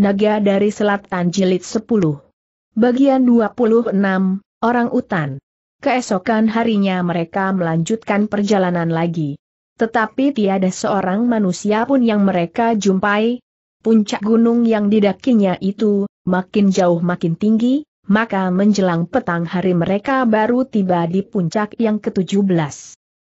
Naga dari Selatan Jilid 10. Bagian 26, Orang Utan. Keesokan harinya mereka melanjutkan perjalanan lagi. Tetapi tiada seorang manusia pun yang mereka jumpai. Puncak gunung yang didakinya itu, makin jauh makin tinggi, maka menjelang petang hari mereka baru tiba di puncak yang ke-17.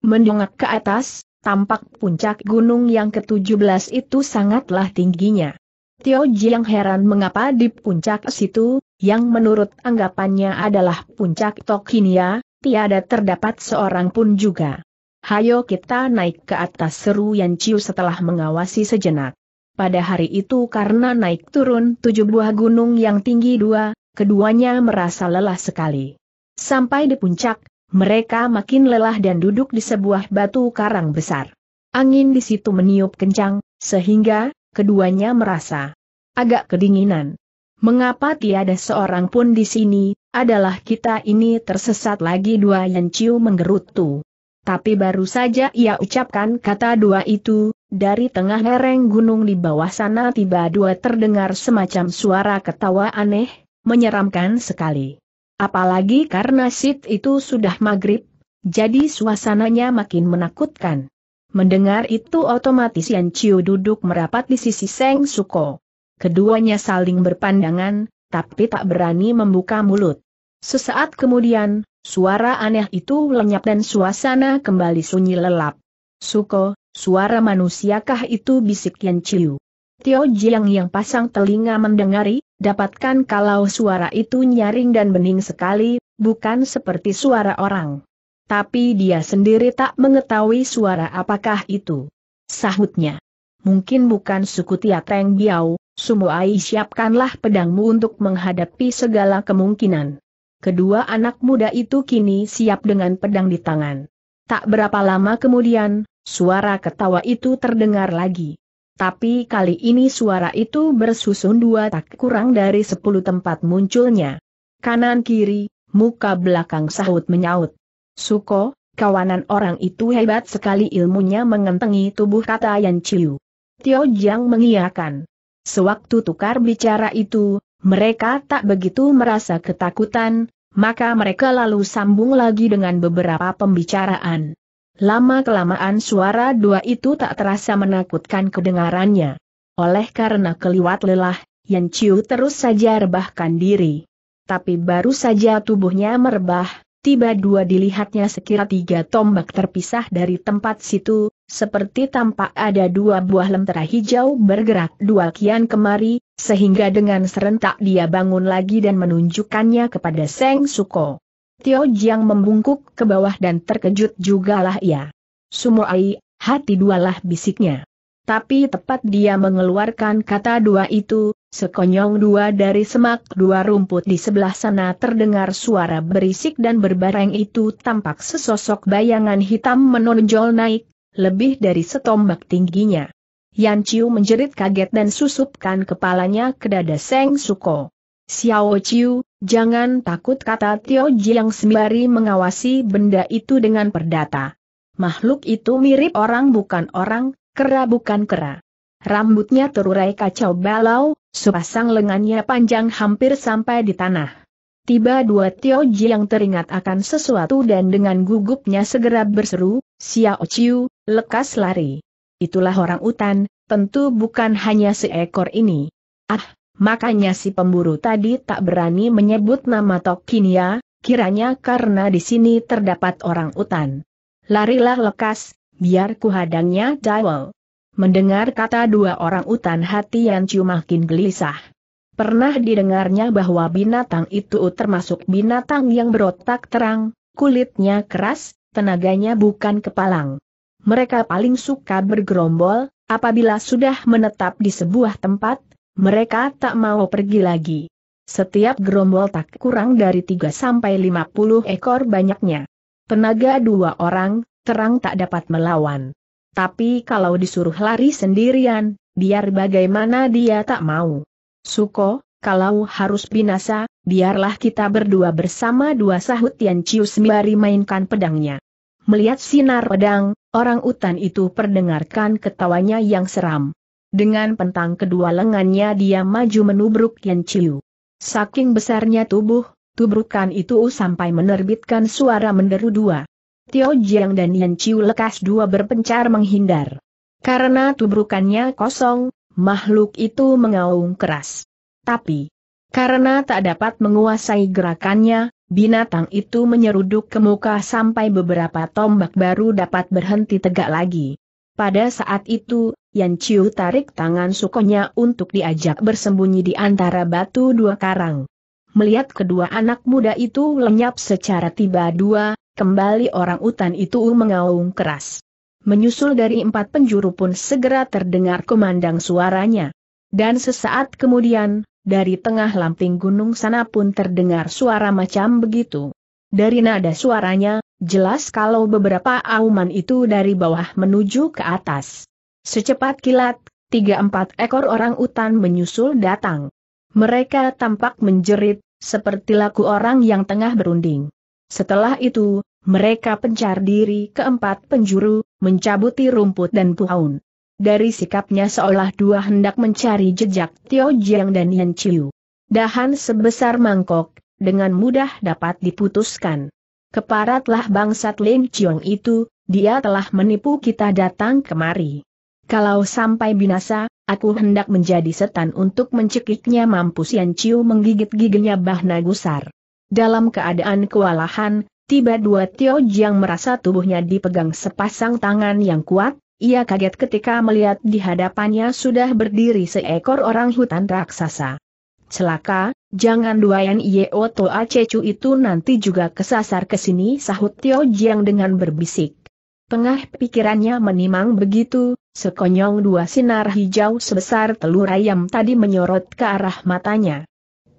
Mendongak ke atas, tampak puncak gunung yang ke-17 itu sangatlah tingginya. Tio Jiang heran mengapa di puncak situ, yang menurut anggapannya adalah puncak Tokinia, tiada terdapat seorang pun juga. Hayo kita naik ke atas seru Yan Chiu setelah mengawasi sejenak. Pada hari itu karena naik turun tujuh buah gunung yang tinggi dua, keduanya merasa lelah sekali. Sampai di puncak, mereka makin lelah dan duduk di sebuah batu karang besar. Angin di situ meniup kencang, sehingga keduanya merasa agak kedinginan. Mengapa tiada seorang pun di sini, adalah kita ini tersesat lagi dua yang ciu menggerutu. Tapi baru saja ia ucapkan kata dua itu, dari tengah lereng gunung di bawah sana tiba dua terdengar semacam suara ketawa aneh, menyeramkan sekali. Apalagi karena sit itu sudah maghrib, jadi suasananya makin menakutkan. Mendengar itu otomatis Yan Chiu duduk merapat di sisi Seng Suko. Keduanya saling berpandangan, tapi tak berani membuka mulut. Sesaat kemudian, suara aneh itu lenyap dan suasana kembali sunyi lelap. Suko, suara manusiakah itu bisik Yan Chiu? Tio Jiang yang pasang telinga mendengari, dapatkan kalau suara itu nyaring dan bening sekali, bukan seperti suara orang tapi dia sendiri tak mengetahui suara apakah itu. Sahutnya. Mungkin bukan suku Tiateng Biao, Sumuai siapkanlah pedangmu untuk menghadapi segala kemungkinan. Kedua anak muda itu kini siap dengan pedang di tangan. Tak berapa lama kemudian, suara ketawa itu terdengar lagi. Tapi kali ini suara itu bersusun dua tak kurang dari sepuluh tempat munculnya. Kanan kiri, muka belakang sahut menyaut. Suko, kawanan orang itu hebat sekali ilmunya mengentengi tubuh kata Yan Chiu. Tio Jiang mengiyakan. Sewaktu tukar bicara itu, mereka tak begitu merasa ketakutan, maka mereka lalu sambung lagi dengan beberapa pembicaraan. Lama-kelamaan suara dua itu tak terasa menakutkan kedengarannya. Oleh karena keliwat lelah, Yan Chiu terus saja rebahkan diri. Tapi baru saja tubuhnya merebah, Tiba dua dilihatnya sekira tiga tombak terpisah dari tempat situ, seperti tampak ada dua buah lentera hijau bergerak dua kian kemari, sehingga dengan serentak dia bangun lagi dan menunjukkannya kepada Seng Suko. Tio Jiang membungkuk ke bawah dan terkejut juga jugalah ia. Sumuai, hati dualah bisiknya. Tapi tepat dia mengeluarkan kata dua itu, Sekonyong dua dari semak dua rumput di sebelah sana terdengar suara berisik dan berbareng itu tampak sesosok bayangan hitam menonjol naik, lebih dari setombak tingginya. Yan Chiu menjerit kaget dan susupkan kepalanya ke dada Seng Suko. Xiao Chiu, jangan takut kata Tio Jiang sembari mengawasi benda itu dengan perdata. Makhluk itu mirip orang bukan orang, kera bukan kera. Rambutnya terurai kacau balau, Sepasang lengannya panjang hampir sampai di tanah. Tiba dua Tioji yang teringat akan sesuatu dan dengan gugupnya segera berseru, Xiao Chiu, lekas lari. Itulah orang utan, tentu bukan hanya seekor ini. Ah, makanya si pemburu tadi tak berani menyebut nama Tokinia, ya, kiranya karena di sini terdapat orang utan. Larilah lekas, biar kuhadangnya dawel. Mendengar kata dua orang utan hati cium makin gelisah. Pernah didengarnya bahwa binatang itu termasuk binatang yang berotak terang, kulitnya keras, tenaganya bukan kepalang. Mereka paling suka bergerombol, apabila sudah menetap di sebuah tempat, mereka tak mau pergi lagi. Setiap gerombol tak kurang dari 3-50 ekor banyaknya. Tenaga dua orang, terang tak dapat melawan. Tapi kalau disuruh lari sendirian, biar bagaimana dia tak mau. Suko, kalau harus binasa, biarlah kita berdua bersama dua sahut Tian Chiu sembari mainkan pedangnya. Melihat sinar pedang, orang utan itu perdengarkan ketawanya yang seram. Dengan pentang kedua lengannya dia maju menubruk Tian Chiu. Saking besarnya tubuh, tubrukan itu sampai menerbitkan suara menderu dua. Tio Jiang dan Yan Chiu lekas dua berpencar menghindar. Karena tubrukannya kosong, makhluk itu mengaung keras. Tapi, karena tak dapat menguasai gerakannya, binatang itu menyeruduk ke muka sampai beberapa tombak baru dapat berhenti tegak lagi. Pada saat itu, Yan Chiu tarik tangan sukonya untuk diajak bersembunyi di antara batu dua karang. Melihat kedua anak muda itu lenyap secara tiba tiba Kembali orang utan itu mengaung keras. Menyusul dari empat penjuru pun segera terdengar kumandang suaranya. Dan sesaat kemudian, dari tengah lamping gunung sana pun terdengar suara macam begitu. Dari nada suaranya, jelas kalau beberapa auman itu dari bawah menuju ke atas. Secepat kilat, tiga empat ekor orang utan menyusul datang. Mereka tampak menjerit, seperti laku orang yang tengah berunding. Setelah itu, mereka pencar diri keempat penjuru, mencabuti rumput dan puhaun. Dari sikapnya seolah dua hendak mencari jejak Tio Jiang dan Yan Chiu. Dahan sebesar mangkok, dengan mudah dapat diputuskan. Keparatlah bangsat Lin Chiong itu, dia telah menipu kita datang kemari. Kalau sampai binasa, aku hendak menjadi setan untuk mencekiknya mampus Yan Chiu menggigit giginya bahna gusar. Dalam keadaan kewalahan, Tiba dua Tio Jiang merasa tubuhnya dipegang sepasang tangan yang kuat, ia kaget ketika melihat di hadapannya sudah berdiri seekor orang hutan raksasa. Celaka, jangan duayan Yeo Toa Cecu itu nanti juga kesasar ke sini sahut Tio Jiang dengan berbisik. Tengah pikirannya menimang begitu, sekonyong dua sinar hijau sebesar telur ayam tadi menyorot ke arah matanya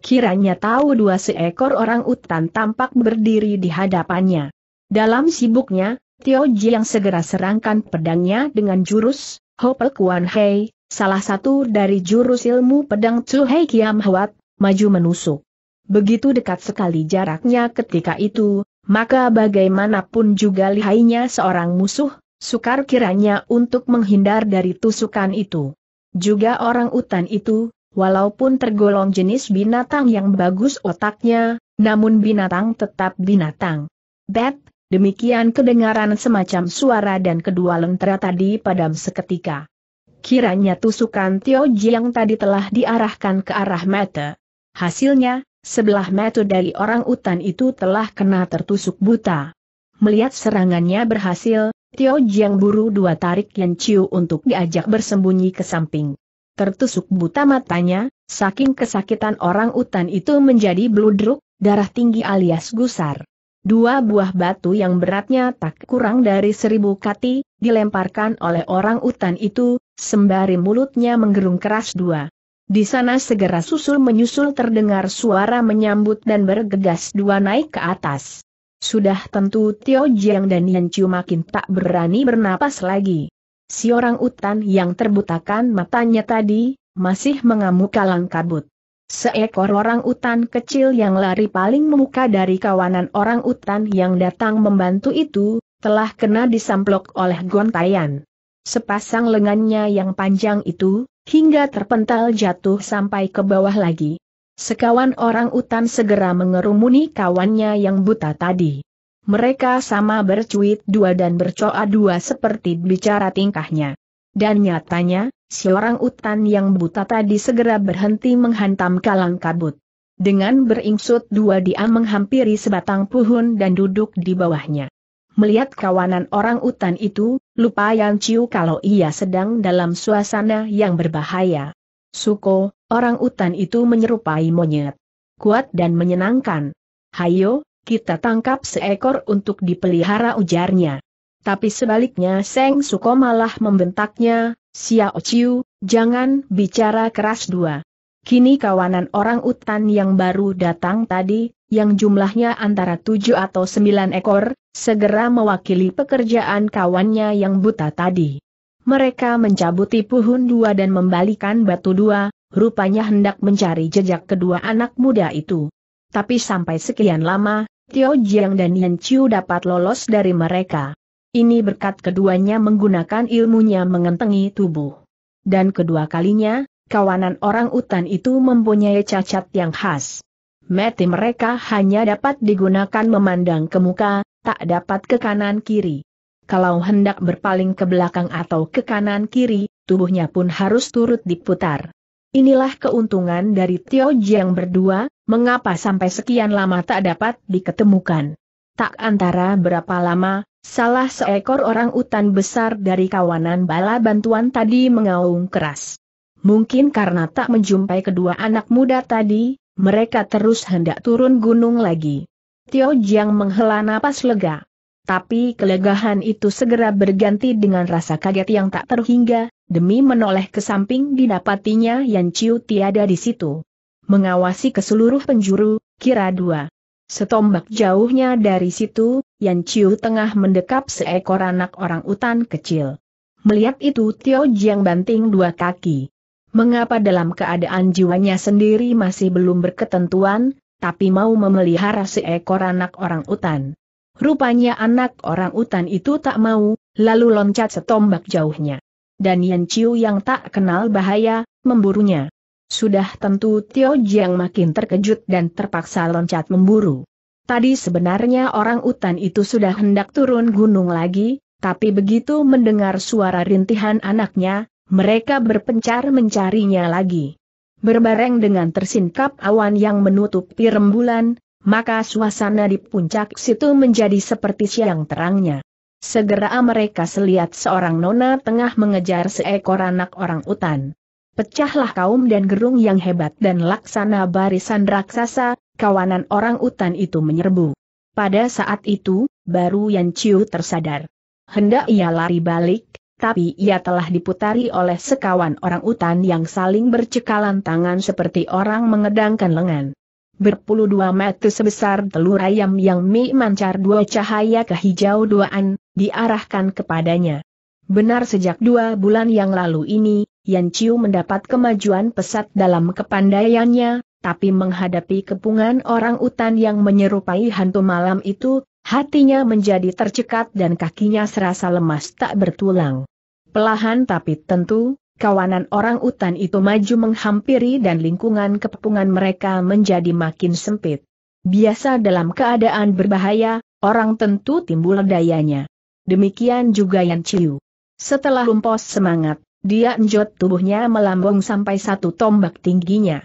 kiranya tahu dua seekor orang utan tampak berdiri di hadapannya. Dalam sibuknya, Tio Ji yang segera serangkan pedangnya dengan jurus, Hopel Kuan Hei, salah satu dari jurus ilmu pedang Tzu Hei Kiam Hwat, maju menusuk. Begitu dekat sekali jaraknya ketika itu, maka bagaimanapun juga lihainya seorang musuh, sukar kiranya untuk menghindar dari tusukan itu. Juga orang utan itu, Walaupun tergolong jenis binatang yang bagus otaknya, namun binatang tetap binatang. Bet, demikian kedengaran semacam suara dan kedua lentera tadi padam seketika. Kiranya tusukan Tio Jiang tadi telah diarahkan ke arah mata. Hasilnya, sebelah mata dari orang utan itu telah kena tertusuk buta. Melihat serangannya berhasil, Tio Jiang buru dua tarik Yan Ciu untuk diajak bersembunyi ke samping tertusuk buta matanya, saking kesakitan orang utan itu menjadi bludruk, darah tinggi alias gusar. Dua buah batu yang beratnya tak kurang dari seribu kati, dilemparkan oleh orang utan itu, sembari mulutnya menggerung keras dua. Di sana segera susul menyusul terdengar suara menyambut dan bergegas dua naik ke atas. Sudah tentu Tio Jiang dan Yan Chiu makin tak berani bernapas lagi. Si orang utan yang terbutakan matanya tadi, masih mengamuk kalang kabut. Seekor orang utan kecil yang lari paling memuka dari kawanan orang utan yang datang membantu itu, telah kena disamplok oleh gontayan. Sepasang lengannya yang panjang itu, hingga terpental jatuh sampai ke bawah lagi. Sekawan orang utan segera mengerumuni kawannya yang buta tadi mereka sama bercuit dua dan bercoa dua seperti bicara tingkahnya. Dan nyatanya, seorang utan yang buta tadi segera berhenti menghantam kalang kabut. Dengan beringsut dua dia menghampiri sebatang puhun dan duduk di bawahnya. Melihat kawanan orang utan itu, lupa Yang Ciu kalau ia sedang dalam suasana yang berbahaya. Suko, orang utan itu menyerupai monyet. Kuat dan menyenangkan. Hayo, kita tangkap seekor untuk dipelihara ujarnya. Tapi sebaliknya Seng Suko malah membentaknya, Xiao Chiu, jangan bicara keras dua. Kini kawanan orang utan yang baru datang tadi, yang jumlahnya antara tujuh atau sembilan ekor, segera mewakili pekerjaan kawannya yang buta tadi. Mereka mencabuti puhun dua dan membalikan batu dua, rupanya hendak mencari jejak kedua anak muda itu. Tapi sampai sekian lama, Tio Jiang dan Yan Chiu dapat lolos dari mereka. Ini berkat keduanya menggunakan ilmunya mengentengi tubuh. Dan kedua kalinya, kawanan orang utan itu mempunyai cacat yang khas. Mati mereka hanya dapat digunakan memandang ke muka, tak dapat ke kanan kiri. Kalau hendak berpaling ke belakang atau ke kanan kiri, tubuhnya pun harus turut diputar. Inilah keuntungan dari Tio Jiang berdua, mengapa sampai sekian lama tak dapat diketemukan. Tak antara berapa lama, salah seekor orang utan besar dari kawanan bala bantuan tadi mengaung keras. Mungkin karena tak menjumpai kedua anak muda tadi, mereka terus hendak turun gunung lagi. Tio Jiang menghela napas lega. Tapi kelegahan itu segera berganti dengan rasa kaget yang tak terhingga, demi menoleh ke samping didapatinya Yan Chiu tiada di situ mengawasi ke seluruh penjuru, kira dua. Setombak jauhnya dari situ, Yan Chiu tengah mendekap seekor anak orang utan kecil. Melihat itu Tio Jiang banting dua kaki. Mengapa dalam keadaan jiwanya sendiri masih belum berketentuan, tapi mau memelihara seekor anak orang utan. Rupanya anak orang utan itu tak mau, lalu loncat setombak jauhnya. Dan Yan Chiu yang tak kenal bahaya, memburunya. Sudah tentu Tio Jiang makin terkejut dan terpaksa loncat memburu. Tadi sebenarnya orang utan itu sudah hendak turun gunung lagi, tapi begitu mendengar suara rintihan anaknya, mereka berpencar mencarinya lagi. Berbareng dengan tersingkap awan yang menutupi rembulan, maka suasana di puncak situ menjadi seperti siang terangnya. Segera mereka seliat seorang nona tengah mengejar seekor anak orang utan. Pecahlah kaum dan gerung yang hebat dan laksana barisan raksasa, kawanan orang utan itu menyerbu. Pada saat itu, baru Yan Chiu tersadar. Hendak ia lari balik, tapi ia telah diputari oleh sekawan orang utan yang saling bercekalan tangan seperti orang mengedangkan lengan. Berpuluh dua meter sebesar telur ayam yang mi mancar dua cahaya kehijau duaan, diarahkan kepadanya. Benar sejak dua bulan yang lalu ini, Yan Chiu mendapat kemajuan pesat dalam kepandaiannya, tapi menghadapi kepungan orang utan yang menyerupai hantu malam itu, hatinya menjadi tercekat dan kakinya serasa lemas tak bertulang. Pelahan tapi tentu, kawanan orang utan itu maju menghampiri dan lingkungan kepungan mereka menjadi makin sempit. Biasa dalam keadaan berbahaya, orang tentu timbul dayanya. Demikian juga Yan Chiu. Setelah lumpos semangat, dia enjot tubuhnya melambung sampai satu tombak tingginya.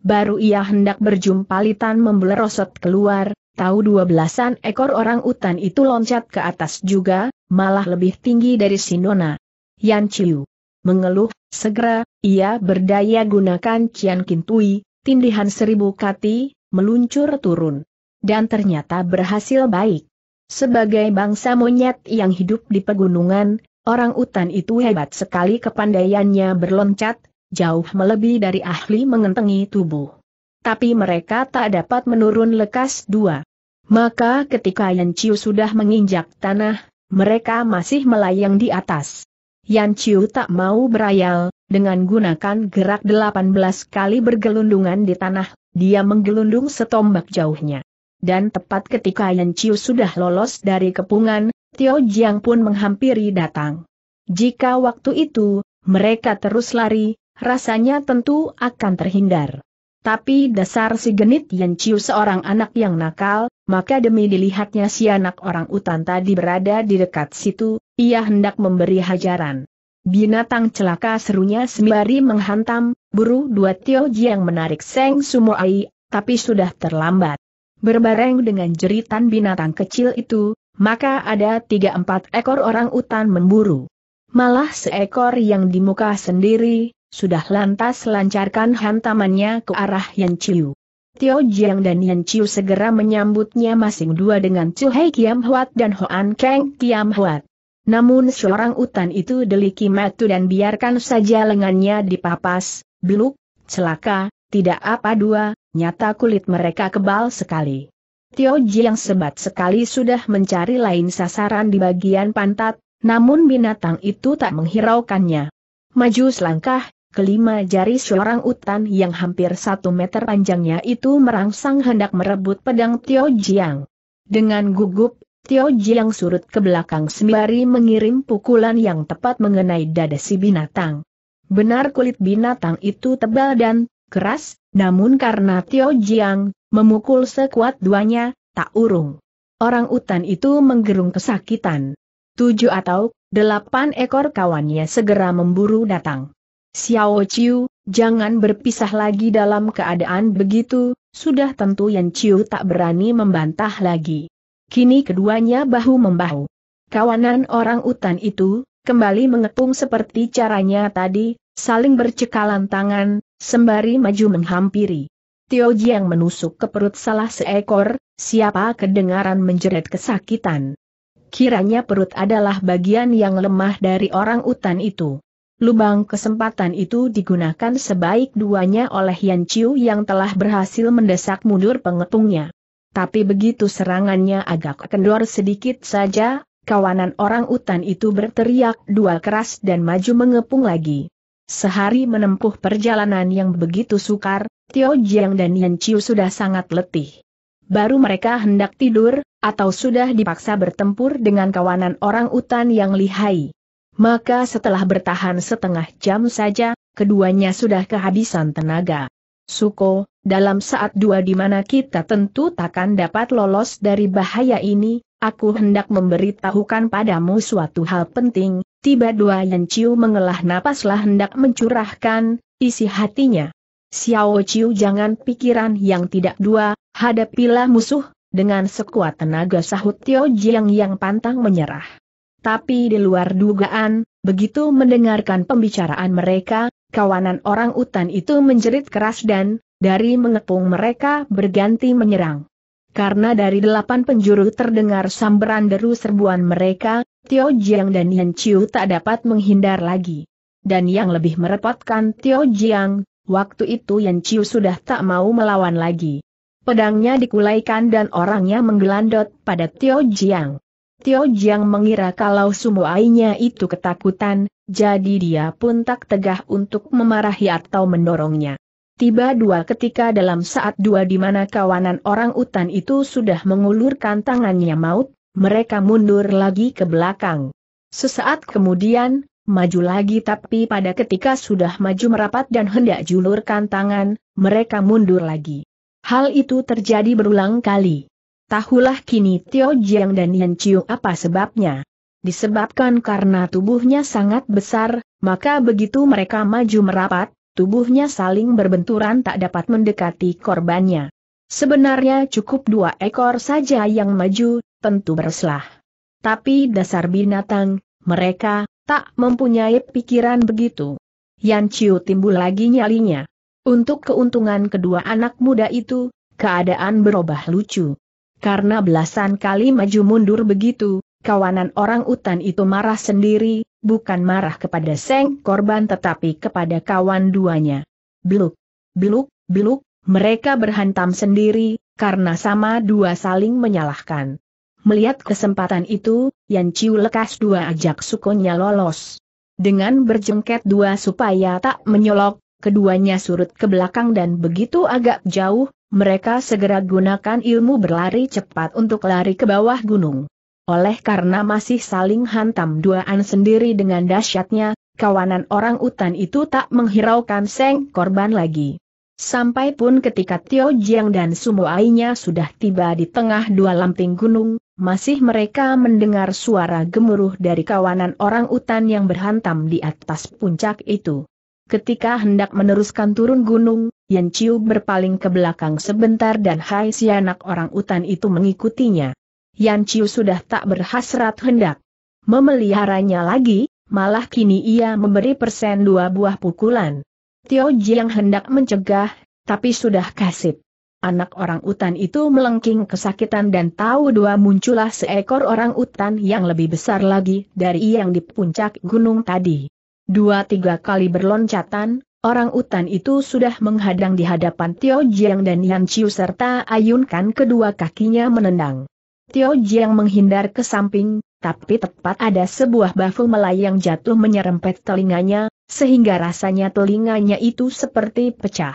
Baru ia hendak berjumpa litan membelerosot keluar, tahu dua belasan ekor orang utan itu loncat ke atas juga, malah lebih tinggi dari Sinona. Yan Chiu mengeluh, segera, ia berdaya gunakan Cian Kintui, tindihan seribu kati, meluncur turun. Dan ternyata berhasil baik. Sebagai bangsa monyet yang hidup di pegunungan, Orang utan itu hebat sekali kepandaiannya berloncat, jauh melebihi dari ahli mengentengi tubuh. Tapi mereka tak dapat menurun lekas dua. Maka ketika Yan Chiu sudah menginjak tanah, mereka masih melayang di atas. Yan Chiu tak mau berayal, dengan gunakan gerak 18 kali bergelundungan di tanah, dia menggelundung setombak jauhnya. Dan tepat ketika Yan Chiu sudah lolos dari kepungan, Tio Jiang pun menghampiri datang. Jika waktu itu, mereka terus lari, rasanya tentu akan terhindar. Tapi dasar si genit Yan Chiu seorang anak yang nakal, maka demi dilihatnya si anak orang utan tadi berada di dekat situ, ia hendak memberi hajaran. Binatang celaka serunya sembari menghantam, buru dua Tio Jiang menarik Seng Sumoai, tapi sudah terlambat. Berbareng dengan jeritan binatang kecil itu, maka ada tiga empat ekor orang utan memburu. Malah seekor yang di muka sendiri, sudah lantas lancarkan hantamannya ke arah Yan Chiu. Tio Jiang dan Yan Chiu segera menyambutnya masing dua dengan Chu Hei Kiam Huat dan Hoan Keng Kiam Huat. Namun seorang utan itu deliki matu dan biarkan saja lengannya dipapas, beluk, celaka, tidak apa dua, nyata kulit mereka kebal sekali. Tio Jiang sebat sekali sudah mencari lain sasaran di bagian pantat, namun binatang itu tak menghiraukannya. Maju selangkah, kelima jari seorang utan yang hampir satu meter panjangnya itu merangsang hendak merebut pedang Tio Jiang. Dengan gugup, Tio Jiang surut ke belakang sembari mengirim pukulan yang tepat mengenai dada si binatang. Benar kulit binatang itu tebal dan keras, namun karena Tio Jiang memukul sekuat duanya, tak urung. Orang utan itu menggerung kesakitan. Tujuh atau delapan ekor kawannya segera memburu datang. Xiao Chiu, jangan berpisah lagi dalam keadaan begitu, sudah tentu Yan Chiu tak berani membantah lagi. Kini keduanya bahu-membahu. Kawanan orang utan itu, kembali mengepung seperti caranya tadi, saling bercekalan tangan, sembari maju menghampiri. Tio Jiang menusuk ke perut salah seekor, siapa kedengaran menjerit kesakitan. Kiranya perut adalah bagian yang lemah dari orang utan itu. Lubang kesempatan itu digunakan sebaik duanya oleh Yan Chiu yang telah berhasil mendesak mundur pengepungnya. Tapi begitu serangannya agak kendor sedikit saja, kawanan orang utan itu berteriak dua keras dan maju mengepung lagi. Sehari menempuh perjalanan yang begitu sukar, Tio Jiang dan Yan Chiu sudah sangat letih. Baru mereka hendak tidur, atau sudah dipaksa bertempur dengan kawanan orang utan yang lihai. Maka setelah bertahan setengah jam saja, keduanya sudah kehabisan tenaga. Suko, dalam saat dua di mana kita tentu takkan dapat lolos dari bahaya ini, Aku hendak memberitahukan padamu suatu hal penting, tiba dua Yan Chiu mengelah napaslah hendak mencurahkan isi hatinya. Xiao Chiu jangan pikiran yang tidak dua, hadapilah musuh, dengan sekuat tenaga sahut Tio Jiang yang pantang menyerah. Tapi di luar dugaan, begitu mendengarkan pembicaraan mereka, kawanan orang utan itu menjerit keras dan, dari mengepung mereka berganti menyerang. Karena dari delapan penjuru terdengar samberan deru serbuan mereka, Tio Jiang dan Yan Chiu tak dapat menghindar lagi. Dan yang lebih merepotkan Tio Jiang, waktu itu Yan Chiu sudah tak mau melawan lagi. Pedangnya dikulaikan dan orangnya menggelandot pada Tio Jiang. Tio Jiang mengira kalau sumuainya itu ketakutan, jadi dia pun tak tegah untuk memarahi atau mendorongnya. Tiba dua ketika dalam saat dua di mana kawanan orang utan itu sudah mengulurkan tangannya maut, mereka mundur lagi ke belakang. Sesaat kemudian, maju lagi tapi pada ketika sudah maju merapat dan hendak julurkan tangan, mereka mundur lagi. Hal itu terjadi berulang kali. Tahulah kini Tio Jiang dan Yan Chiu apa sebabnya. Disebabkan karena tubuhnya sangat besar, maka begitu mereka maju merapat, tubuhnya saling berbenturan tak dapat mendekati korbannya. Sebenarnya cukup dua ekor saja yang maju, tentu berselah. Tapi dasar binatang, mereka, tak mempunyai pikiran begitu. Yan Chiu timbul lagi nyalinya. Untuk keuntungan kedua anak muda itu, keadaan berubah lucu. Karena belasan kali maju mundur begitu, kawanan orang utan itu marah sendiri, bukan marah kepada Seng korban tetapi kepada kawan duanya. Bluk, bluk, bluk, mereka berhantam sendiri, karena sama dua saling menyalahkan. Melihat kesempatan itu, Yan Chiu lekas dua ajak sukunya lolos. Dengan berjengket dua supaya tak menyolok, keduanya surut ke belakang dan begitu agak jauh, mereka segera gunakan ilmu berlari cepat untuk lari ke bawah gunung. Oleh karena masih saling hantam duaan sendiri dengan dahsyatnya, kawanan orang utan itu tak menghiraukan Seng korban lagi. Sampai pun ketika Tio Jiang dan Sumo Ainya sudah tiba di tengah dua lamping gunung, masih mereka mendengar suara gemuruh dari kawanan orang utan yang berhantam di atas puncak itu. Ketika hendak meneruskan turun gunung, Yan Chiu berpaling ke belakang sebentar dan Hai si anak orang utan itu mengikutinya. Yan Chiu sudah tak berhasrat hendak memeliharanya lagi, malah kini ia memberi persen dua buah pukulan. Tio Jiang hendak mencegah, tapi sudah kasip. Anak orang utan itu melengking kesakitan dan tahu dua muncullah seekor orang utan yang lebih besar lagi dari yang di puncak gunung tadi. Dua tiga kali berloncatan, orang utan itu sudah menghadang di hadapan Tio Jiang dan Yan Chiu serta ayunkan kedua kakinya menendang. Tio Jiang menghindar ke samping, tapi tepat ada sebuah bafu melayang jatuh menyerempet telinganya, sehingga rasanya telinganya itu seperti pecah.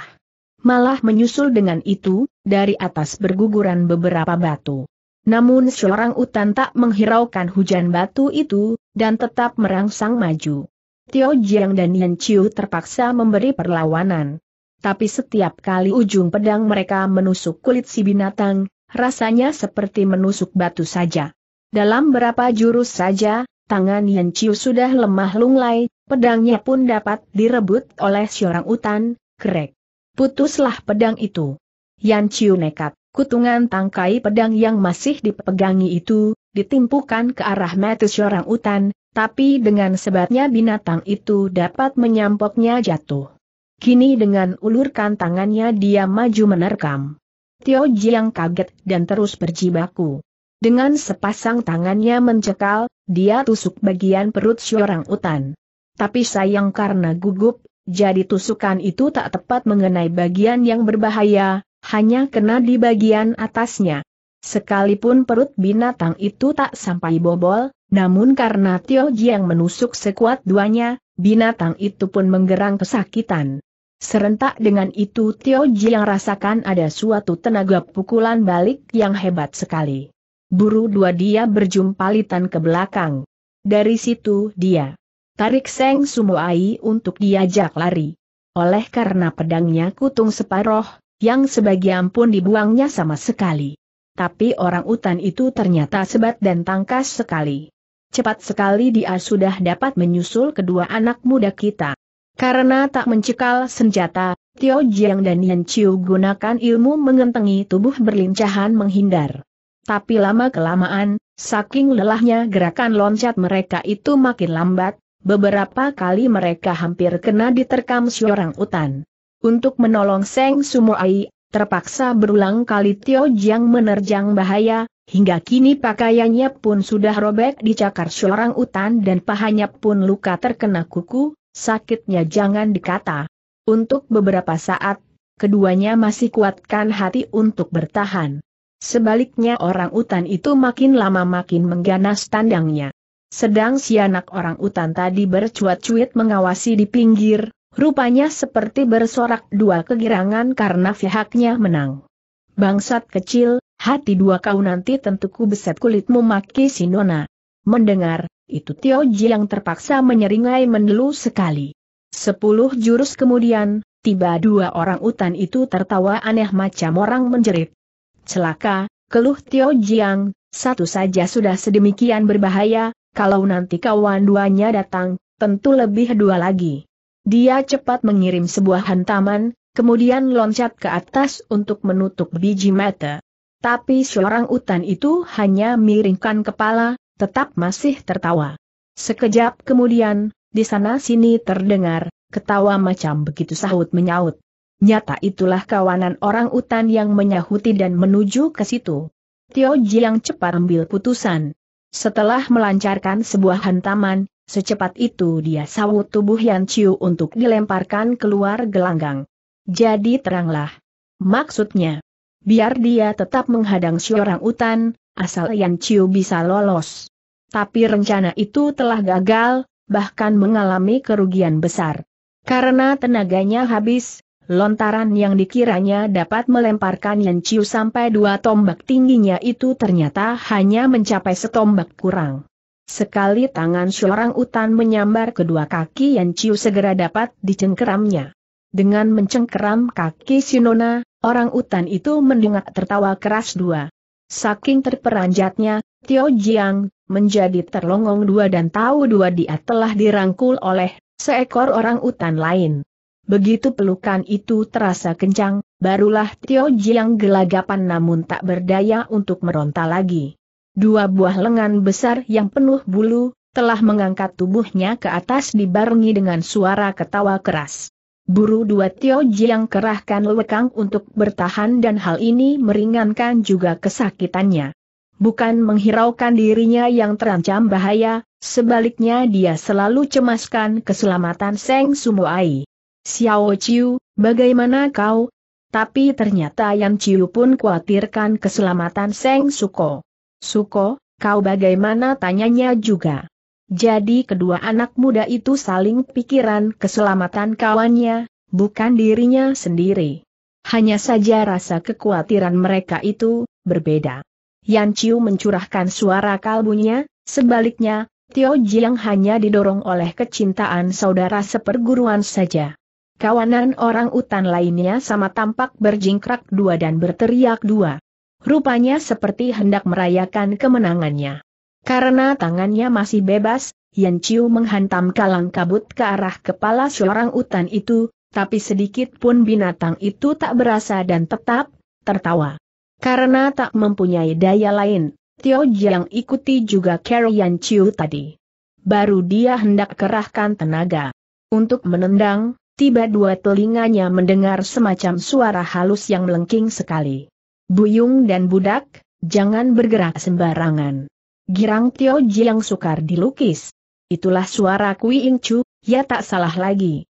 Malah menyusul dengan itu, dari atas berguguran beberapa batu. Namun seorang utan tak menghiraukan hujan batu itu, dan tetap merangsang maju. Tio Jiang dan Yan Chiu terpaksa memberi perlawanan. Tapi setiap kali ujung pedang mereka menusuk kulit si binatang, rasanya seperti menusuk batu saja. Dalam berapa jurus saja, tangan Yan Chiu sudah lemah lunglai, pedangnya pun dapat direbut oleh seorang utan, krek. Putuslah pedang itu. Yan Chiu nekat, kutungan tangkai pedang yang masih dipegangi itu, ditimpukan ke arah mata seorang utan, tapi dengan sebatnya binatang itu dapat menyampoknya jatuh. Kini dengan ulurkan tangannya dia maju menerkam. Tio Jiang kaget dan terus berjibaku. Dengan sepasang tangannya mencekal, dia tusuk bagian perut seorang utan. Tapi sayang karena gugup, jadi tusukan itu tak tepat mengenai bagian yang berbahaya, hanya kena di bagian atasnya. Sekalipun perut binatang itu tak sampai bobol, namun karena Tio Jiang menusuk sekuat duanya, binatang itu pun menggerang kesakitan. Serentak dengan itu Tio yang rasakan ada suatu tenaga pukulan balik yang hebat sekali. Buru dua dia berjumpa litan ke belakang. Dari situ dia tarik Seng Sumuai untuk diajak lari. Oleh karena pedangnya kutung separoh, yang sebagian pun dibuangnya sama sekali. Tapi orang utan itu ternyata sebat dan tangkas sekali. Cepat sekali dia sudah dapat menyusul kedua anak muda kita. Karena tak mencekal senjata, Tio Jiang dan Yan Chiu gunakan ilmu mengentengi tubuh berlincahan menghindar. Tapi lama-kelamaan, saking lelahnya gerakan loncat mereka itu makin lambat, beberapa kali mereka hampir kena diterkam seorang utan. Untuk menolong Seng Sumoai, terpaksa berulang kali Tio Jiang menerjang bahaya, hingga kini pakaiannya pun sudah robek dicakar seorang utan dan pahanya pun luka terkena kuku, sakitnya jangan dikata. Untuk beberapa saat, keduanya masih kuatkan hati untuk bertahan. Sebaliknya orang utan itu makin lama makin mengganas tandangnya. Sedang si anak orang utan tadi bercuat-cuit mengawasi di pinggir, rupanya seperti bersorak dua kegirangan karena pihaknya menang. Bangsat kecil, hati dua kau nanti tentuku beset kulitmu maki nona. Mendengar, itu Tio Jiang terpaksa menyeringai mendelu sekali. Sepuluh jurus kemudian, tiba dua orang utan itu tertawa aneh macam orang menjerit. Celaka, keluh Tio Jiang, satu saja sudah sedemikian berbahaya, kalau nanti kawan duanya datang, tentu lebih dua lagi. Dia cepat mengirim sebuah hantaman, kemudian loncat ke atas untuk menutup biji mata. Tapi seorang utan itu hanya miringkan kepala, tetap masih tertawa. Sekejap kemudian, di sana-sini terdengar, ketawa macam begitu sahut menyaut. Nyata itulah kawanan orang utan yang menyahuti dan menuju ke situ. Tio yang cepat ambil putusan. Setelah melancarkan sebuah hantaman, secepat itu dia sawut tubuh Yan Chiu untuk dilemparkan keluar gelanggang. Jadi teranglah. Maksudnya, biar dia tetap menghadang si orang utan, asal Yan Chiu bisa lolos. Tapi rencana itu telah gagal, bahkan mengalami kerugian besar. Karena tenaganya habis, lontaran yang dikiranya dapat melemparkan Yan Chiu sampai dua tombak tingginya itu ternyata hanya mencapai setombak kurang. Sekali tangan seorang utan menyambar kedua kaki Yan Chiu segera dapat dicengkeramnya. Dengan mencengkeram kaki Sinona, orang utan itu mendengak tertawa keras dua. Saking terperanjatnya, Tio Jiang, menjadi terlongong dua dan tahu dua dia telah dirangkul oleh seekor orang utan lain. Begitu pelukan itu terasa kencang, barulah Tio Jiang gelagapan namun tak berdaya untuk meronta lagi. Dua buah lengan besar yang penuh bulu, telah mengangkat tubuhnya ke atas dibarengi dengan suara ketawa keras. Buru dua Tio Jiang kerahkan lekang untuk bertahan dan hal ini meringankan juga kesakitannya. Bukan menghiraukan dirinya yang terancam bahaya, sebaliknya dia selalu cemaskan keselamatan Seng Sumuai. Xiao Chiu, bagaimana kau? Tapi ternyata Yan Chiu pun khawatirkan keselamatan Seng Suko. Suko, kau bagaimana tanyanya juga. Jadi kedua anak muda itu saling pikiran keselamatan kawannya, bukan dirinya sendiri. Hanya saja rasa kekhawatiran mereka itu, berbeda. Yan Chiu mencurahkan suara kalbunya, sebaliknya, Tio Jiang hanya didorong oleh kecintaan saudara seperguruan saja. Kawanan orang utan lainnya sama tampak berjingkrak dua dan berteriak dua. Rupanya seperti hendak merayakan kemenangannya. Karena tangannya masih bebas, Yan Chiu menghantam kalang kabut ke arah kepala seorang utan itu, tapi sedikit pun binatang itu tak berasa dan tetap tertawa. Karena tak mempunyai daya lain, Tio Jiang ikuti juga Carol Yan Chiu tadi. Baru dia hendak kerahkan tenaga untuk menendang, tiba dua telinganya mendengar semacam suara halus yang melengking sekali. Buyung dan budak, jangan bergerak sembarangan girang Tio Jiang sukar dilukis. Itulah suara Kui Ing Chu, ya tak salah lagi.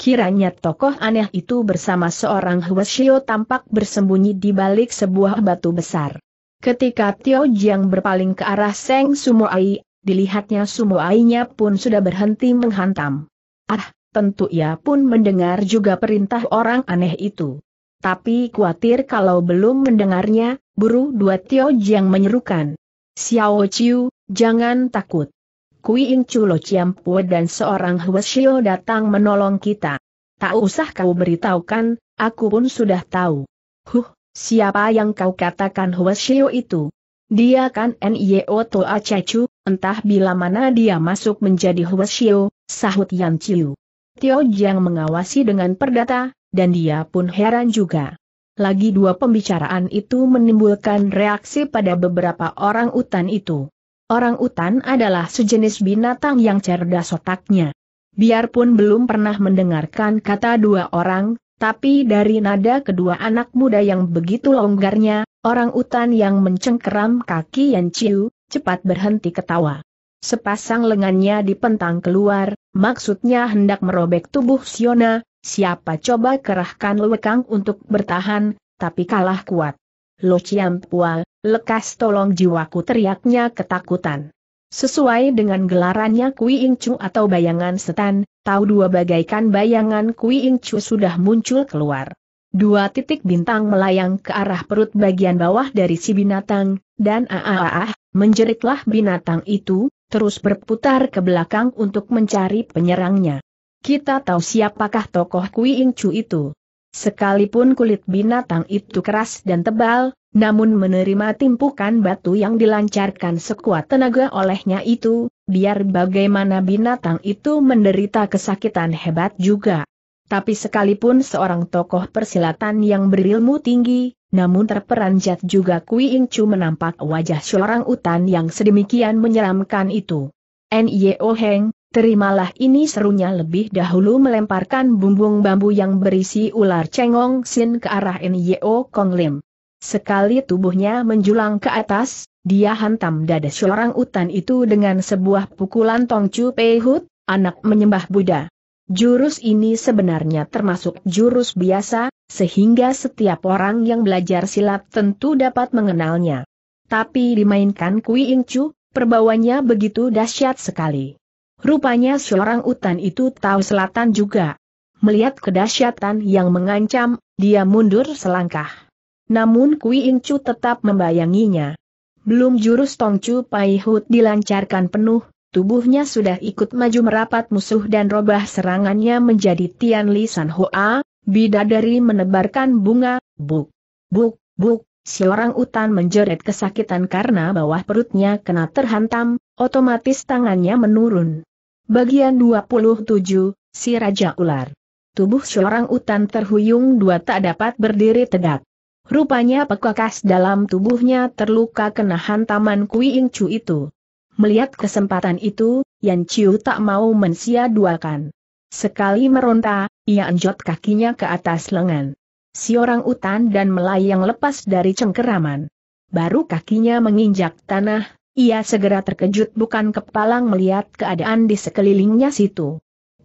Kiranya tokoh aneh itu bersama seorang Huashio tampak bersembunyi di balik sebuah batu besar. Ketika Tio Jiang berpaling ke arah Seng Sumoai, dilihatnya Sumoainya pun sudah berhenti menghantam. Ah, tentu ia pun mendengar juga perintah orang aneh itu. Tapi khawatir kalau belum mendengarnya, buru dua Tio Jiang menyerukan. Xiao Chiu, jangan takut. Kui In Chulo Chiampue dan seorang Huesio datang menolong kita. Tak usah kau beritahukan, aku pun sudah tahu. Huh, siapa yang kau katakan Huesio itu? Dia kan Nio Toa Cecu, entah bila mana dia masuk menjadi Huesio, sahut Yan Chiu. Tio Jiang mengawasi dengan perdata, dan dia pun heran juga lagi dua pembicaraan itu menimbulkan reaksi pada beberapa orang utan itu. Orang utan adalah sejenis binatang yang cerdas otaknya. Biarpun belum pernah mendengarkan kata dua orang, tapi dari nada kedua anak muda yang begitu longgarnya, orang utan yang mencengkeram kaki Yan Chiu, cepat berhenti ketawa. Sepasang lengannya dipentang keluar, maksudnya hendak merobek tubuh Siona, Siapa coba kerahkan lekang untuk bertahan, tapi kalah kuat. Lo Ciampua, lekas tolong jiwaku teriaknya ketakutan. Sesuai dengan gelarannya Kui Ing Chu atau bayangan setan, tahu dua bagaikan bayangan Kui Ing Chu sudah muncul keluar. Dua titik bintang melayang ke arah perut bagian bawah dari si binatang, dan aaah, menjeritlah binatang itu, terus berputar ke belakang untuk mencari penyerangnya. Kita tahu siapakah tokoh Kui Chu itu. Sekalipun kulit binatang itu keras dan tebal, namun menerima timpukan batu yang dilancarkan sekuat tenaga olehnya itu, biar bagaimana binatang itu menderita kesakitan hebat juga. Tapi sekalipun seorang tokoh persilatan yang berilmu tinggi, namun terperanjat juga Kui Ing Chu menampak wajah seorang utan yang sedemikian menyeramkan itu. Nio Heng, Terimalah ini serunya lebih dahulu melemparkan bumbung bambu yang berisi ular cengong sin ke arah Nyo Kong Lim. Sekali tubuhnya menjulang ke atas, dia hantam dada seorang utan itu dengan sebuah pukulan Tongcu pehut, anak menyembah Buddha. Jurus ini sebenarnya termasuk jurus biasa, sehingga setiap orang yang belajar silat tentu dapat mengenalnya. Tapi dimainkan Kui Ing Chu, perbawanya begitu dahsyat sekali. Rupanya seorang utan itu tahu selatan juga. Melihat kedahsyatan yang mengancam, dia mundur selangkah. Namun Kui Ingcu tetap membayanginya. Belum jurus Tongcu Paihut dilancarkan penuh, tubuhnya sudah ikut maju merapat musuh dan robah serangannya menjadi Tian Li San Hoa, bidadari menebarkan bunga, buk, buk, buk, Seorang utan menjerit kesakitan karena bawah perutnya kena terhantam, otomatis tangannya menurun. Bagian 27, si Raja Ular. Tubuh seorang utan terhuyung dua tak dapat berdiri tegak. Rupanya pekakas dalam tubuhnya terluka kena hantaman Kui Ing Chu itu. Melihat kesempatan itu, Yan Chiu tak mau mensia-duakan. Sekali meronta, ia enjot kakinya ke atas lengan si orang utan dan melayang lepas dari cengkeraman. Baru kakinya menginjak tanah, ia segera terkejut bukan kepalang melihat keadaan di sekelilingnya situ.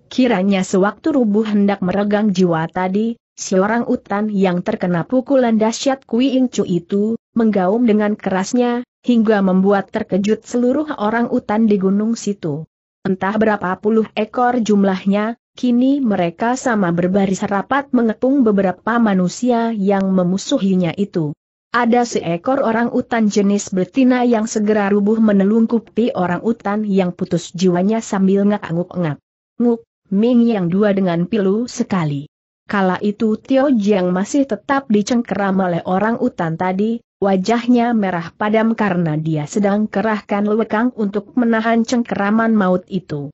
Kiranya sewaktu rubuh hendak meregang jiwa tadi, si orang utan yang terkena pukulan dahsyat Kui Incu itu, menggaum dengan kerasnya, hingga membuat terkejut seluruh orang utan di gunung situ. Entah berapa puluh ekor jumlahnya, Kini mereka sama berbaris rapat mengepung beberapa manusia yang memusuhinya itu. Ada seekor orang utan jenis betina yang segera rubuh menelungkupi orang utan yang putus jiwanya sambil ngak nguk ngak Nguk, Ming yang dua dengan pilu sekali. Kala itu Tio Jiang masih tetap dicengkeram oleh orang utan tadi, wajahnya merah padam karena dia sedang kerahkan lewekang untuk menahan cengkeraman maut itu.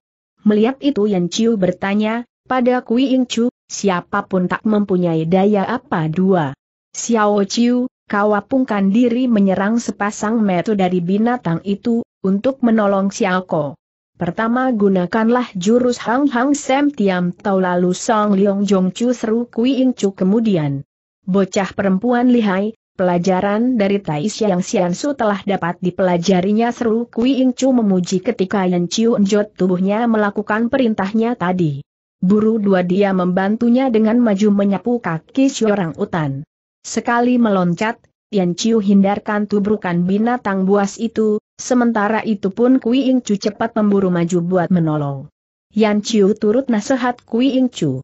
Melihat itu Yan Chiu bertanya, pada Kui Ying Chu, siapapun tak mempunyai daya apa dua. Xiao Chiu, kau apungkan diri menyerang sepasang metu dari binatang itu, untuk menolong Xiao Ko. Pertama gunakanlah jurus Hang Hang Sam Tiam Tau lalu Song Leong Jong Chu seru Kui Ying Chu kemudian. Bocah perempuan lihai, Pelajaran dari Tai Xiang Xiansu telah dapat dipelajarinya seru Kui Ing Chu memuji ketika Yan Chiu Njot tubuhnya melakukan perintahnya tadi. Buru dua dia membantunya dengan maju menyapu kaki seorang utan. Sekali meloncat, Yan Chiu hindarkan tubrukan binatang buas itu, sementara itu pun Kui Ing Chu cepat memburu maju buat menolong. Yan Chiu turut nasihat Kui Ing Chu.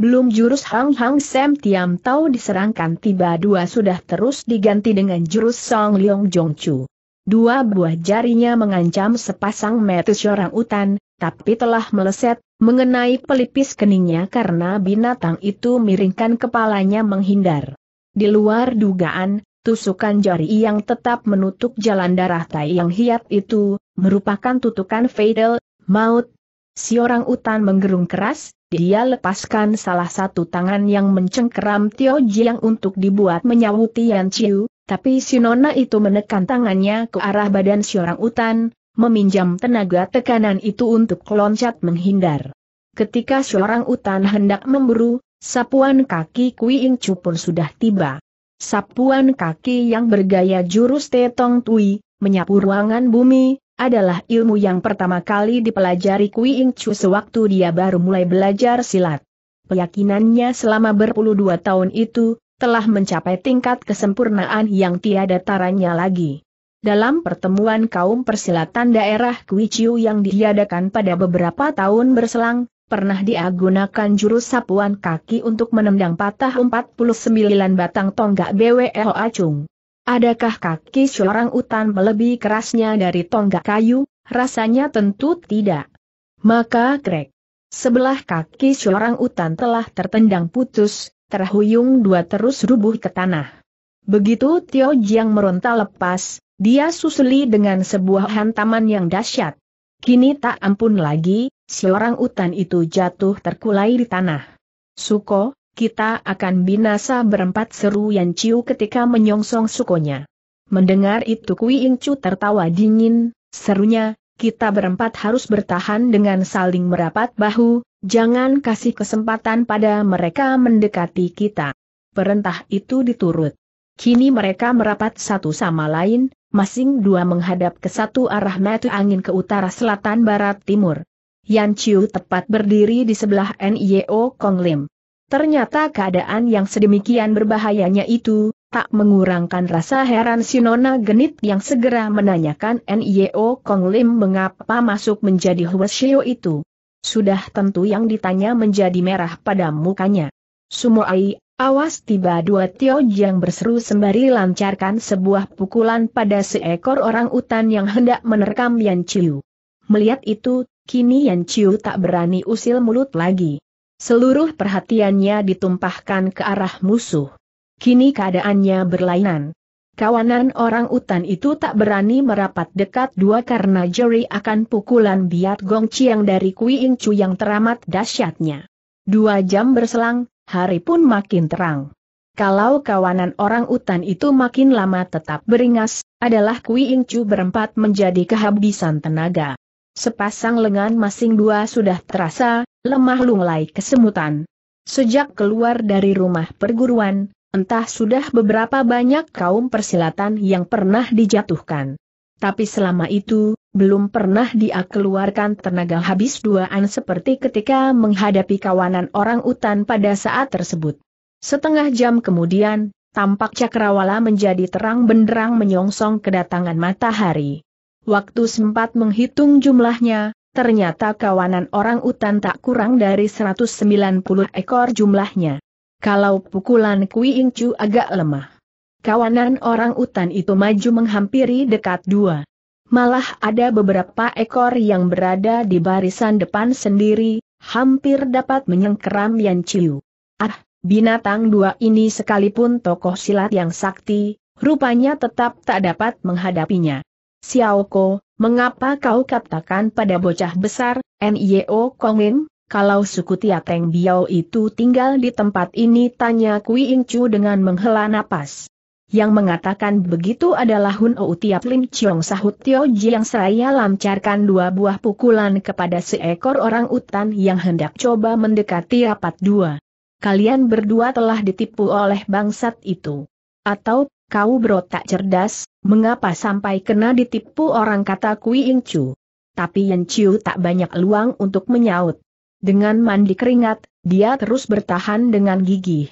Belum jurus Hang Hang Sam Tiam Tau diserangkan tiba dua sudah terus diganti dengan jurus Song Leong Jong Chu. Dua buah jarinya mengancam sepasang metis orang utan, tapi telah meleset, mengenai pelipis keningnya karena binatang itu miringkan kepalanya menghindar. Di luar dugaan, tusukan jari yang tetap menutup jalan darah Tai yang hiat itu, merupakan tutukan fatal, maut. Si orang utan menggerung keras, dia lepaskan salah satu tangan yang mencengkeram Tio Jiang untuk dibuat menyawu Tian Chiu, tapi Nona itu menekan tangannya ke arah badan seorang utan, meminjam tenaga tekanan itu untuk loncat menghindar. Ketika seorang utan hendak memburu, sapuan kaki Kui Ing Chu pun sudah tiba. Sapuan kaki yang bergaya jurus Tetong Tui, menyapu ruangan bumi, adalah ilmu yang pertama kali dipelajari Kui Ing Chu sewaktu dia baru mulai belajar silat. Keyakinannya selama berpuluh dua tahun itu, telah mencapai tingkat kesempurnaan yang tiada taranya lagi. Dalam pertemuan kaum persilatan daerah Kui Chiu yang diadakan pada beberapa tahun berselang, pernah diagunakan jurus sapuan kaki untuk menendang patah 49 batang tonggak BWL Acung. Adakah kaki seorang utan melebihi kerasnya dari tonggak kayu? Rasanya tentu tidak. Maka krek. Sebelah kaki seorang utan telah tertendang putus, terhuyung dua terus rubuh ke tanah. Begitu Tio Jiang meronta lepas, dia susuli dengan sebuah hantaman yang dahsyat. Kini tak ampun lagi, seorang utan itu jatuh terkulai di tanah. Suko, kita akan binasa berempat seru Yan Chiu ketika menyongsong sukonya. Mendengar itu Kui Ying Chu tertawa dingin, serunya, kita berempat harus bertahan dengan saling merapat bahu, jangan kasih kesempatan pada mereka mendekati kita. Perintah itu diturut. Kini mereka merapat satu sama lain, masing dua menghadap ke satu arah metu angin ke utara selatan barat timur. Yan Chiu tepat berdiri di sebelah NIO e Kong Lim. Ternyata keadaan yang sedemikian berbahayanya itu, tak mengurangkan rasa heran Sinona genit yang segera menanyakan N.I.O. E Kong Lim mengapa masuk menjadi Huashio itu. Sudah tentu yang ditanya menjadi merah pada mukanya. Sumoai, awas tiba dua Tio yang berseru sembari lancarkan sebuah pukulan pada seekor orang utan yang hendak menerkam Yan Chiu. Melihat itu, kini Yan Chiu tak berani usil mulut lagi. Seluruh perhatiannya ditumpahkan ke arah musuh. Kini keadaannya berlainan. Kawanan orang utan itu tak berani merapat dekat dua karena jeri akan pukulan biat Gong Chiang dari Kui Ing Chu yang teramat dahsyatnya. Dua jam berselang, hari pun makin terang. Kalau kawanan orang utan itu makin lama tetap beringas, adalah Kui Ing Chu berempat menjadi kehabisan tenaga. Sepasang lengan masing dua sudah terasa, lemah lunglai kesemutan. Sejak keluar dari rumah perguruan, entah sudah beberapa banyak kaum persilatan yang pernah dijatuhkan. Tapi selama itu, belum pernah dia keluarkan tenaga habis duaan seperti ketika menghadapi kawanan orang utan pada saat tersebut. Setengah jam kemudian, tampak cakrawala menjadi terang benderang menyongsong kedatangan matahari. Waktu sempat menghitung jumlahnya, ternyata kawanan orang utan tak kurang dari 190 ekor jumlahnya. Kalau pukulan Kui Ingcu agak lemah. Kawanan orang utan itu maju menghampiri dekat dua. Malah ada beberapa ekor yang berada di barisan depan sendiri, hampir dapat menyengkeram Yan Chiu. Ah, binatang dua ini sekalipun tokoh silat yang sakti, rupanya tetap tak dapat menghadapinya. Xiao Ko, Mengapa kau katakan pada bocah besar, N.I.O. Kongin, kalau suku Tiateng Biao itu tinggal di tempat ini tanya Kui Chu dengan menghela napas. Yang mengatakan begitu adalah Hun Ou Tiap Lim Chiong sahut Tio yang seraya lancarkan dua buah pukulan kepada seekor orang utan yang hendak coba mendekati rapat dua. Kalian berdua telah ditipu oleh bangsat itu. Atau, kau berotak cerdas, Mengapa sampai kena ditipu orang kata Kui Ing Chu? Tapi Yen Chiu tak banyak luang untuk menyaut. Dengan mandi keringat, dia terus bertahan dengan gigih.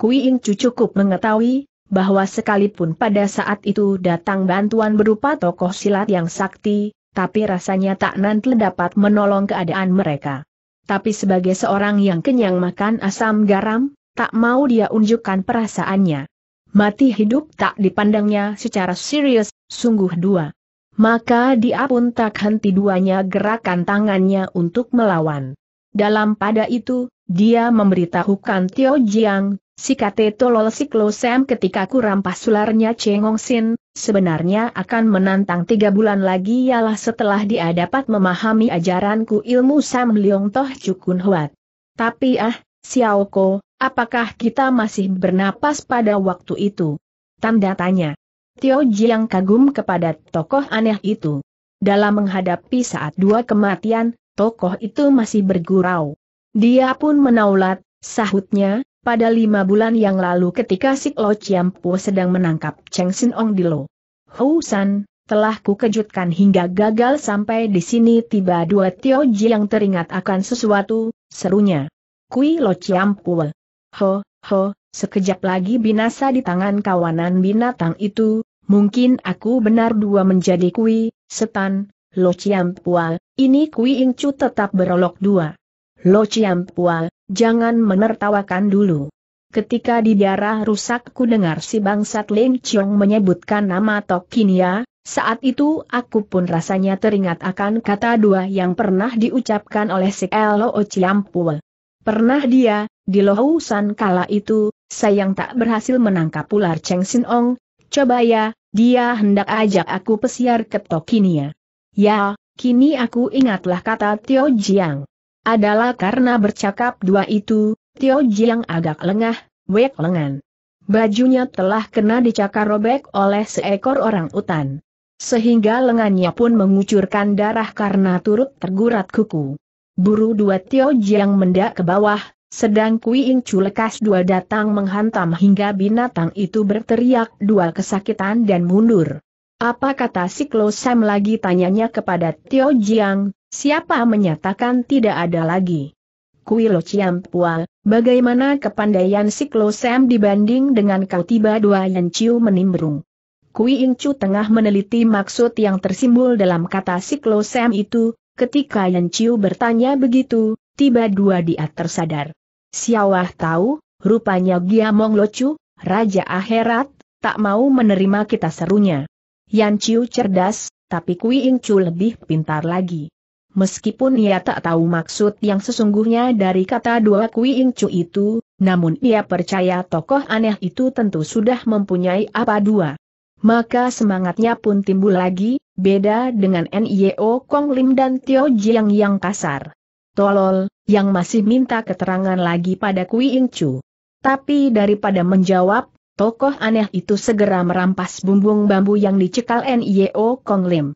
Kui Ing Chu cukup mengetahui bahwa sekalipun pada saat itu datang bantuan berupa tokoh silat yang sakti, tapi rasanya tak nanti dapat menolong keadaan mereka. Tapi sebagai seorang yang kenyang makan asam garam, tak mau dia unjukkan perasaannya mati hidup tak dipandangnya secara serius, sungguh dua. Maka dia pun tak henti duanya gerakan tangannya untuk melawan. Dalam pada itu, dia memberitahukan Tio Jiang, si kate tolol si Klosem ketika kurampas sularnya Chengong Sin, sebenarnya akan menantang tiga bulan lagi ialah setelah dia dapat memahami ajaranku ilmu Sam Leong Toh Cukun Huat. Tapi ah, Xiao Ko, Apakah kita masih bernapas pada waktu itu? Tanda tanya. Tio Jiang kagum kepada tokoh aneh itu. Dalam menghadapi saat dua kematian, tokoh itu masih bergurau. Dia pun menaulat, sahutnya, pada lima bulan yang lalu ketika si Lo Chiampo sedang menangkap Cheng Sin Ong di Lo. Hou San, telah kukejutkan hingga gagal sampai di sini tiba dua Tio Jiang teringat akan sesuatu, serunya. Kui Lo Chiampo. Ho, ho, sekejap lagi binasa di tangan kawanan binatang itu, mungkin aku benar dua menjadi kui, setan, lo ciampual, ini kui ingcu tetap berolok dua. Lo ciampual, jangan menertawakan dulu. Ketika di daerah rusak ku dengar si bangsat Ling Chong menyebutkan nama Tokinia, ya. saat itu aku pun rasanya teringat akan kata dua yang pernah diucapkan oleh si Elo ciampul. Pernah dia, di lohusan kala itu, sayang tak berhasil menangkap ular Cheng Sin Ong, coba ya, dia hendak ajak aku pesiar ke Tokinia. Ya, kini aku ingatlah kata Tio Jiang. Adalah karena bercakap dua itu, Tio Jiang agak lengah, wek lengan. Bajunya telah kena dicakar robek oleh seekor orang utan. Sehingga lengannya pun mengucurkan darah karena turut tergurat kuku. Buru dua Tio Jiang mendak ke bawah, sedang Kui Incu lekas dua datang menghantam hingga binatang itu berteriak dua kesakitan dan mundur. Apa kata si Sam lagi tanyanya kepada Tio Jiang, siapa menyatakan tidak ada lagi? Kui Lo Chiam Pual, bagaimana kepandaian si Sam dibanding dengan kau tiba dua Yan Chiu menimbrung? Kui Incu tengah meneliti maksud yang tersimbul dalam kata si Sam itu, ketika yang Chiu bertanya begitu, tiba dua dia tersadar. Siawah tahu, rupanya Giamong Locu, Raja Akhirat, tak mau menerima kita serunya. Yan Chiu cerdas, tapi Kui Ing Chu lebih pintar lagi. Meskipun ia tak tahu maksud yang sesungguhnya dari kata dua Kui Ing Chu itu, namun ia percaya tokoh aneh itu tentu sudah mempunyai apa dua. Maka semangatnya pun timbul lagi, beda dengan Nio e Kong Lim dan Tio Jiang yang kasar tolol, yang masih minta keterangan lagi pada Kui Ing Chu. Tapi daripada menjawab, tokoh aneh itu segera merampas bumbung bambu yang dicekal N.I.O. Kong Lim.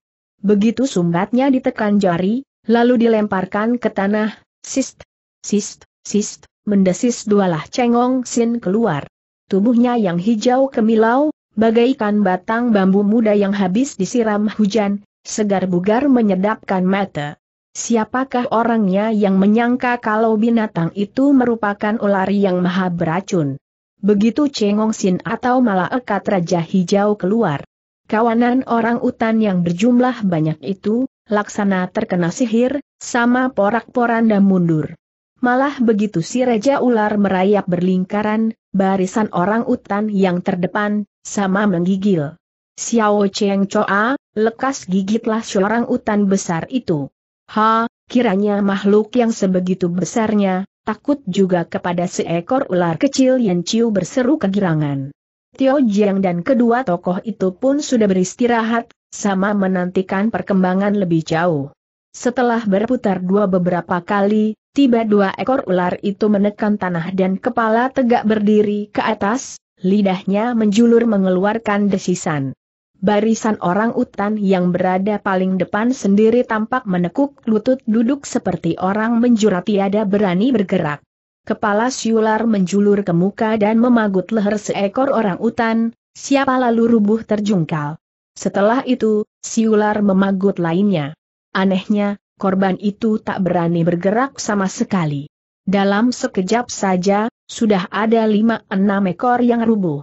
Begitu sumbatnya ditekan jari, lalu dilemparkan ke tanah, sist, sist, sist, mendesis dualah cengong sin keluar. Tubuhnya yang hijau kemilau, bagaikan batang bambu muda yang habis disiram hujan, segar bugar menyedapkan mata. Siapakah orangnya yang menyangka kalau binatang itu merupakan ular yang maha beracun? Begitu cengong Sin atau malah ekat Raja Hijau keluar. Kawanan orang utan yang berjumlah banyak itu, laksana terkena sihir, sama porak-poranda mundur. Malah begitu si Raja Ular merayap berlingkaran, barisan orang utan yang terdepan, sama menggigil. Xiao Cheng Choa, lekas gigitlah seorang utan besar itu. Ha, kiranya makhluk yang sebegitu besarnya, takut juga kepada seekor ular kecil yang ciu berseru kegirangan. Tio Jiang dan kedua tokoh itu pun sudah beristirahat, sama menantikan perkembangan lebih jauh. Setelah berputar dua beberapa kali, tiba dua ekor ular itu menekan tanah dan kepala tegak berdiri ke atas, lidahnya menjulur mengeluarkan desisan. Barisan orang utan yang berada paling depan sendiri tampak menekuk lutut duduk seperti orang menjura tiada berani bergerak. Kepala siular menjulur ke muka dan memagut leher seekor orang utan, siapa lalu rubuh terjungkal. Setelah itu, siular memagut lainnya. Anehnya, korban itu tak berani bergerak sama sekali. Dalam sekejap saja, sudah ada lima enam ekor yang rubuh.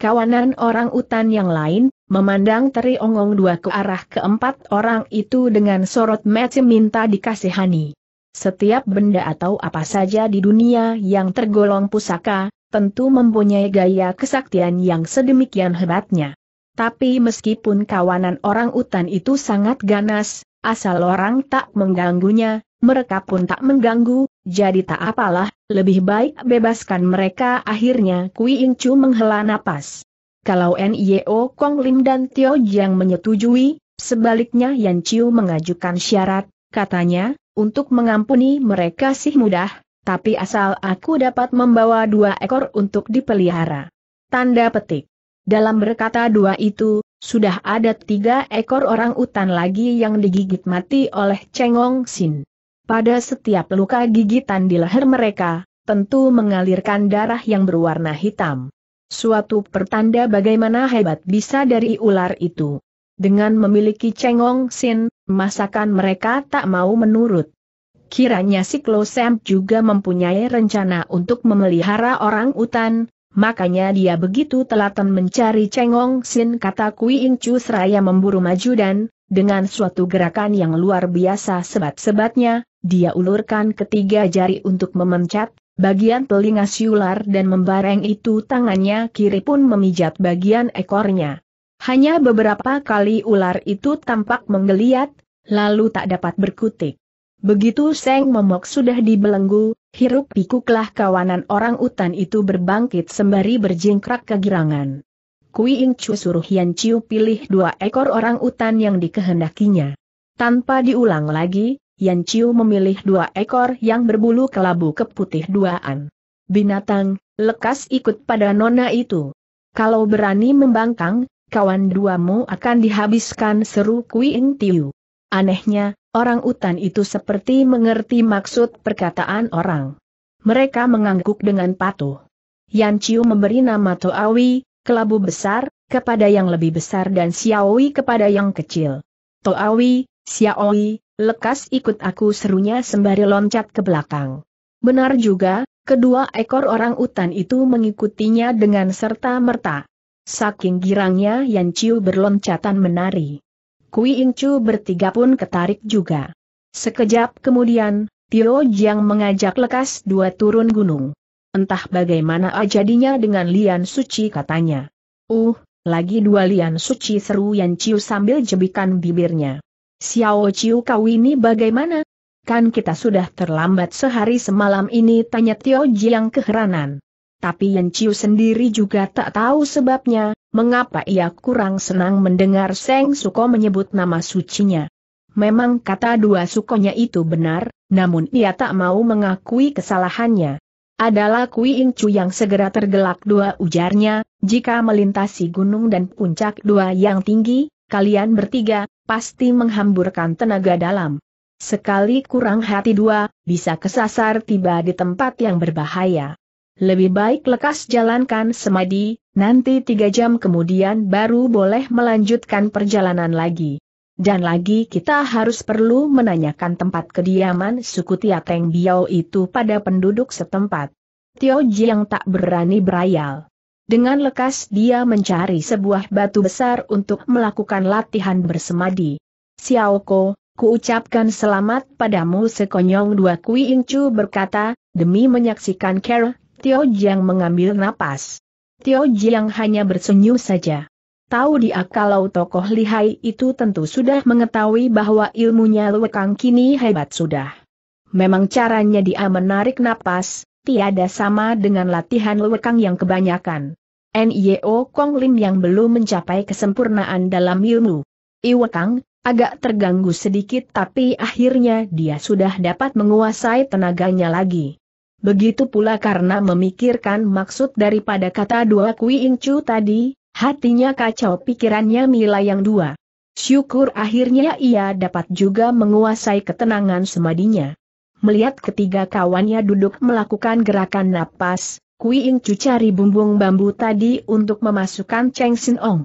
Kawanan orang utan yang lain, memandang Teri Ongong dua ke arah keempat orang itu dengan sorot mata minta dikasihani. Setiap benda atau apa saja di dunia yang tergolong pusaka, tentu mempunyai gaya kesaktian yang sedemikian hebatnya. Tapi meskipun kawanan orang utan itu sangat ganas, asal orang tak mengganggunya, mereka pun tak mengganggu, jadi tak apalah, lebih baik bebaskan mereka akhirnya Kui Chu menghela napas. Kalau NIO Kong Lim dan Tio Jiang menyetujui, sebaliknya Yan Chiu mengajukan syarat, katanya, untuk mengampuni mereka sih mudah, tapi asal aku dapat membawa dua ekor untuk dipelihara. Tanda petik. Dalam berkata dua itu, sudah ada tiga ekor orang utan lagi yang digigit mati oleh Chengong Sin. Pada setiap luka gigitan di leher mereka, tentu mengalirkan darah yang berwarna hitam. Suatu pertanda bagaimana hebat bisa dari ular itu. Dengan memiliki cengong sin, masakan mereka tak mau menurut. Kiranya si Klosem juga mempunyai rencana untuk memelihara orang utan, Makanya dia begitu telaten mencari Cengong Sin kata Kui Ing Chu seraya memburu maju dan, dengan suatu gerakan yang luar biasa sebat-sebatnya, dia ulurkan ketiga jari untuk memencet bagian telinga siular dan membareng itu tangannya kiri pun memijat bagian ekornya. Hanya beberapa kali ular itu tampak menggeliat, lalu tak dapat berkutik. Begitu Seng Momok sudah dibelenggu, hiruk pikuklah kawanan orang utan itu berbangkit sembari berjingkrak kegirangan. Kui Ing Chu suruh Yan Chiu pilih dua ekor orang utan yang dikehendakinya. Tanpa diulang lagi, Yan Chiu memilih dua ekor yang berbulu kelabu keputih duaan. Binatang, lekas ikut pada nona itu. Kalau berani membangkang, kawan duamu akan dihabiskan seru Kui Tiu. Anehnya, orang utan itu seperti mengerti maksud perkataan orang. Mereka mengangguk dengan patuh. Yan Chiu memberi nama Toawi, kelabu besar, kepada yang lebih besar dan Xiaowi kepada yang kecil. Toawi, Xiaoyi, lekas ikut aku serunya sembari loncat ke belakang. Benar juga, kedua ekor orang utan itu mengikutinya dengan serta-merta. Saking girangnya Yan Chiu berloncatan menari. Kui Ing Chu bertiga pun ketarik juga. Sekejap kemudian, Tio Jiang mengajak lekas dua turun gunung. Entah bagaimana ajadinya dengan Lian Suci katanya. Uh, lagi dua Lian Suci seru Yan Chiu sambil jebikan bibirnya. Xiao Chiu kau ini bagaimana? Kan kita sudah terlambat sehari semalam ini tanya Tio Jiang keheranan. Tapi Yan Chiu sendiri juga tak tahu sebabnya, mengapa ia kurang senang mendengar Seng Suko menyebut nama sucinya. Memang kata dua sukonya itu benar, namun ia tak mau mengakui kesalahannya. Adalah Kui Ing Chu yang segera tergelak dua ujarnya, jika melintasi gunung dan puncak dua yang tinggi, kalian bertiga, pasti menghamburkan tenaga dalam. Sekali kurang hati dua, bisa kesasar tiba di tempat yang berbahaya. Lebih baik lekas jalankan semadi, nanti tiga jam kemudian baru boleh melanjutkan perjalanan lagi. Dan lagi kita harus perlu menanyakan tempat kediaman suku Tiateng Biao itu pada penduduk setempat. Tio Ji yang tak berani berayal. Dengan lekas dia mencari sebuah batu besar untuk melakukan latihan bersemadi. Xiaoko, kuucapkan selamat padamu sekonyong dua Kui Incu berkata, demi menyaksikan Kera, Tio Jiang mengambil napas. Tio Jiang hanya bersenyum saja. Tahu dia kalau tokoh lihai itu tentu sudah mengetahui bahwa ilmunya kang kini hebat sudah. Memang caranya dia menarik napas, tiada sama dengan latihan lewekang yang kebanyakan. Nio Kong Lim yang belum mencapai kesempurnaan dalam ilmu. Iwekang, agak terganggu sedikit tapi akhirnya dia sudah dapat menguasai tenaganya lagi. Begitu pula karena memikirkan maksud daripada kata dua Kui Incu tadi, hatinya kacau pikirannya Mila yang dua. Syukur akhirnya ia dapat juga menguasai ketenangan semadinya. Melihat ketiga kawannya duduk melakukan gerakan napas, Kui Ing Chu cari bumbung bambu tadi untuk memasukkan Cheng Sin Ong.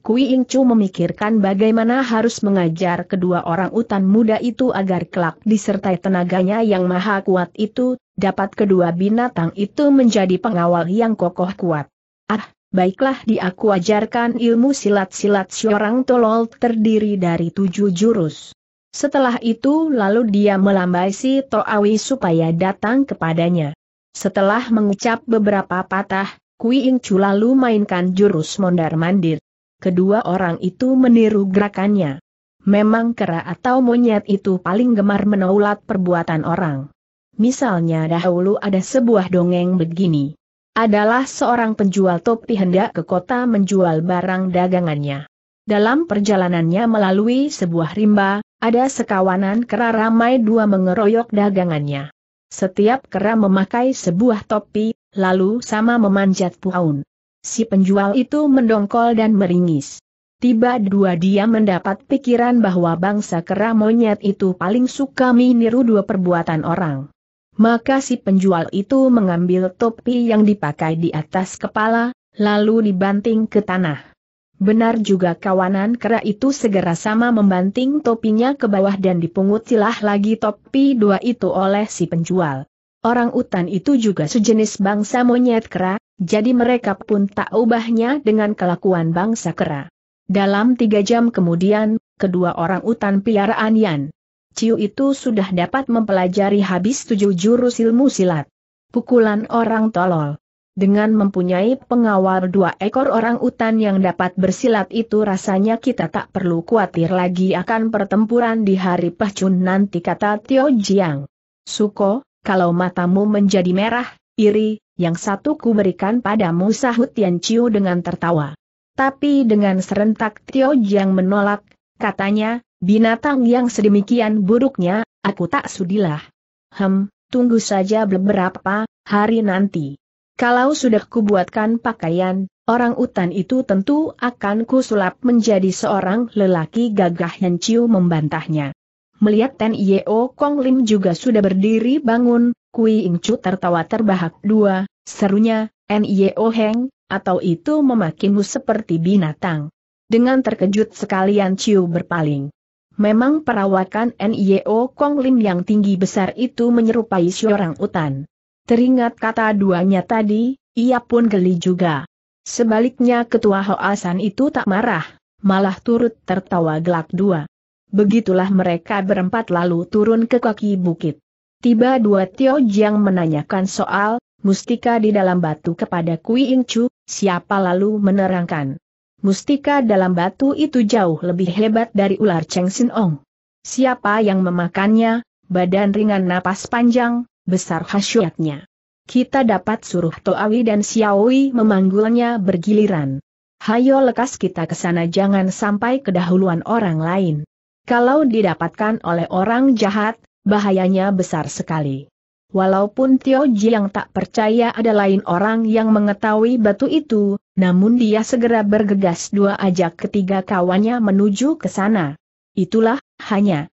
Kui Ing Chu memikirkan bagaimana harus mengajar kedua orang utan muda itu agar kelak disertai tenaganya yang maha kuat itu, dapat kedua binatang itu menjadi pengawal yang kokoh kuat. Ah, baiklah diaku ajarkan ilmu silat-silat seorang tolol terdiri dari tujuh jurus. Setelah itu lalu dia melambai si Toawi supaya datang kepadanya. Setelah mengucap beberapa patah, Kui Ing Chu lalu mainkan jurus mondar-mandir. Kedua orang itu meniru gerakannya. Memang kera atau monyet itu paling gemar menaulat perbuatan orang. Misalnya dahulu ada sebuah dongeng begini. Adalah seorang penjual topi hendak ke kota menjual barang dagangannya. Dalam perjalanannya melalui sebuah rimba, ada sekawanan kera ramai dua mengeroyok dagangannya. Setiap kera memakai sebuah topi, lalu sama memanjat puhaun. Si penjual itu mendongkol dan meringis. Tiba dua dia mendapat pikiran bahwa bangsa kera monyet itu paling suka meniru dua perbuatan orang. Maka si penjual itu mengambil topi yang dipakai di atas kepala, lalu dibanting ke tanah. Benar juga kawanan kera itu segera sama membanting topinya ke bawah dan dipungut silah lagi topi dua itu oleh si penjual. Orang utan itu juga sejenis bangsa monyet kera, jadi mereka pun tak ubahnya dengan kelakuan bangsa kera. Dalam tiga jam kemudian, kedua orang utan piaraan Yan Ciu itu sudah dapat mempelajari habis tujuh jurus ilmu silat. Pukulan orang tolol. Dengan mempunyai pengawal dua ekor orang utan yang dapat bersilat itu rasanya kita tak perlu khawatir lagi akan pertempuran di hari pecun nanti kata Tio Jiang. Suko, kalau matamu menjadi merah, iri, yang satu ku berikan padamu sahut Tian Chiu dengan tertawa. Tapi dengan serentak Tio Jiang menolak, katanya, binatang yang sedemikian buruknya, aku tak sudilah. Hem, tunggu saja beberapa hari nanti. Kalau sudah kubuatkan pakaian, orang utan itu tentu akan kusulap menjadi seorang lelaki gagah yang ciu membantahnya. Melihat Ten Yeo Kong Lim juga sudah berdiri bangun, Kui Ing Chu tertawa terbahak dua, serunya, N Yeo Heng, atau itu memakimu seperti binatang. Dengan terkejut sekalian Ciu berpaling. Memang perawakan N Yeo Kong Lim yang tinggi besar itu menyerupai seorang utan. Teringat kata duanya tadi, ia pun geli juga. Sebaliknya ketua Hoasan itu tak marah, malah turut tertawa gelak dua. Begitulah mereka berempat lalu turun ke kaki bukit. Tiba dua Tio Jiang menanyakan soal, mustika di dalam batu kepada Kui Ing Chu, siapa lalu menerangkan. Mustika dalam batu itu jauh lebih hebat dari ular Cheng Sin Ong. Siapa yang memakannya, badan ringan napas panjang, besar khasyuatnya. Kita dapat suruh Toawi dan Xiaoi memanggulnya bergiliran. Hayo lekas kita ke sana jangan sampai kedahuluan orang lain. Kalau didapatkan oleh orang jahat, bahayanya besar sekali. Walaupun Tio Ji yang tak percaya ada lain orang yang mengetahui batu itu, namun dia segera bergegas dua ajak ketiga kawannya menuju ke sana. Itulah, hanya,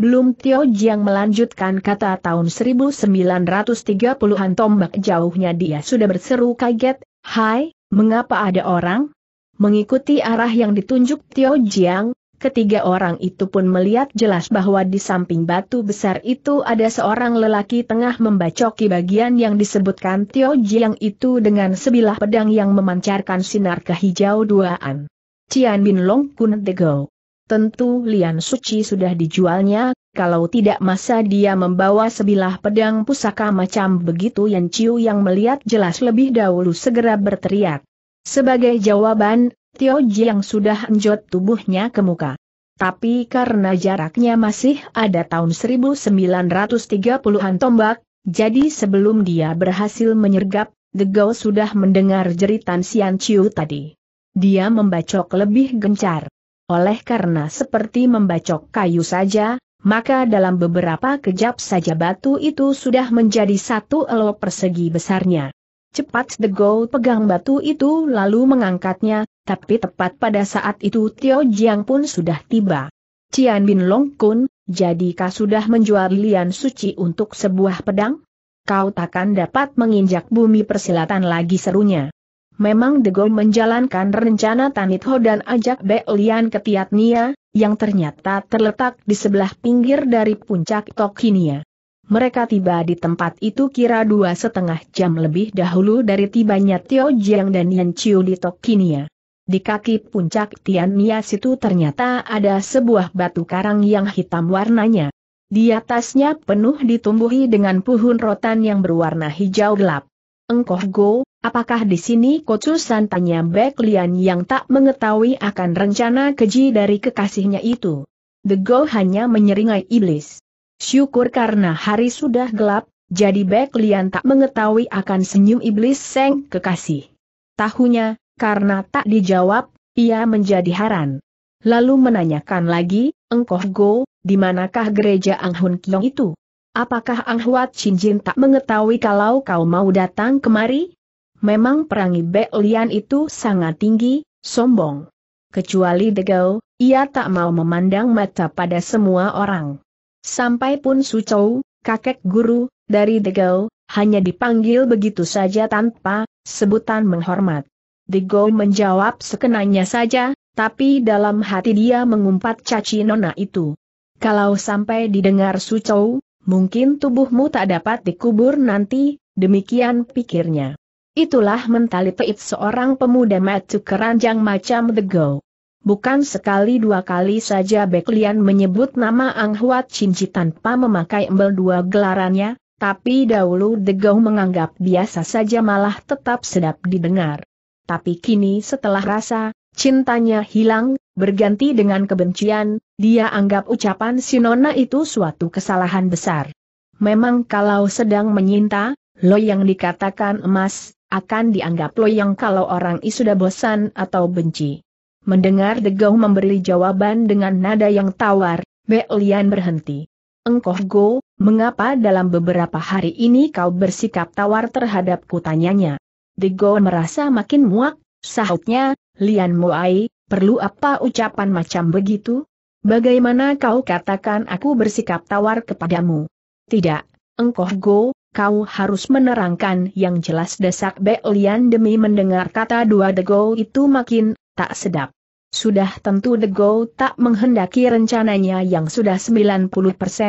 belum Tio Jiang melanjutkan kata tahun 1930-an tombak jauhnya dia sudah berseru kaget, Hai, mengapa ada orang? Mengikuti arah yang ditunjuk Tio Jiang, ketiga orang itu pun melihat jelas bahwa di samping batu besar itu ada seorang lelaki tengah membacoki bagian yang disebutkan Tio Jiang itu dengan sebilah pedang yang memancarkan sinar kehijau duaan. Cian Bin Long Kun degau tentu Lian Suci sudah dijualnya, kalau tidak masa dia membawa sebilah pedang pusaka macam begitu Yan Ciu yang melihat jelas lebih dahulu segera berteriak. Sebagai jawaban, Tio yang sudah enjot tubuhnya ke muka. Tapi karena jaraknya masih ada tahun 1930-an tombak, jadi sebelum dia berhasil menyergap, The Gao sudah mendengar jeritan Sian Ciu tadi. Dia membacok lebih gencar. Oleh karena seperti membacok kayu saja, maka dalam beberapa kejap saja batu itu sudah menjadi satu elok persegi besarnya. Cepat The Go pegang batu itu lalu mengangkatnya, tapi tepat pada saat itu Tio Jiang pun sudah tiba. Cian Bin Long Kun, jadikah sudah menjual lian suci untuk sebuah pedang? Kau takkan dapat menginjak bumi persilatan lagi serunya memang Dego menjalankan rencana Tanitho dan ajak Belian ke Tiatnia, yang ternyata terletak di sebelah pinggir dari puncak Tokinia. Mereka tiba di tempat itu kira dua setengah jam lebih dahulu dari tibanya Tio Jiang dan Yan Chiu di Tokinia. Di kaki puncak Tian situ situ ternyata ada sebuah batu karang yang hitam warnanya. Di atasnya penuh ditumbuhi dengan puhun rotan yang berwarna hijau gelap. Engkoh Go, Apakah di sini kocusan tanya Bek Lian yang tak mengetahui akan rencana keji dari kekasihnya itu? The Go hanya menyeringai iblis. Syukur karena hari sudah gelap, jadi Bek Lian tak mengetahui akan senyum iblis Seng kekasih. Tahunya, karena tak dijawab, ia menjadi haran. Lalu menanyakan lagi, Engkoh Go, di manakah gereja Ang Hun Kiong itu? Apakah Ang Huat Chin Jin tak mengetahui kalau kau mau datang kemari? Memang perangi Bek Lian itu sangat tinggi, sombong. Kecuali Degau, ia tak mau memandang mata pada semua orang. Sampai pun Sucou, kakek guru, dari Degau, hanya dipanggil begitu saja tanpa sebutan menghormat. Degau menjawab sekenanya saja, tapi dalam hati dia mengumpat caci nona itu. Kalau sampai didengar Sucou, mungkin tubuhmu tak dapat dikubur nanti, demikian pikirnya. Itulah mentali peit seorang pemuda matu keranjang macam The Go. Bukan sekali dua kali saja Beklian menyebut nama Ang Huat Cinci tanpa memakai embel dua gelarannya, tapi dahulu The Go menganggap biasa saja malah tetap sedap didengar. Tapi kini setelah rasa, cintanya hilang, berganti dengan kebencian, dia anggap ucapan Sinona itu suatu kesalahan besar. Memang kalau sedang menyinta, Lo yang dikatakan emas, akan dianggap loyang kalau orang I sudah bosan atau benci. Mendengar Degau memberi jawaban dengan nada yang tawar, Belian berhenti. Engkoh Go, mengapa dalam beberapa hari ini kau bersikap tawar terhadapku tanyanya. Degau merasa makin muak, sahutnya, Lian Moai, perlu apa ucapan macam begitu? Bagaimana kau katakan aku bersikap tawar kepadamu? Tidak, engkoh Go, kau harus menerangkan yang jelas desak Bek Lian demi mendengar kata dua dego itu makin tak sedap. Sudah tentu Dego tak menghendaki rencananya yang sudah 90%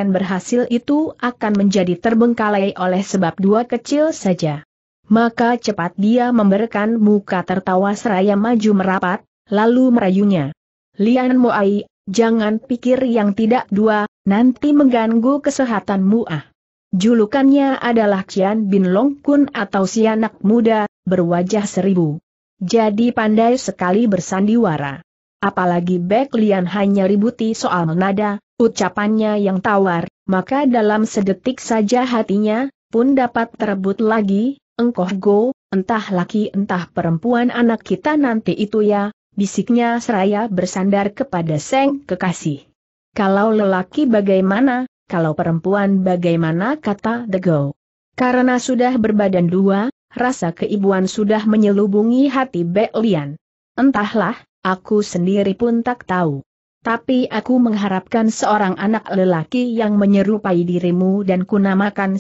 berhasil itu akan menjadi terbengkalai oleh sebab dua kecil saja. Maka cepat dia memberikan muka tertawa seraya maju merapat, lalu merayunya. Lian Moai, jangan pikir yang tidak dua, nanti mengganggu kesehatanmu ah. Julukannya adalah Cian Bin Long Kun atau si anak muda, berwajah seribu. Jadi pandai sekali bersandiwara. Apalagi Bek Lian hanya ributi soal nada, ucapannya yang tawar, maka dalam sedetik saja hatinya, pun dapat terebut lagi, engkoh go, entah laki entah perempuan anak kita nanti itu ya, bisiknya seraya bersandar kepada Seng Kekasih. Kalau lelaki bagaimana, kalau perempuan bagaimana kata The Go? Karena sudah berbadan dua, rasa keibuan sudah menyelubungi hati Bek Lian. Entahlah, aku sendiri pun tak tahu. Tapi aku mengharapkan seorang anak lelaki yang menyerupai dirimu dan kunamakan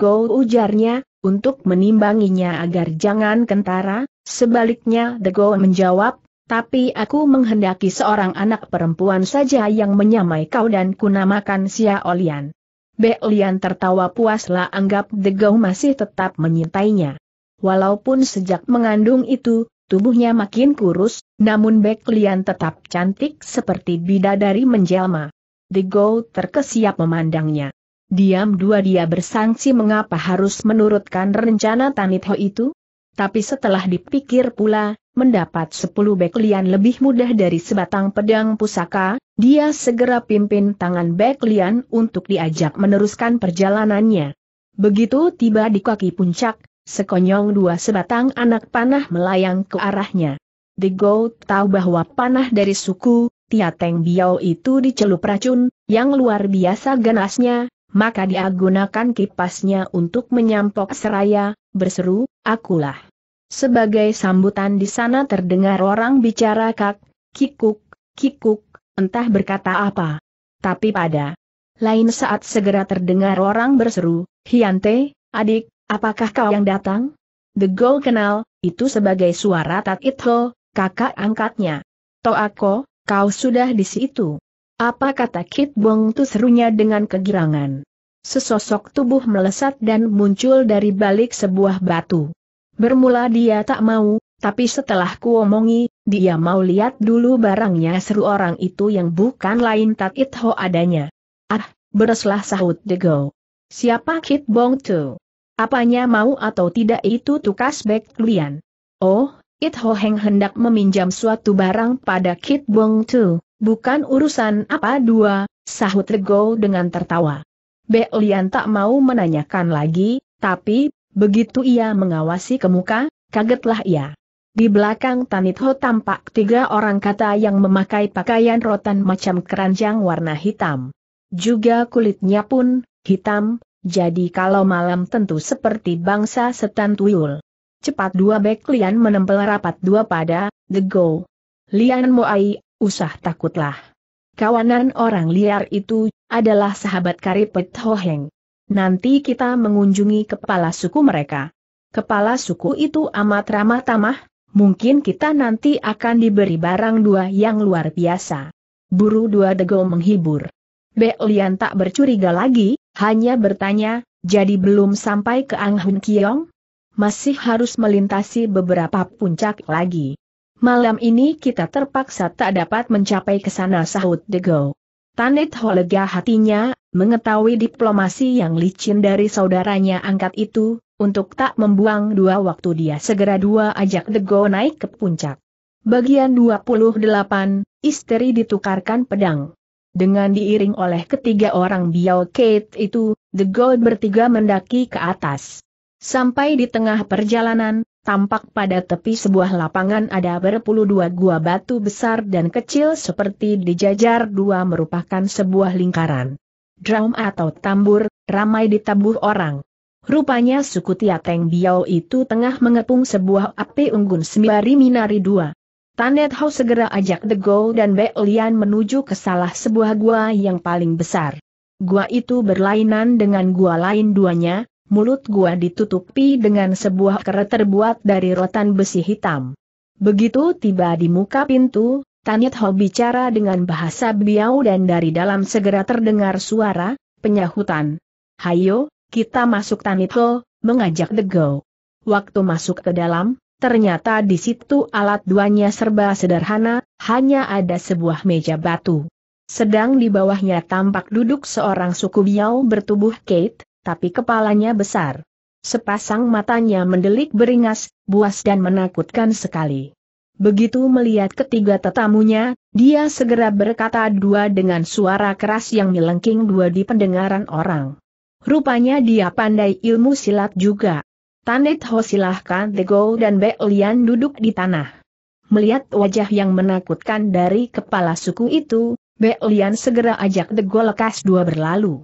Go. ujarnya, untuk menimbanginya agar jangan kentara, sebaliknya The Go menjawab, tapi aku menghendaki seorang anak perempuan saja yang menyamai kau dan kunamakan Sia Olian. Bek Lian tertawa puaslah anggap Degau masih tetap menyintainya. Walaupun sejak mengandung itu, tubuhnya makin kurus, namun Bek Lian tetap cantik seperti bidadari menjelma. Degau terkesiap memandangnya. Diam dua dia bersangsi mengapa harus menurutkan rencana Tanitho itu? Tapi setelah dipikir pula, mendapat sepuluh beklian lebih mudah dari sebatang pedang pusaka, dia segera pimpin tangan beklian untuk diajak meneruskan perjalanannya. Begitu tiba di kaki puncak, sekonyong dua sebatang anak panah melayang ke arahnya. The Goat tahu bahwa panah dari suku, Tiateng Biao itu dicelup racun, yang luar biasa ganasnya, maka dia gunakan kipasnya untuk menyampok seraya, berseru, akulah. Sebagai sambutan di sana terdengar orang bicara kak, kikuk, kikuk, entah berkata apa. Tapi pada lain saat segera terdengar orang berseru, Hiante, adik, apakah kau yang datang? The Goal kenal, itu sebagai suara Tat Itho, kakak angkatnya. Toako, kau sudah di situ. Apa kata Kit Bong tu serunya dengan kegirangan. Sesosok tubuh melesat dan muncul dari balik sebuah batu. Bermula dia tak mau, tapi setelah kuomongi, dia mau lihat dulu barangnya seru orang itu yang bukan lain tak It adanya. Ah, bereslah sahut Dego. Siapa Kit Bong Tu? Apanya mau atau tidak itu tukas Bek Lian. Oh, It Ho Heng hendak meminjam suatu barang pada Kit Bong Tu, bukan urusan apa dua, sahut Dego dengan tertawa. Bek Lian tak mau menanyakan lagi, tapi Begitu ia mengawasi ke muka, kagetlah ia. Di belakang Tanitho tampak tiga orang kata yang memakai pakaian rotan macam keranjang warna hitam. Juga kulitnya pun, hitam, jadi kalau malam tentu seperti bangsa setan tuyul. Cepat dua bek Lian menempel rapat dua pada, the go. Lian Moai, usah takutlah. Kawanan orang liar itu, adalah sahabat karipet Hoheng nanti kita mengunjungi kepala suku mereka. Kepala suku itu amat ramah tamah, mungkin kita nanti akan diberi barang dua yang luar biasa. Buru dua dego menghibur. Beolian tak bercuriga lagi, hanya bertanya, jadi belum sampai ke Anghun Kiong? Masih harus melintasi beberapa puncak lagi. Malam ini kita terpaksa tak dapat mencapai ke sana sahut Dego. Tanit Ho lega hatinya, mengetahui diplomasi yang licin dari saudaranya angkat itu, untuk tak membuang dua waktu dia segera dua ajak Dego naik ke puncak. Bagian 28, istri ditukarkan pedang. Dengan diiring oleh ketiga orang Biao Kate itu, The God bertiga mendaki ke atas. Sampai di tengah perjalanan, tampak pada tepi sebuah lapangan ada berpuluh dua gua batu besar dan kecil seperti dijajar dua merupakan sebuah lingkaran. Drum atau tambur, ramai ditabuh orang. Rupanya suku Tiateng Biao itu tengah mengepung sebuah api unggun sembari minari dua. Tanet Hao segera ajak The Go dan Be Lian menuju ke salah sebuah gua yang paling besar. Gua itu berlainan dengan gua lain duanya, mulut gua ditutupi dengan sebuah keret terbuat dari rotan besi hitam. Begitu tiba di muka pintu, Tanit Ho bicara dengan bahasa Biau dan dari dalam segera terdengar suara, penyahutan. Hayo, kita masuk Tanit Ho, mengajak Dego. Waktu masuk ke dalam, ternyata di situ alat duanya serba sederhana, hanya ada sebuah meja batu. Sedang di bawahnya tampak duduk seorang suku Biau bertubuh Kate, tapi kepalanya besar. Sepasang matanya mendelik beringas, buas dan menakutkan sekali. Begitu melihat ketiga tetamunya, dia segera berkata dua dengan suara keras yang melengking dua di pendengaran orang. Rupanya dia pandai ilmu silat juga. Tanet Ho silahkan Tego dan Be Lian duduk di tanah. Melihat wajah yang menakutkan dari kepala suku itu, Be Lian segera ajak Tego lekas dua berlalu.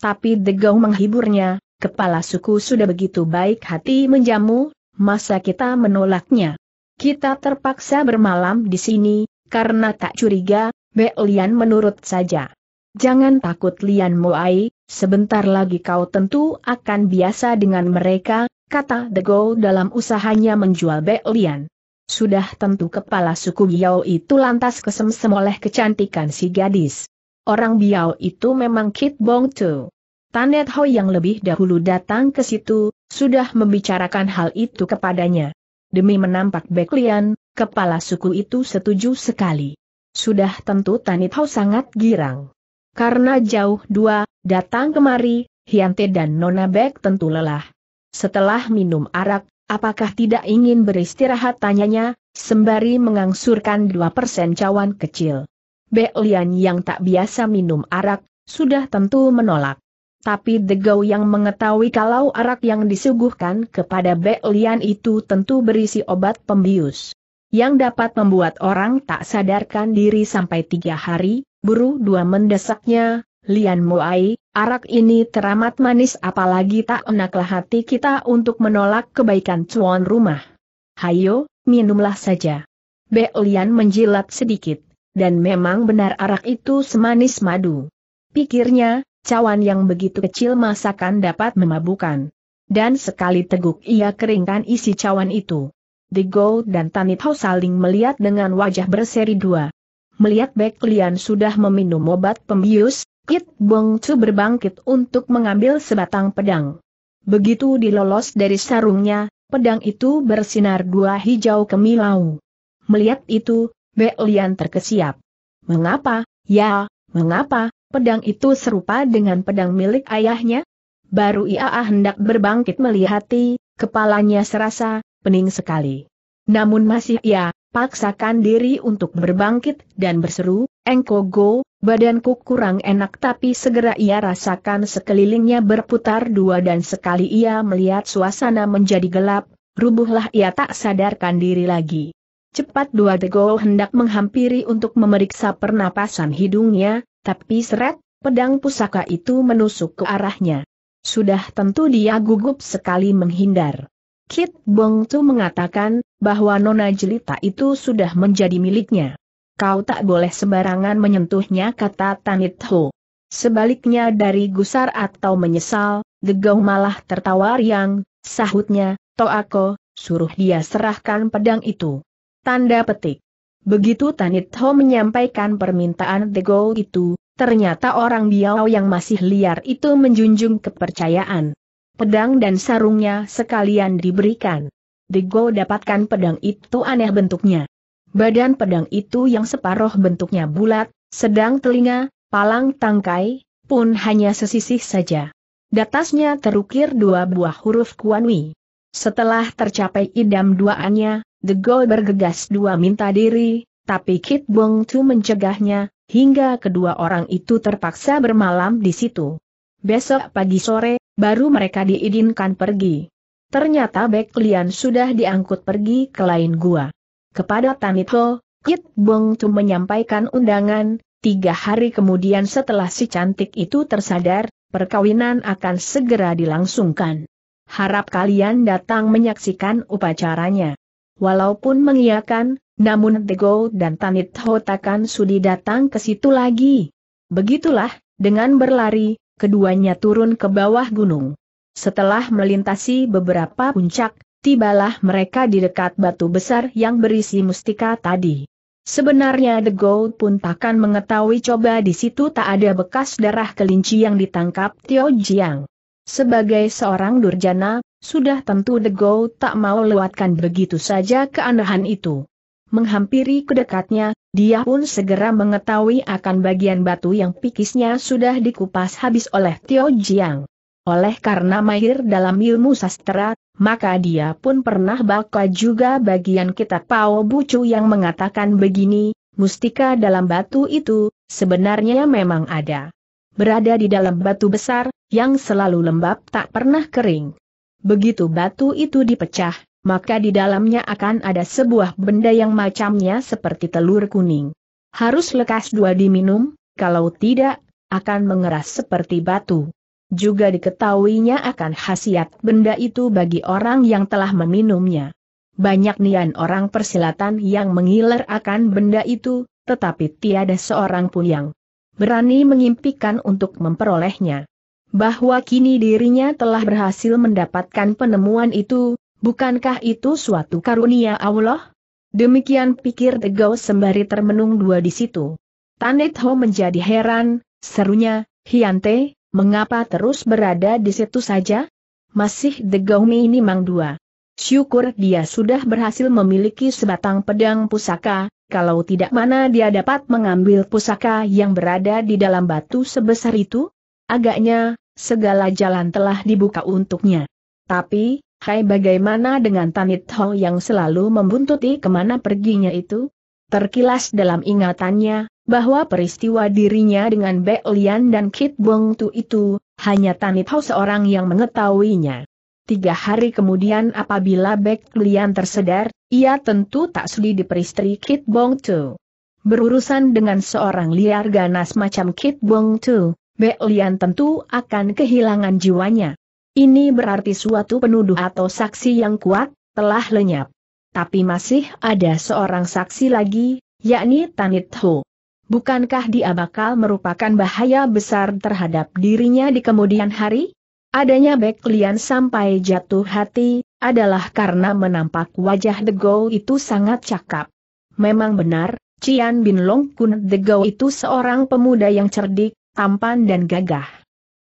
Tapi Degau menghiburnya, kepala suku sudah begitu baik hati menjamu, masa kita menolaknya. Kita terpaksa bermalam di sini, karena tak curiga, Be Lian menurut saja. Jangan takut Lian Moai, sebentar lagi kau tentu akan biasa dengan mereka, kata Degau dalam usahanya menjual Be Lian. Sudah tentu kepala suku Yao itu lantas kesemsem oleh kecantikan si gadis orang Biao itu memang Kit Bong Chu. Tanet Ho yang lebih dahulu datang ke situ, sudah membicarakan hal itu kepadanya. Demi menampak Beklian, kepala suku itu setuju sekali. Sudah tentu Tanet Ho sangat girang. Karena jauh dua, datang kemari, Hyante dan Nona Bek tentu lelah. Setelah minum arak, apakah tidak ingin beristirahat tanyanya, sembari mengangsurkan dua persen cawan kecil. Bek Lian yang tak biasa minum arak, sudah tentu menolak. Tapi Degau yang mengetahui kalau arak yang disuguhkan kepada Bek Lian itu tentu berisi obat pembius. Yang dapat membuat orang tak sadarkan diri sampai tiga hari, buru dua mendesaknya, Lian Muai, arak ini teramat manis apalagi tak enaklah hati kita untuk menolak kebaikan cuan rumah. Hayo, minumlah saja. Bek Lian menjilat sedikit dan memang benar arak itu semanis madu. Pikirnya, cawan yang begitu kecil masakan dapat memabukan. Dan sekali teguk ia keringkan isi cawan itu. The Gold dan Tanithau saling melihat dengan wajah berseri dua. Melihat Lian sudah meminum obat pembius, Kit Bong Chu berbangkit untuk mengambil sebatang pedang. Begitu dilolos dari sarungnya, pedang itu bersinar dua hijau kemilau. Melihat itu, Lian terkesiap. Mengapa, ya, mengapa, pedang itu serupa dengan pedang milik ayahnya? Baru ia ah hendak berbangkit melihati, kepalanya serasa, pening sekali. Namun masih ia, paksakan diri untuk berbangkit dan berseru, Engko go! badanku kurang enak tapi segera ia rasakan sekelilingnya berputar dua dan sekali ia melihat suasana menjadi gelap, rubuhlah ia tak sadarkan diri lagi. Cepat dua dego hendak menghampiri untuk memeriksa pernapasan hidungnya, tapi seret, pedang pusaka itu menusuk ke arahnya. Sudah tentu dia gugup sekali menghindar. Kit Bong Tu mengatakan, bahwa Nona Jelita itu sudah menjadi miliknya. Kau tak boleh sembarangan menyentuhnya kata Tanit Ho. Sebaliknya dari gusar atau menyesal, Degau malah tertawa riang, sahutnya, Toako, suruh dia serahkan pedang itu. Tanda petik. Begitu Tanit Ho menyampaikan permintaan The Go itu, ternyata orang Biao yang masih liar itu menjunjung kepercayaan. Pedang dan sarungnya sekalian diberikan. The Go dapatkan pedang itu aneh bentuknya. Badan pedang itu yang separuh bentuknya bulat, sedang telinga, palang tangkai, pun hanya sesisih saja. Datasnya terukir dua buah huruf Kuanwi. Setelah tercapai idam duaannya, The Goal bergegas dua minta diri, tapi Kit Bong Tu mencegahnya, hingga kedua orang itu terpaksa bermalam di situ. Besok pagi sore, baru mereka diizinkan pergi. Ternyata Bek Lian sudah diangkut pergi ke lain gua. Kepada Tanito, Kit Bong Tu menyampaikan undangan, tiga hari kemudian setelah si cantik itu tersadar, perkawinan akan segera dilangsungkan. Harap kalian datang menyaksikan upacaranya. Walaupun mengiakan, namun Tego dan Tanit Ho takkan sudi datang ke situ lagi. Begitulah, dengan berlari, keduanya turun ke bawah gunung. Setelah melintasi beberapa puncak, tibalah mereka di dekat batu besar yang berisi mustika tadi. Sebenarnya The Gold pun takkan mengetahui coba di situ tak ada bekas darah kelinci yang ditangkap Tio Jiang. Sebagai seorang durjana, sudah tentu The Go tak mau lewatkan begitu saja keanehan itu. Menghampiri kedekatnya, dia pun segera mengetahui akan bagian batu yang pikisnya sudah dikupas habis oleh Tio Jiang. Oleh karena mahir dalam ilmu sastra, maka dia pun pernah baca juga bagian kitab Pao Bucu yang mengatakan begini, mustika dalam batu itu, sebenarnya memang ada. Berada di dalam batu besar, yang selalu lembab tak pernah kering. Begitu batu itu dipecah, maka di dalamnya akan ada sebuah benda yang macamnya seperti telur kuning. Harus lekas dua diminum, kalau tidak, akan mengeras seperti batu. Juga diketahuinya akan khasiat benda itu bagi orang yang telah meminumnya. Banyak nian orang persilatan yang mengiler akan benda itu, tetapi tiada seorang pun yang berani mengimpikan untuk memperolehnya bahwa kini dirinya telah berhasil mendapatkan penemuan itu, bukankah itu suatu karunia Allah? Demikian pikir Tegau sembari termenung dua di situ. Tanit Ho menjadi heran, serunya, Hiante, mengapa terus berada di situ saja? Masih Tegau ini mang dua. Syukur dia sudah berhasil memiliki sebatang pedang pusaka, kalau tidak mana dia dapat mengambil pusaka yang berada di dalam batu sebesar itu? Agaknya, segala jalan telah dibuka untuknya. Tapi, hai bagaimana dengan Tanit Ho yang selalu membuntuti kemana perginya itu? Terkilas dalam ingatannya, bahwa peristiwa dirinya dengan Bek Lian dan Kit Bong Tu itu, hanya Tanit Ho seorang yang mengetahuinya. Tiga hari kemudian apabila Bek Lian tersedar, ia tentu tak sudi diperistri Kit Bong Tu. Berurusan dengan seorang liar ganas macam Kit Bong Tu, Lian tentu akan kehilangan jiwanya. Ini berarti suatu penuduh atau saksi yang kuat, telah lenyap. Tapi masih ada seorang saksi lagi, yakni Tanit Ho. Bukankah dia bakal merupakan bahaya besar terhadap dirinya di kemudian hari? Adanya Lian sampai jatuh hati, adalah karena menampak wajah The Go itu sangat cakap. Memang benar, Cian Bin Long Kun The Go itu seorang pemuda yang cerdik, tampan dan gagah.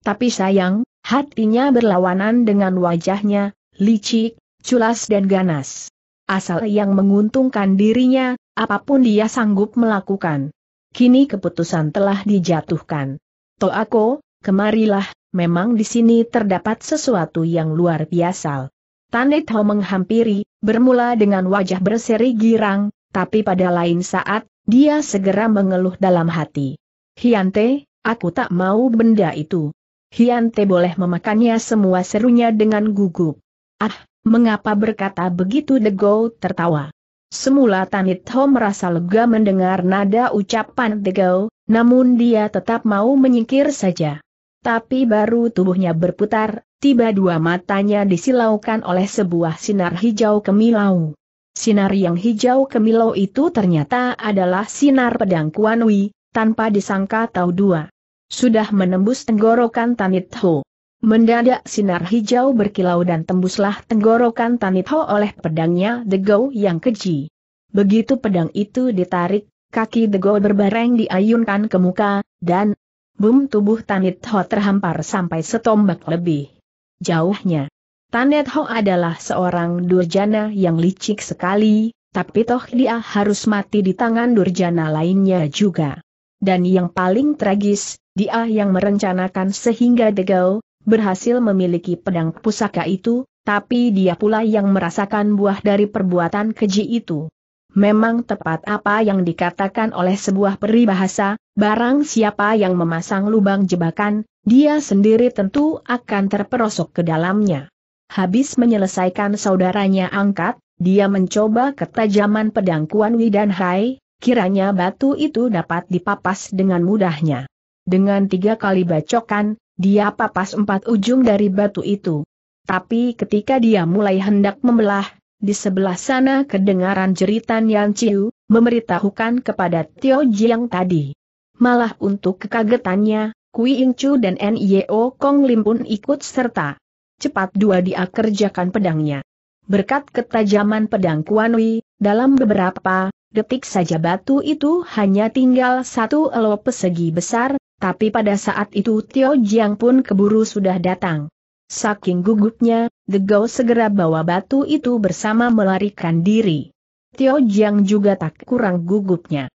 Tapi sayang, hatinya berlawanan dengan wajahnya, licik, culas dan ganas. Asal yang menguntungkan dirinya, apapun dia sanggup melakukan. Kini keputusan telah dijatuhkan. Toako, kemarilah, memang di sini terdapat sesuatu yang luar biasa. Tandai menghampiri, bermula dengan wajah berseri girang, tapi pada lain saat, dia segera mengeluh dalam hati. Hiante, Aku tak mau benda itu. Hiante boleh memakannya semua serunya dengan gugup. Ah, mengapa berkata begitu The Dego tertawa. Semula Ho merasa lega mendengar nada ucapan The Dego, namun dia tetap mau menyingkir saja. Tapi baru tubuhnya berputar, tiba dua matanya disilaukan oleh sebuah sinar hijau kemilau. Sinar yang hijau kemilau itu ternyata adalah sinar pedang Kuan Wei. tanpa disangka tahu dua. Sudah menembus tenggorokan Tanit Ho. Mendadak sinar hijau berkilau dan tembuslah tenggorokan Tanit Ho oleh pedangnya The Degau yang keji. Begitu pedang itu ditarik, kaki The Degau berbareng diayunkan ke muka, dan boom, tubuh Tanit Ho terhampar sampai setombak lebih. Jauhnya. Tanit Ho adalah seorang durjana yang licik sekali, tapi toh dia harus mati di tangan durjana lainnya juga. Dan yang paling tragis, dia yang merencanakan sehingga Degau berhasil memiliki pedang pusaka itu, tapi dia pula yang merasakan buah dari perbuatan keji itu. Memang tepat apa yang dikatakan oleh sebuah peribahasa, barang siapa yang memasang lubang jebakan, dia sendiri tentu akan terperosok ke dalamnya. Habis menyelesaikan saudaranya angkat, dia mencoba ketajaman pedang Kuan Wi dan Hai, kiranya batu itu dapat dipapas dengan mudahnya. Dengan tiga kali bacokan, dia papas empat ujung dari batu itu. Tapi ketika dia mulai hendak membelah, di sebelah sana kedengaran jeritan Yan Chiu, memberitahukan kepada Tio Jiang tadi. Malah untuk kekagetannya, Kui Ing Chu dan N.I.O. Kong Lim pun ikut serta. Cepat dua dia kerjakan pedangnya. Berkat ketajaman pedang Wei, dalam beberapa detik saja batu itu hanya tinggal satu elop persegi besar, tapi pada saat itu Tio Jiang pun keburu sudah datang. Saking gugupnya, The Gao segera bawa batu itu bersama melarikan diri. Tio Jiang juga tak kurang gugupnya.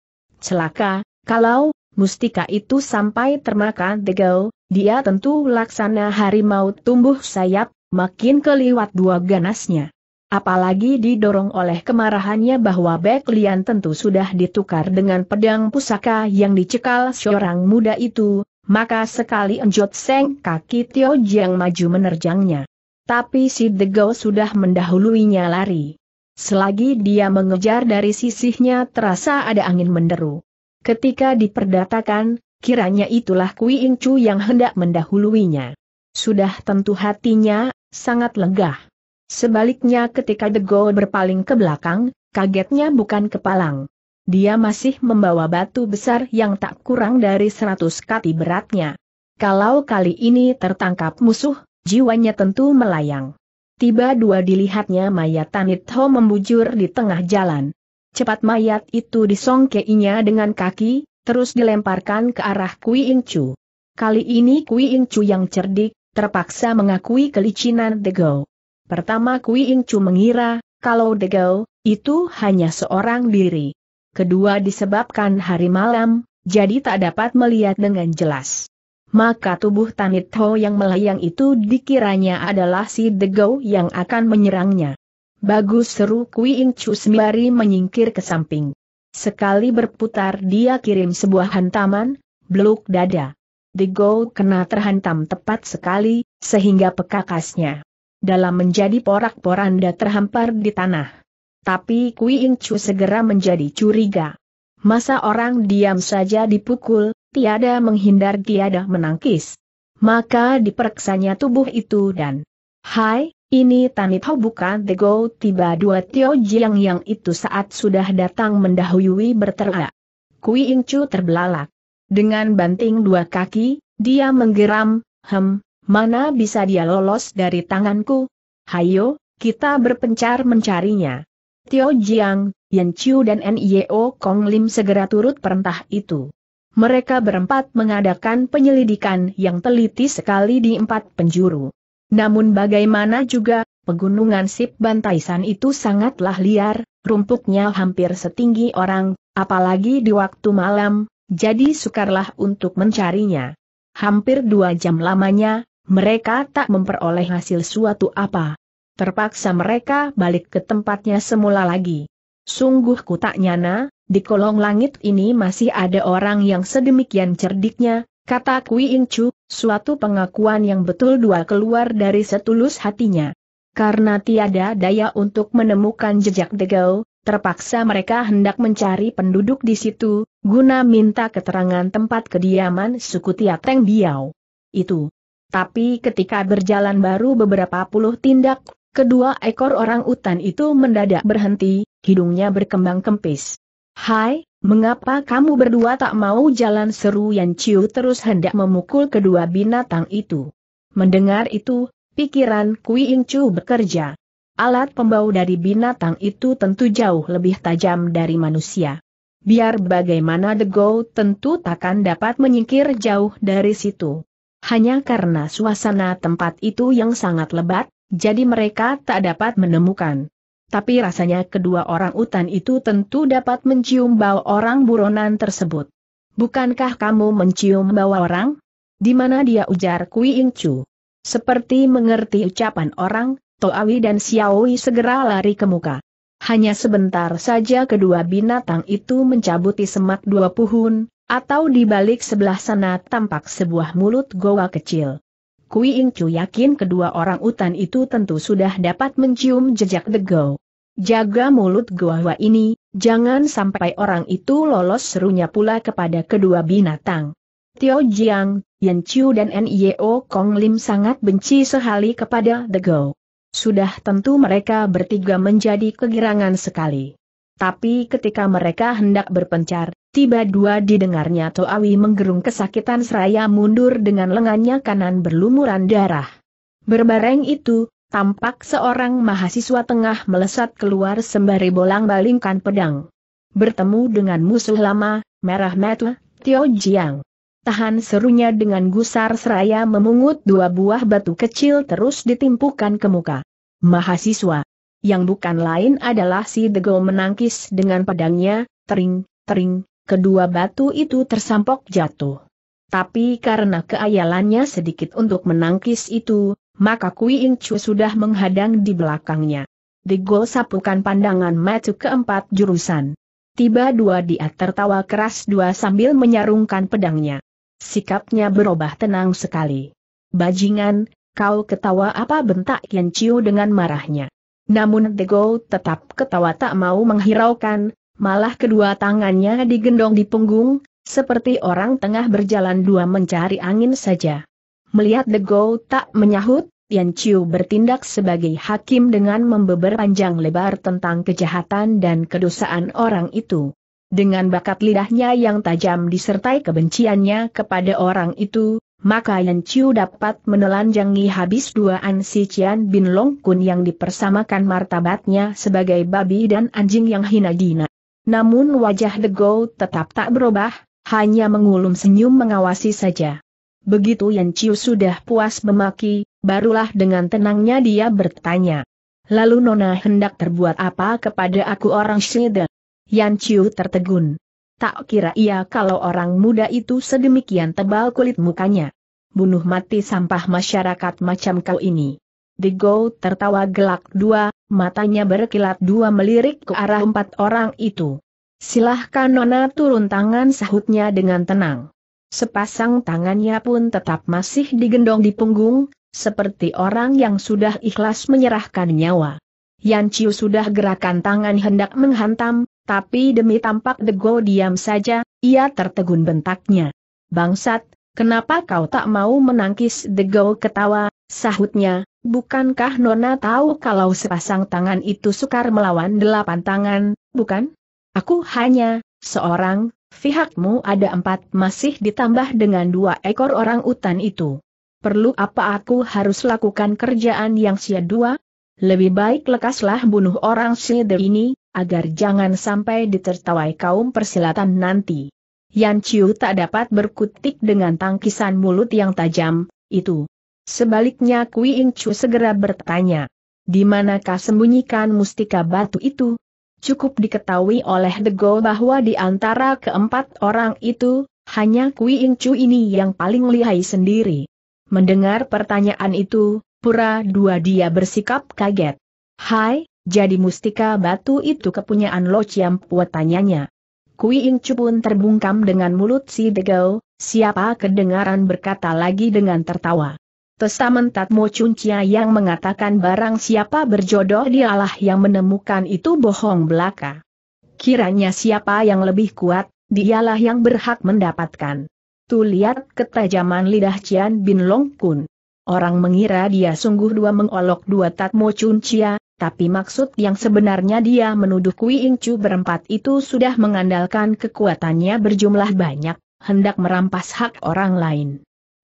Celaka, kalau mustika itu sampai termakan The Gao, dia tentu laksana harimau tumbuh sayap, makin keliwat dua ganasnya. Apalagi didorong oleh kemarahannya bahwa Bek Lian tentu sudah ditukar dengan pedang pusaka yang dicekal seorang muda itu, maka sekali enjot seng kaki Tio Jiang maju menerjangnya. Tapi si Degau sudah mendahuluinya lari. Selagi dia mengejar dari sisihnya terasa ada angin menderu. Ketika diperdatakan, kiranya itulah Kui Ing Chu yang hendak mendahuluinya. Sudah tentu hatinya, sangat legah. Sebaliknya ketika The Go berpaling ke belakang, kagetnya bukan kepalang. Dia masih membawa batu besar yang tak kurang dari seratus kati beratnya. Kalau kali ini tertangkap musuh, jiwanya tentu melayang. Tiba dua dilihatnya mayat Tanitho membujur di tengah jalan. Cepat mayat itu disongkeinya dengan kaki, terus dilemparkan ke arah Kui Incu. Kali ini Kui Incu yang cerdik, terpaksa mengakui kelicinan The Go. Pertama Kui Ing Chu mengira, kalau Degau, itu hanya seorang diri. Kedua disebabkan hari malam, jadi tak dapat melihat dengan jelas. Maka tubuh Tanit Ho yang melayang itu dikiranya adalah si Degau yang akan menyerangnya. Bagus seru Kui Ing Chu sembari menyingkir ke samping. Sekali berputar dia kirim sebuah hantaman, beluk dada. Degau kena terhantam tepat sekali, sehingga pekakasnya dalam menjadi porak-poranda terhampar di tanah. Tapi Kui Ing Chu segera menjadi curiga. Masa orang diam saja dipukul, tiada menghindar tiada menangkis. Maka diperksanya tubuh itu dan Hai, ini Tanit Ho bukan Tego tiba dua Tio Jiang yang itu saat sudah datang mendahului berteriak. Kui Ing Chu terbelalak. Dengan banting dua kaki, dia menggeram, hem, Mana bisa dia lolos dari tanganku? Hayo, kita berpencar mencarinya. Tio Jiang, Yan Chiu dan Nio Kong Lim segera turut perintah itu. Mereka berempat mengadakan penyelidikan yang teliti sekali di empat penjuru. Namun bagaimana juga, pegunungan Sip Bantaisan itu sangatlah liar, rumpuknya hampir setinggi orang, apalagi di waktu malam, jadi sukarlah untuk mencarinya. Hampir dua jam lamanya, mereka tak memperoleh hasil suatu apa. Terpaksa mereka balik ke tempatnya semula lagi. Sungguh ku tak nyana, di kolong langit ini masih ada orang yang sedemikian cerdiknya, kata Kui Incu, suatu pengakuan yang betul dua keluar dari setulus hatinya. Karena tiada daya untuk menemukan jejak Degau, terpaksa mereka hendak mencari penduduk di situ, guna minta keterangan tempat kediaman suku Tiateng Biao. Itu, tapi ketika berjalan baru beberapa puluh tindak, kedua ekor orang utan itu mendadak berhenti, hidungnya berkembang kempis. Hai, mengapa kamu berdua tak mau jalan seru Yan Chiu terus hendak memukul kedua binatang itu. Mendengar itu, pikiran Kui Ing Chu bekerja. Alat pembau dari binatang itu tentu jauh lebih tajam dari manusia. Biar bagaimana The Go tentu takkan dapat menyingkir jauh dari situ. Hanya karena suasana tempat itu yang sangat lebat, jadi mereka tak dapat menemukan. Tapi rasanya kedua orang utan itu tentu dapat mencium bau orang buronan tersebut. Bukankah kamu mencium bau orang? Di mana dia ujar Kui Ing Chu. Seperti mengerti ucapan orang, Toawi dan Xiaoi segera lari ke muka. Hanya sebentar saja kedua binatang itu mencabuti semak dua puhun, atau di balik sebelah sana tampak sebuah mulut goa kecil. Kui Ing Chu yakin kedua orang utan itu tentu sudah dapat mencium jejak the go. Jaga mulut goa ini, jangan sampai orang itu lolos serunya pula kepada kedua binatang. Tio Jiang, Yan Chu dan N.I.O. Kong Lim sangat benci sekali kepada The Go. Sudah tentu mereka bertiga menjadi kegirangan sekali. Tapi ketika mereka hendak berpencar, Tiba dua didengarnya Toawi menggerung kesakitan seraya mundur dengan lengannya kanan berlumuran darah. Berbareng itu, tampak seorang mahasiswa tengah melesat keluar sembari bolang balingkan pedang. Bertemu dengan musuh lama, merah mata, Tio Jiang. Tahan serunya dengan gusar seraya memungut dua buah batu kecil terus ditimpukan ke muka. Mahasiswa. Yang bukan lain adalah si Degol menangkis dengan pedangnya, tering, tering, kedua batu itu tersampok jatuh. Tapi karena keayalannya sedikit untuk menangkis itu, maka Kui Ing Chu sudah menghadang di belakangnya. The Goal sapukan pandangan matu keempat jurusan. Tiba dua dia tertawa keras dua sambil menyarungkan pedangnya. Sikapnya berubah tenang sekali. Bajingan, kau ketawa apa bentak Yan Chiu dengan marahnya. Namun Digol tetap ketawa tak mau menghiraukan, Malah kedua tangannya digendong di punggung, seperti orang tengah berjalan dua mencari angin saja. Melihat the go tak menyahut, Yan Chiu bertindak sebagai hakim dengan membeber panjang lebar tentang kejahatan dan kedosaan orang itu. Dengan bakat lidahnya yang tajam disertai kebenciannya kepada orang itu, maka Yan Chiu dapat menelanjangi habis dua An Si Cian Bin Long Kun yang dipersamakan martabatnya sebagai babi dan anjing yang hina dina namun wajah The Go tetap tak berubah, hanya mengulum senyum mengawasi saja. Begitu Yan Chiu sudah puas memaki, barulah dengan tenangnya dia bertanya. Lalu Nona hendak terbuat apa kepada aku orang Shida? Yan Chiu tertegun. Tak kira ia kalau orang muda itu sedemikian tebal kulit mukanya. Bunuh mati sampah masyarakat macam kau ini. The tertawa gelak dua, matanya berkilat dua melirik ke arah empat orang itu. Silahkan Nona turun tangan sahutnya dengan tenang. Sepasang tangannya pun tetap masih digendong di punggung, seperti orang yang sudah ikhlas menyerahkan nyawa. Yan Chiu sudah gerakan tangan hendak menghantam, tapi demi tampak dego diam saja, ia tertegun bentaknya. Bangsat, kenapa kau tak mau menangkis dego ketawa, Sahutnya, bukankah Nona tahu kalau sepasang tangan itu sukar melawan delapan tangan, bukan? Aku hanya, seorang, pihakmu ada empat masih ditambah dengan dua ekor orang utan itu. Perlu apa aku harus lakukan kerjaan yang sia dua? Lebih baik lekaslah bunuh orang sider ini, agar jangan sampai ditertawai kaum persilatan nanti. Yan Chiu tak dapat berkutik dengan tangkisan mulut yang tajam, itu. Sebaliknya Kui Ing Chu segera bertanya, di manakah sembunyikan mustika batu itu? Cukup diketahui oleh The Go bahwa di antara keempat orang itu, hanya Kui Ing Chu ini yang paling lihai sendiri. Mendengar pertanyaan itu, pura dua dia bersikap kaget. Hai, jadi mustika batu itu kepunyaan Lo Chiam Pua tanyanya. Kui Ing Chu pun terbungkam dengan mulut si The Go. siapa kedengaran berkata lagi dengan tertawa. Testament Mo Cuncia yang mengatakan barang siapa berjodoh dialah yang menemukan itu bohong belaka. Kiranya siapa yang lebih kuat, dialah yang berhak mendapatkan. Tu lihat ketajaman lidah Cian Bin Long Kun. Orang mengira dia sungguh dua mengolok dua tat Mo Cuncia, tapi maksud yang sebenarnya dia menuduh Kui Ing Chu berempat itu sudah mengandalkan kekuatannya berjumlah banyak, hendak merampas hak orang lain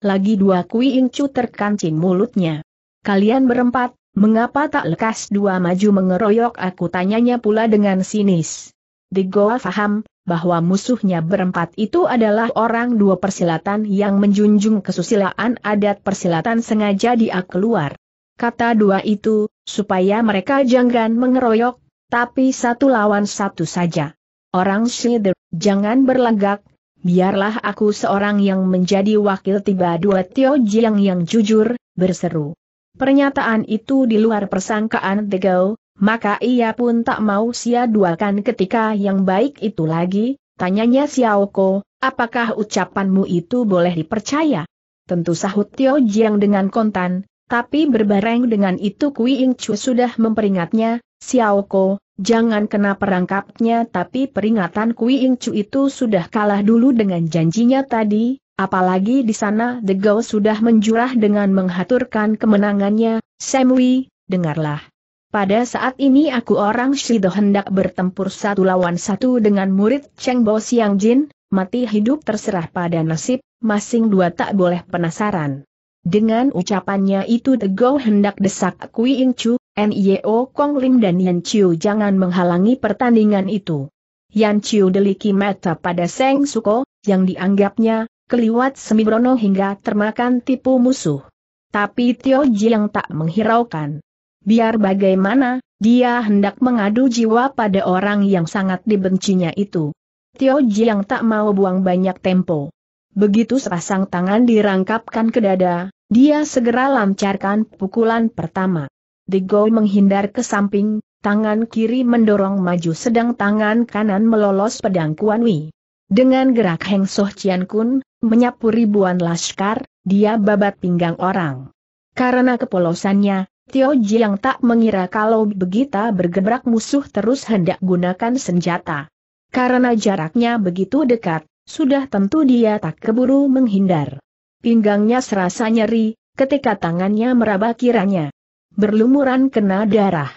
lagi dua Kui Incu terkancing mulutnya. Kalian berempat, mengapa tak lekas dua maju mengeroyok aku tanyanya pula dengan sinis. Goa faham, bahwa musuhnya berempat itu adalah orang dua persilatan yang menjunjung kesusilaan adat persilatan sengaja dia keluar. Kata dua itu, supaya mereka jangan mengeroyok, tapi satu lawan satu saja. Orang Shider, jangan berlagak, biarlah aku seorang yang menjadi wakil tiba dua Tio Jiang yang jujur, berseru. Pernyataan itu di luar persangkaan Tegao, maka ia pun tak mau sia-duakan ketika yang baik itu lagi, tanyanya Xiaoko, apakah ucapanmu itu boleh dipercaya? Tentu sahut Tio Jiang dengan kontan, tapi berbareng dengan itu Kui Ying Chu sudah memperingatnya, Xiaoko, Jangan kena perangkapnya tapi peringatan Kui Ing Chu itu sudah kalah dulu dengan janjinya tadi, apalagi di sana The Gao sudah menjurah dengan menghaturkan kemenangannya, Samui, dengarlah. Pada saat ini aku orang Shido hendak bertempur satu lawan satu dengan murid Cheng Bo Siang Jin, mati hidup terserah pada nasib, masing dua tak boleh penasaran. Dengan ucapannya itu The Tego hendak desak Kui Ing Chu, Nio e Kong Lim dan Yan Chiu jangan menghalangi pertandingan itu. Yan Chiu deliki mata pada Seng Suko, yang dianggapnya, keliwat Semibrono hingga termakan tipu musuh. Tapi Tio yang tak menghiraukan. Biar bagaimana, dia hendak mengadu jiwa pada orang yang sangat dibencinya itu. Tio yang tak mau buang banyak tempo. Begitu sepasang tangan dirangkapkan ke dada, dia segera lancarkan pukulan pertama. Digo menghindar ke samping, tangan kiri mendorong maju sedang tangan kanan melolos pedang Kuan Wi. Dengan gerak Heng Soh Chian Kun, menyapu ribuan laskar, dia babat pinggang orang. Karena kepolosannya, Tio Jiang tak mengira kalau begitu bergebrak musuh terus hendak gunakan senjata. Karena jaraknya begitu dekat, sudah tentu dia tak keburu menghindar. Pinggangnya serasa nyeri, ketika tangannya meraba kiranya berlumuran kena darah.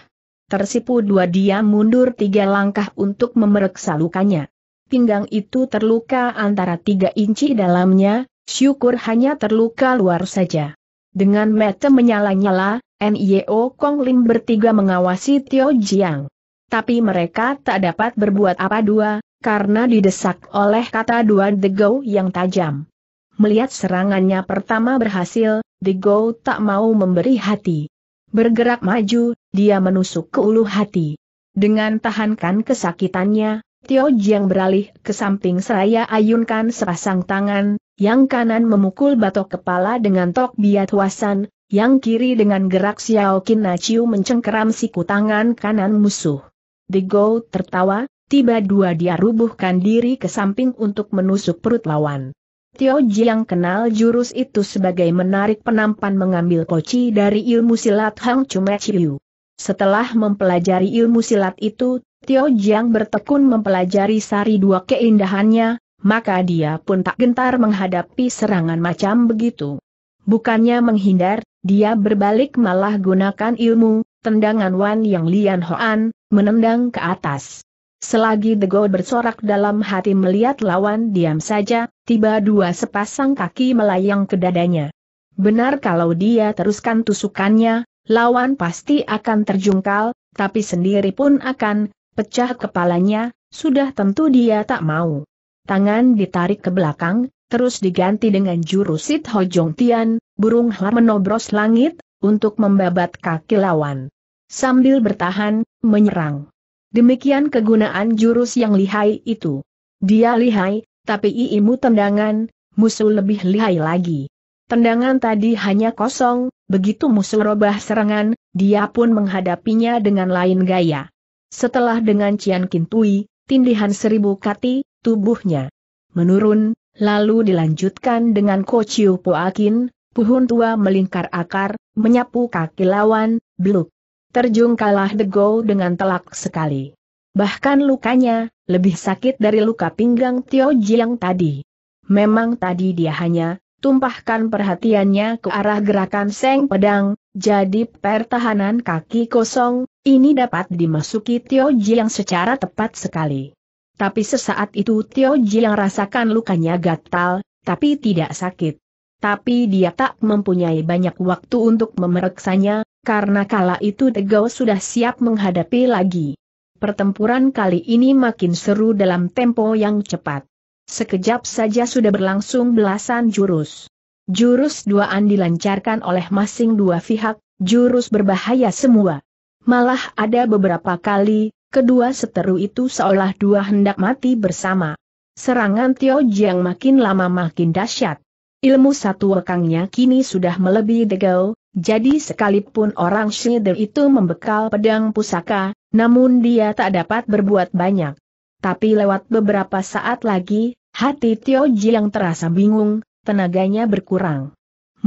Tersipu dua dia mundur tiga langkah untuk memeriksa lukanya. Pinggang itu terluka antara tiga inci dalamnya, syukur hanya terluka luar saja. Dengan mata menyala-nyala, NIO Kong Lim bertiga mengawasi Tio Jiang. Tapi mereka tak dapat berbuat apa dua, karena didesak oleh kata dua Go yang tajam. Melihat serangannya pertama berhasil, Go tak mau memberi hati. Bergerak maju, dia menusuk ke ulu hati. Dengan tahankan kesakitannya, Tio Jiang beralih ke samping seraya ayunkan sepasang tangan, yang kanan memukul batok kepala dengan tok biat wasan, yang kiri dengan gerak Xiao Qin Naciu mencengkeram siku tangan kanan musuh. The Go tertawa, tiba dua dia rubuhkan diri ke samping untuk menusuk perut lawan. Tio Jiang kenal jurus itu sebagai menarik penampan mengambil koci dari ilmu silat Hang Chume Chiu. Setelah mempelajari ilmu silat itu, Tio Jiang bertekun mempelajari sari dua keindahannya, maka dia pun tak gentar menghadapi serangan macam begitu. Bukannya menghindar, dia berbalik malah gunakan ilmu, tendangan Wan Yang Lian Hoan, menendang ke atas. Selagi The Dego bersorak dalam hati melihat lawan diam saja, tiba dua sepasang kaki melayang ke dadanya. Benar kalau dia teruskan tusukannya, lawan pasti akan terjungkal, tapi sendiri pun akan pecah kepalanya, sudah tentu dia tak mau. Tangan ditarik ke belakang, terus diganti dengan jurusit Hojong Tian, burung hla menobros langit, untuk membabat kaki lawan. Sambil bertahan, menyerang. Demikian kegunaan jurus yang lihai itu. Dia lihai, tapi iimu tendangan, musuh lebih lihai lagi. Tendangan tadi hanya kosong, begitu musuh robah serangan, dia pun menghadapinya dengan lain gaya. Setelah dengan Cian Kintui, tindihan seribu kati, tubuhnya menurun, lalu dilanjutkan dengan Kociu Poakin, puhun tua melingkar akar, menyapu kaki lawan, bluk terjungkalah Degol dengan telak sekali. Bahkan lukanya, lebih sakit dari luka pinggang Tio Jiang tadi. Memang tadi dia hanya, tumpahkan perhatiannya ke arah gerakan Seng Pedang, jadi pertahanan kaki kosong, ini dapat dimasuki Tio Jiang secara tepat sekali. Tapi sesaat itu Tio Jiang rasakan lukanya gatal, tapi tidak sakit. Tapi dia tak mempunyai banyak waktu untuk memeriksanya, karena kala itu Tegau sudah siap menghadapi lagi. Pertempuran kali ini makin seru dalam tempo yang cepat. Sekejap saja sudah berlangsung belasan jurus. Jurus duaan dilancarkan oleh masing dua pihak, jurus berbahaya semua. Malah ada beberapa kali, kedua seteru itu seolah dua hendak mati bersama. Serangan Tio Jiang makin lama makin dahsyat. Ilmu satu wakangnya kini sudah melebihi degau, jadi sekalipun orang Shider itu membekal pedang pusaka, namun dia tak dapat berbuat banyak. Tapi lewat beberapa saat lagi, hati Tio Ji yang terasa bingung, tenaganya berkurang.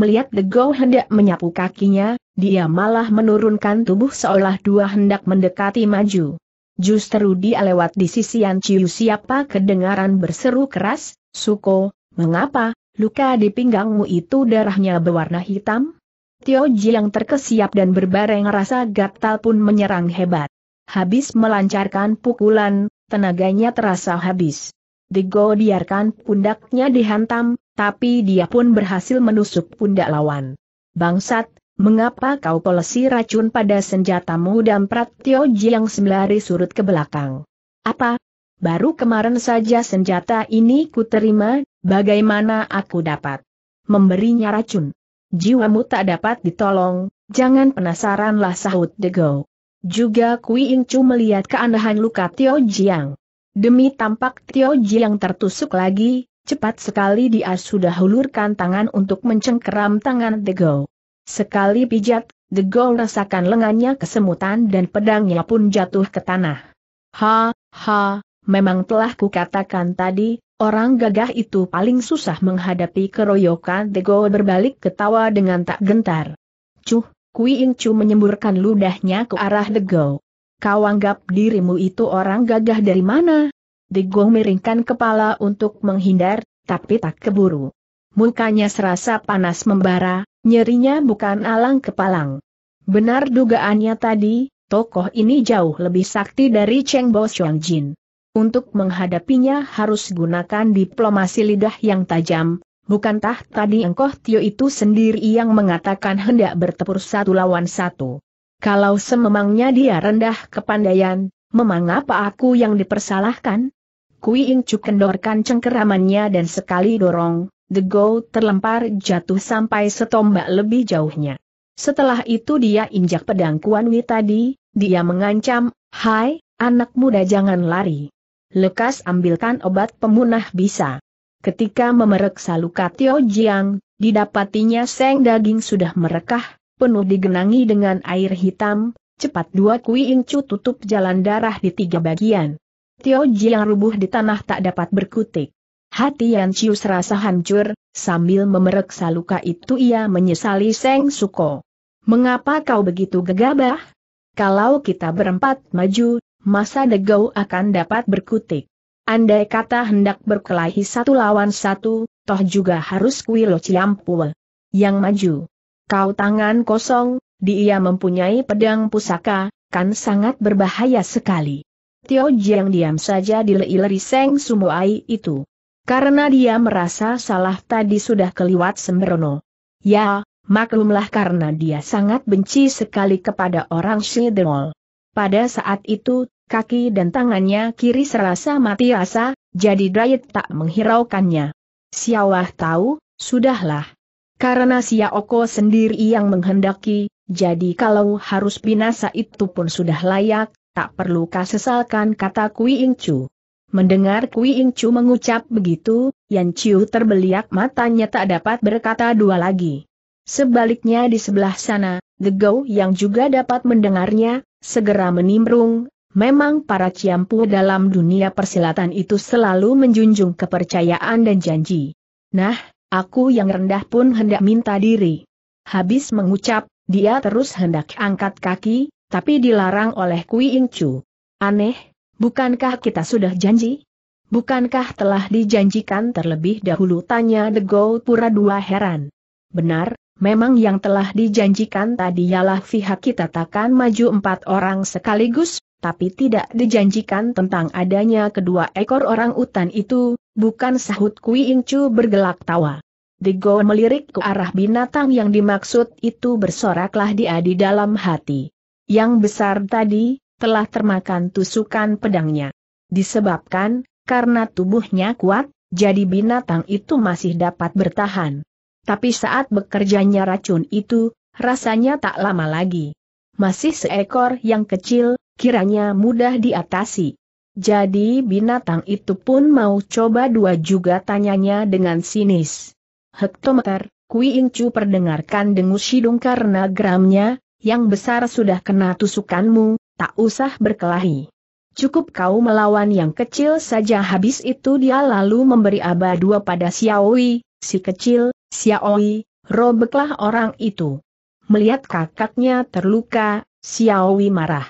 Melihat The Go hendak menyapu kakinya, dia malah menurunkan tubuh seolah dua hendak mendekati maju. Justru dia lewat di sisi Ciu siapa kedengaran berseru keras, Suko, mengapa, luka di pinggangmu itu darahnya berwarna hitam? Tio Ji yang terkesiap dan berbareng rasa gatal pun menyerang hebat. Habis melancarkan pukulan, tenaganya terasa habis. Digo biarkan pundaknya dihantam, tapi dia pun berhasil menusuk pundak lawan. Bangsat, mengapa kau polesi racun pada senjatamu dan Tio Ji yang sembari surut ke belakang? Apa? Baru kemarin saja senjata ini ku terima, bagaimana aku dapat memberinya racun? Jiwamu tak dapat ditolong, jangan penasaranlah sahut Dego. Juga Kui Chu melihat keanehan luka Tio Jiang. Demi tampak Tio Jiang tertusuk lagi, cepat sekali dia sudah hulurkan tangan untuk mencengkeram tangan Dego. Sekali pijat, Dego rasakan lengannya kesemutan dan pedangnya pun jatuh ke tanah. Ha, ha, memang telah kukatakan tadi, Orang gagah itu paling susah menghadapi keroyokan Tego berbalik ketawa dengan tak gentar. Cuh, Kui Ing Chu menyemburkan ludahnya ke arah Tego. Kau anggap dirimu itu orang gagah dari mana? Tego miringkan kepala untuk menghindar, tapi tak keburu. Mukanya serasa panas membara, nyerinya bukan alang kepalang. Benar dugaannya tadi, tokoh ini jauh lebih sakti dari Cheng Bo Xiong Jin. Untuk menghadapinya harus gunakan diplomasi lidah yang tajam, bukankah tadi Engkoh Tio itu sendiri yang mengatakan hendak bertepur satu lawan satu. Kalau sememangnya dia rendah kepandaian, memang apa aku yang dipersalahkan? Kui Ingcu kendorkan cengkeramannya dan sekali dorong, the Go terlempar jatuh sampai setombak lebih jauhnya. Setelah itu dia injak pedang Kuan Wei tadi, dia mengancam, Hai, anak muda jangan lari lekas ambilkan obat pemunah bisa. Ketika memeriksa luka Tio Jiang, didapatinya seng daging sudah merekah, penuh digenangi dengan air hitam, cepat dua kui incu tutup jalan darah di tiga bagian. Tio Jiang rubuh di tanah tak dapat berkutik. Hati Yan Chiu serasa hancur, sambil memeriksa luka itu ia menyesali Seng Suko. Mengapa kau begitu gegabah? Kalau kita berempat maju, masa Degau akan dapat berkutik. Andai kata hendak berkelahi satu lawan satu, toh juga harus Kuilo Ciampul. Yang maju. Kau tangan kosong, dia mempunyai pedang pusaka, kan sangat berbahaya sekali. Tio Jiang diam saja di leileri Seng Sumuai itu. Karena dia merasa salah tadi sudah keliwat sembrono. Ya, maklumlah karena dia sangat benci sekali kepada orang Shidemol. Pada saat itu, kaki dan tangannya kiri serasa mati rasa, jadi Drayet tak menghiraukannya. Siawah tahu, sudahlah. Karena Siaoko sendiri yang menghendaki, jadi kalau harus binasa itu pun sudah layak, tak perlu kasesalkan kata Kui Ingcu. Mendengar Kui Ingcu mengucap begitu, Yan Chiu terbeliak matanya tak dapat berkata dua lagi. Sebaliknya di sebelah sana, The Go yang juga dapat mendengarnya, segera menimbrung, memang para ciampu dalam dunia persilatan itu selalu menjunjung kepercayaan dan janji. Nah, aku yang rendah pun hendak minta diri. Habis mengucap, dia terus hendak angkat kaki, tapi dilarang oleh Kui Ing Chu. Aneh, bukankah kita sudah janji? Bukankah telah dijanjikan terlebih dahulu tanya The Gold Pura Dua heran. Benar, Memang yang telah dijanjikan tadi ialah pihak kita takkan maju empat orang sekaligus, tapi tidak dijanjikan tentang adanya kedua ekor orang utan itu, bukan sahut Kui Incu bergelak tawa. Go melirik ke arah binatang yang dimaksud itu bersoraklah dia di dalam hati. Yang besar tadi, telah termakan tusukan pedangnya. Disebabkan, karena tubuhnya kuat, jadi binatang itu masih dapat bertahan. Tapi saat bekerjanya racun itu, rasanya tak lama lagi. Masih seekor yang kecil, kiranya mudah diatasi. Jadi binatang itu pun mau coba dua juga tanyanya dengan sinis. Hektometer, Kui Incu perdengarkan dengus hidung karena geramnya, yang besar sudah kena tusukanmu, tak usah berkelahi. Cukup kau melawan yang kecil saja habis itu dia lalu memberi aba dua pada Xiaowi, si kecil, Xiaoi, robeklah orang itu. Melihat kakaknya terluka, Xiaoi marah.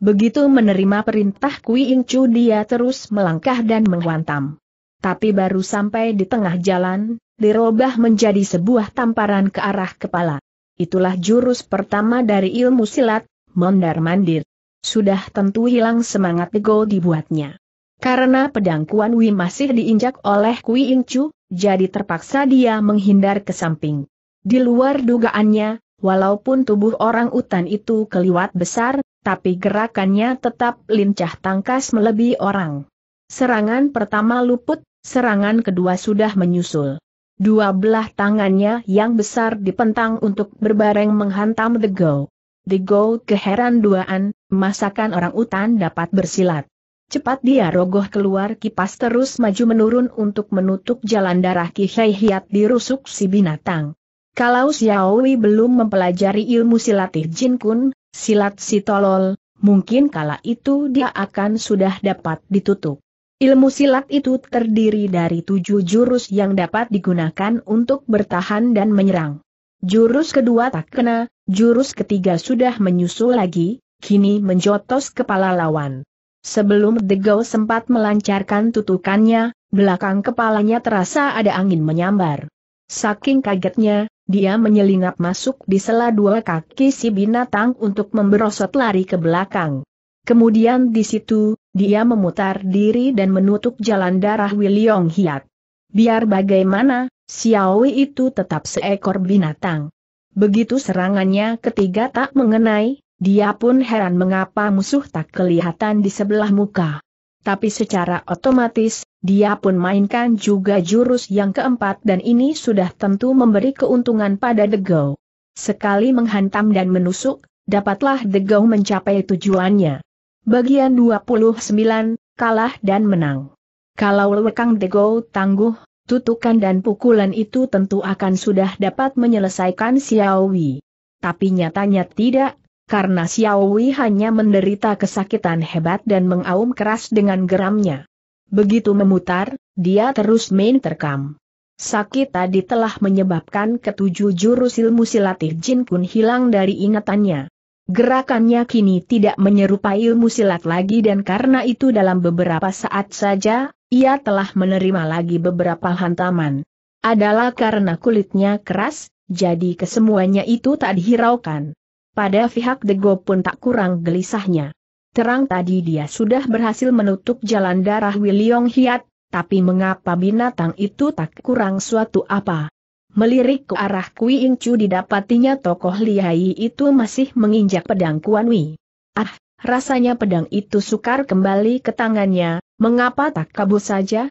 Begitu menerima perintah Kui Incu dia terus melangkah dan menghantam. Tapi baru sampai di tengah jalan, dirobah menjadi sebuah tamparan ke arah kepala. Itulah jurus pertama dari ilmu silat, mondar-mandir. Sudah tentu hilang semangat ego dibuatnya. Karena pedang Kuan Wei masih diinjak oleh Kui Incu, jadi terpaksa dia menghindar ke samping. Di luar dugaannya, walaupun tubuh orang utan itu keliwat besar, tapi gerakannya tetap lincah tangkas melebihi orang. Serangan pertama luput, serangan kedua sudah menyusul. Dua belah tangannya yang besar dipentang untuk berbareng menghantam The Go. The Go keheran duaan, masakan orang utan dapat bersilat. Cepat dia rogoh keluar kipas terus maju menurun untuk menutup jalan darah Ki Hei Hiat dirusuk si binatang. Kalau Xiaowi belum mempelajari ilmu silatih Jin Kun, silat si tolol, mungkin kala itu dia akan sudah dapat ditutup. Ilmu silat itu terdiri dari tujuh jurus yang dapat digunakan untuk bertahan dan menyerang. Jurus kedua tak kena, jurus ketiga sudah menyusul lagi, kini menjotos kepala lawan. Sebelum Degau sempat melancarkan tutukannya, belakang kepalanya terasa ada angin menyambar. Saking kagetnya, dia menyelinap masuk di sela dua kaki si binatang untuk memberosot lari ke belakang. Kemudian di situ, dia memutar diri dan menutup jalan darah Wiliong Hiat. Biar bagaimana, Xiaowei itu tetap seekor binatang. Begitu serangannya ketiga tak mengenai, dia pun heran mengapa musuh tak kelihatan di sebelah muka. Tapi secara otomatis, dia pun mainkan juga jurus yang keempat dan ini sudah tentu memberi keuntungan pada Degau. Sekali menghantam dan menusuk, dapatlah Degau mencapai tujuannya. Bagian 29, kalah dan menang. Kalau lekang Degau tangguh, tutukan dan pukulan itu tentu akan sudah dapat menyelesaikan Xiaowi. Tapi nyatanya tidak, karena Xiaowei hanya menderita kesakitan hebat dan mengaum keras dengan geramnya. Begitu memutar, dia terus main terkam. Sakit tadi telah menyebabkan ketujuh jurus ilmu silatih Jin Kun hilang dari ingatannya. Gerakannya kini tidak menyerupai ilmu silat lagi dan karena itu dalam beberapa saat saja, ia telah menerima lagi beberapa hantaman. Adalah karena kulitnya keras, jadi kesemuanya itu tak dihiraukan. Pada pihak Dego pun tak kurang gelisahnya. Terang tadi dia sudah berhasil menutup jalan darah Wiliong Hiat, tapi mengapa binatang itu tak kurang suatu apa? Melirik ke arah Kui Ing Chu didapatinya tokoh lihai itu masih menginjak pedang Kuan Wei. Ah, rasanya pedang itu sukar kembali ke tangannya, mengapa tak kabur saja?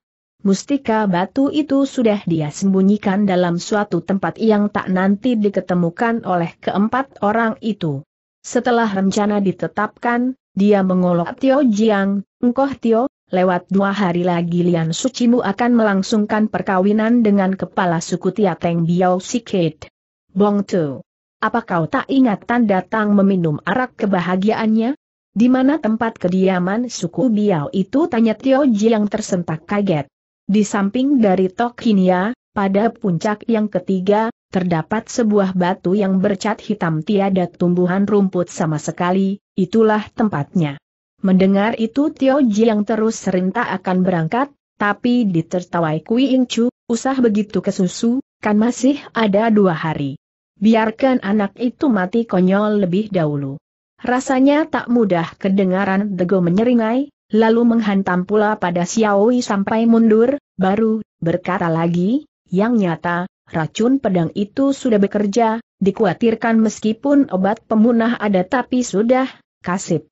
mustika batu itu sudah dia sembunyikan dalam suatu tempat yang tak nanti diketemukan oleh keempat orang itu. Setelah rencana ditetapkan, dia mengolok Tio Jiang, engkoh Tio, lewat dua hari lagi Lian Sucimu akan melangsungkan perkawinan dengan kepala suku Tia Teng Biao Sikit. Bong Tu. Apa kau tak ingatan datang meminum arak kebahagiaannya? Di mana tempat kediaman suku Biao itu tanya Tio Jiang tersentak kaget. Di samping dari Tokhinia, ya, pada puncak yang ketiga, terdapat sebuah batu yang bercat hitam tiada tumbuhan rumput sama sekali, itulah tempatnya. Mendengar itu Tio Ji yang terus serinta akan berangkat, tapi ditertawai Kui Ing Chu, usah begitu susu, kan masih ada dua hari. Biarkan anak itu mati konyol lebih dahulu. Rasanya tak mudah kedengaran Dego menyeringai, lalu menghantam pula pada Xiaoi sampai mundur, baru, berkata lagi, yang nyata, racun pedang itu sudah bekerja, dikhawatirkan meskipun obat pemunah ada tapi sudah, kasip.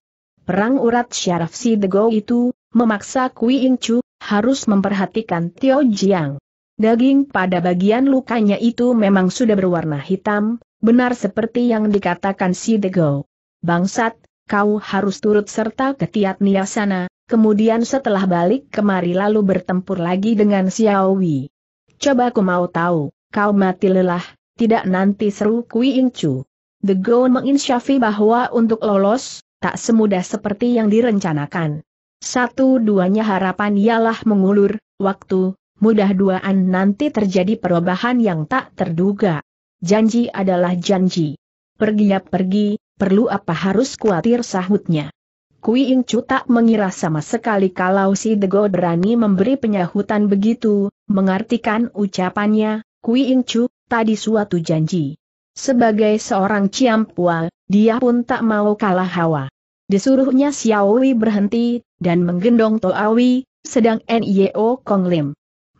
Perang urat syaraf si Dego itu, memaksa Kui Ing Chu, harus memperhatikan Tio Jiang. Daging pada bagian lukanya itu memang sudah berwarna hitam, benar seperti yang dikatakan si Dego. Bangsat, kau harus turut serta ke tiat niasana, kemudian setelah balik kemari lalu bertempur lagi dengan Xiaowi. Coba aku mau tahu, kau mati lelah, tidak nanti seru Kui Incu. The Go menginsyafi bahwa untuk lolos, tak semudah seperti yang direncanakan. Satu-duanya harapan ialah mengulur, waktu, mudah duaan nanti terjadi perubahan yang tak terduga. Janji adalah janji. Pergi ya pergi, perlu apa harus kuatir sahutnya. Kui Ing Chu tak mengira sama sekali kalau si Dego berani memberi penyahutan begitu, mengartikan ucapannya, Kui Ing Chu, tadi suatu janji. Sebagai seorang ciampua, dia pun tak mau kalah hawa. Disuruhnya Xiaowi berhenti, dan menggendong Toawi, sedang Nio Kong Lim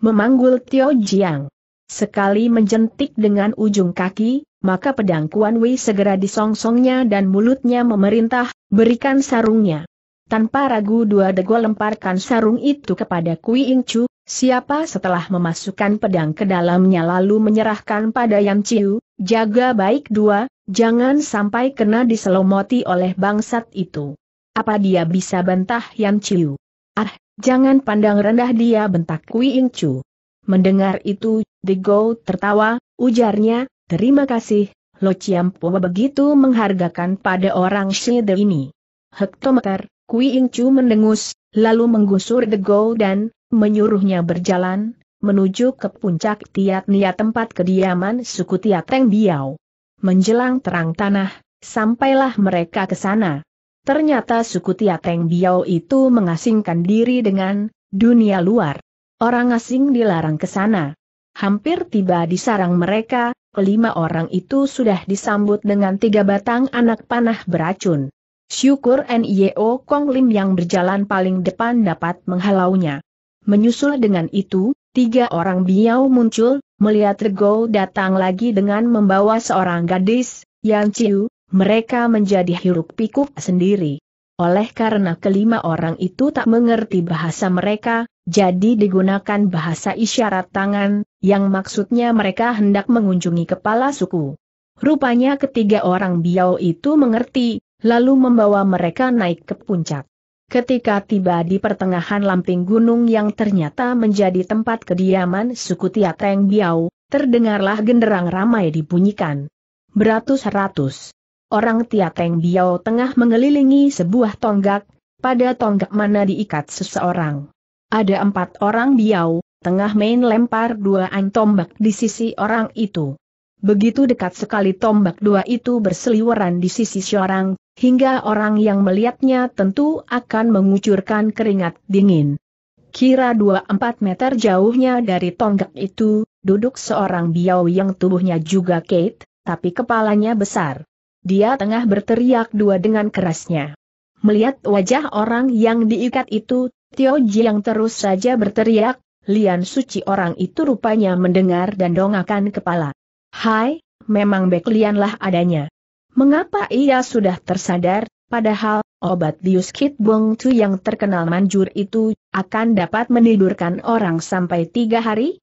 memanggul Tio Jiang. Sekali menjentik dengan ujung kaki, maka pedang Kuan Wei segera disongsongnya dan mulutnya memerintah, berikan sarungnya. Tanpa ragu dua degol lemparkan sarung itu kepada Kui Ing Chu, siapa setelah memasukkan pedang ke dalamnya lalu menyerahkan pada Yang Chiu, jaga baik dua, jangan sampai kena diselomoti oleh bangsat itu. Apa dia bisa bantah Yang Chiu? Ah, jangan pandang rendah dia bentak Kui Ing Chu. Mendengar itu, Degou tertawa, ujarnya, Terima kasih, Lo Chiampo begitu menghargakan pada orang Shide ini. Hektometer, Kui Ing Chu mendengus, lalu menggusur The go dan menyuruhnya berjalan, menuju ke puncak Tiat Nia tempat kediaman suku Tiat Teng Biao. Menjelang terang tanah, sampailah mereka ke sana. Ternyata suku Tiat Teng Biao itu mengasingkan diri dengan dunia luar. Orang asing dilarang ke sana. Hampir tiba di sarang mereka, kelima orang itu sudah disambut dengan tiga batang anak panah beracun. Syukur N.I.O. Kong Lim yang berjalan paling depan dapat menghalaunya. Menyusul dengan itu, tiga orang Biao muncul, melihat Rego datang lagi dengan membawa seorang gadis, Yang Ciu, mereka menjadi hiruk pikuk sendiri. Oleh karena kelima orang itu tak mengerti bahasa mereka, jadi digunakan bahasa isyarat tangan, yang maksudnya mereka hendak mengunjungi kepala suku. Rupanya ketiga orang Biao itu mengerti, lalu membawa mereka naik ke puncak. Ketika tiba di pertengahan lamping gunung yang ternyata menjadi tempat kediaman suku Tiateng Biao, terdengarlah genderang ramai dibunyikan. Beratus-ratus orang Tiateng Biao tengah mengelilingi sebuah tonggak, pada tonggak mana diikat seseorang. Ada empat orang Biao, tengah main lempar dua an tombak di sisi orang itu. Begitu dekat sekali tombak dua itu berseliweran di sisi seorang, hingga orang yang melihatnya tentu akan mengucurkan keringat dingin. Kira dua empat meter jauhnya dari tonggak itu, duduk seorang biau yang tubuhnya juga Kate, tapi kepalanya besar. Dia tengah berteriak dua dengan kerasnya. Melihat wajah orang yang diikat itu, Tio Ji yang terus saja berteriak, Lian Suci orang itu rupanya mendengar dan dongakan kepala. Hai, memang Bek Lianlah adanya. Mengapa ia sudah tersadar, padahal, obat Lius Kit Bong Tu yang terkenal manjur itu, akan dapat menidurkan orang sampai tiga hari?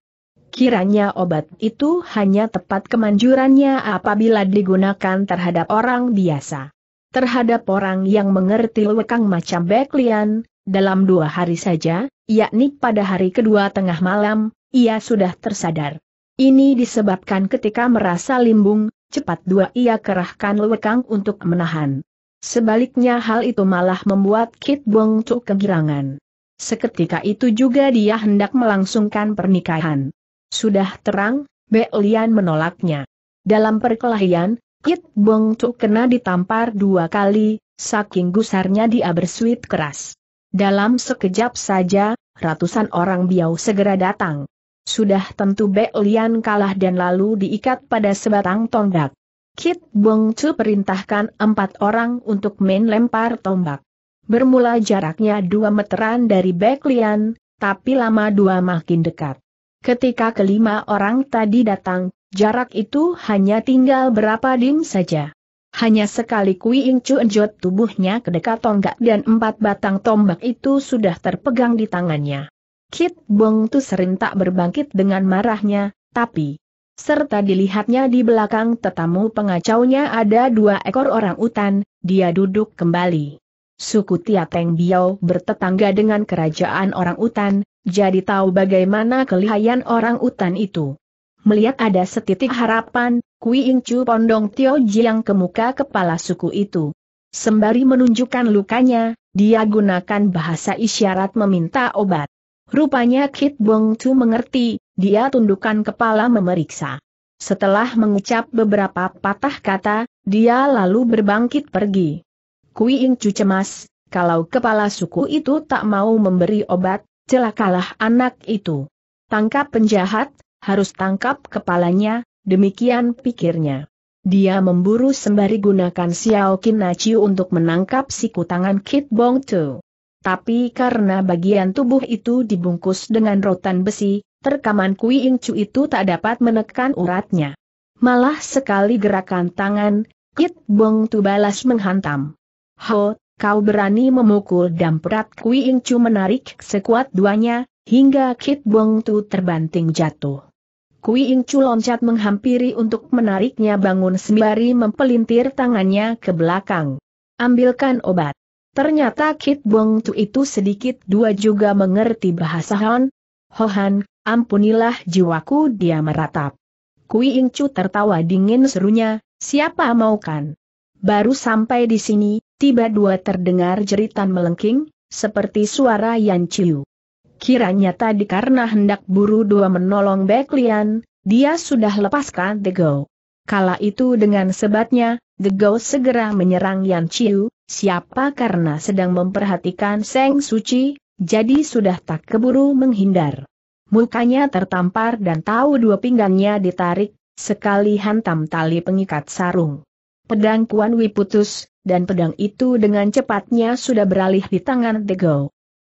Kiranya obat itu hanya tepat kemanjurannya apabila digunakan terhadap orang biasa. Terhadap orang yang mengerti lekang macam Bek Lian, dalam dua hari saja, yakni pada hari kedua tengah malam, ia sudah tersadar. Ini disebabkan ketika merasa limbung, cepat dua ia kerahkan lewekang untuk menahan. Sebaliknya hal itu malah membuat Kit Bong cuk kegirangan. Seketika itu juga dia hendak melangsungkan pernikahan. Sudah terang, Be Lian menolaknya. Dalam perkelahian, Kit Bong cuk kena ditampar dua kali, saking gusarnya dia bersuit keras. Dalam sekejap saja, ratusan orang biau segera datang. Sudah tentu Bek Lian kalah dan lalu diikat pada sebatang tombak. Kit Bong Chu perintahkan empat orang untuk main lempar tombak. Bermula jaraknya dua meteran dari Bek Lian, tapi lama dua makin dekat. Ketika kelima orang tadi datang, jarak itu hanya tinggal berapa dim saja. Hanya sekali Kui Ing Chu enjot tubuhnya ke dekat tonggak dan empat batang tombak itu sudah terpegang di tangannya. Kit Bong Tu serentak berbangkit dengan marahnya, tapi serta dilihatnya di belakang tetamu pengacaunya ada dua ekor orang utan, dia duduk kembali. Suku Tiateng Biao bertetangga dengan kerajaan orang utan, jadi tahu bagaimana kelihayan orang utan itu. Melihat ada setitik harapan, Kui Ying Chu Pondong Tio Jiang ke muka kepala suku itu. Sembari menunjukkan lukanya, dia gunakan bahasa isyarat meminta obat. Rupanya Kit Bong Chu mengerti, dia tundukkan kepala memeriksa. Setelah mengucap beberapa patah kata, dia lalu berbangkit pergi. Kui Ying Chu cemas, kalau kepala suku itu tak mau memberi obat, celakalah anak itu. Tangkap penjahat, harus tangkap kepalanya, Demikian pikirnya. Dia memburu sembari gunakan Xiao Qin Naciu untuk menangkap siku tangan Kit Bong Tu. Tapi karena bagian tubuh itu dibungkus dengan rotan besi, terkaman Kui Ing Chu itu tak dapat menekan uratnya. Malah sekali gerakan tangan, Kit Bong Tu balas menghantam. Ho, kau berani memukul damprat Kui Ing Chu menarik sekuat duanya, hingga Kit Bong Tu terbanting jatuh. Kui Incu loncat menghampiri untuk menariknya bangun sembari mempelintir tangannya ke belakang. Ambilkan obat. Ternyata Kit Bong Tu itu sedikit dua juga mengerti bahasa Han. Hohan, ampunilah jiwaku dia meratap. Kui Incu tertawa dingin serunya, siapa mau kan? Baru sampai di sini, tiba dua terdengar jeritan melengking, seperti suara Yan Chiu. Kiranya tadi karena hendak buru dua menolong Beklian, dia sudah lepaskan The Go. Kala itu dengan sebatnya, The Go segera menyerang Yan Chiu, siapa karena sedang memperhatikan Seng Suci, jadi sudah tak keburu menghindar. Mukanya tertampar dan tahu dua pinggangnya ditarik, sekali hantam tali pengikat sarung. Pedang Kuan Wi putus, dan pedang itu dengan cepatnya sudah beralih di tangan The Go.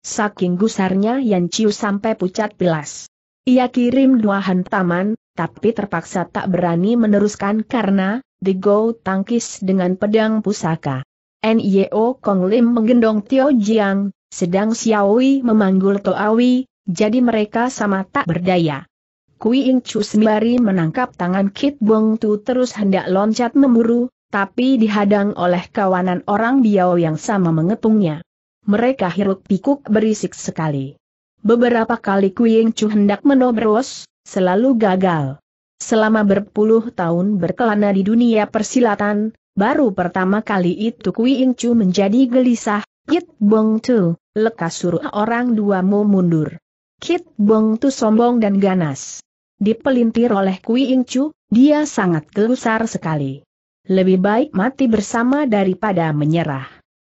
Saking gusarnya Yan Chiu sampai pucat pilas. Ia kirim dua hantaman, tapi terpaksa tak berani meneruskan karena, The tangkis dengan pedang pusaka. N.Y.O. Kong Lim menggendong Tio Jiang, sedang Xiaowi memanggul Toawi, jadi mereka sama tak berdaya. Kui Ing Chu sembari menangkap tangan Kit Bong Tu terus hendak loncat memburu, tapi dihadang oleh kawanan orang Biao yang sama mengepungnya mereka hiruk pikuk berisik sekali. Beberapa kali Ying Chu hendak menobros, selalu gagal. Selama berpuluh tahun berkelana di dunia persilatan, baru pertama kali itu Ying Chu menjadi gelisah, Kit Bong Tu, lekas suruh orang duamu mundur. Kit Bong Tu sombong dan ganas. Dipelintir oleh Ying Chu, dia sangat gelusar sekali. Lebih baik mati bersama daripada menyerah.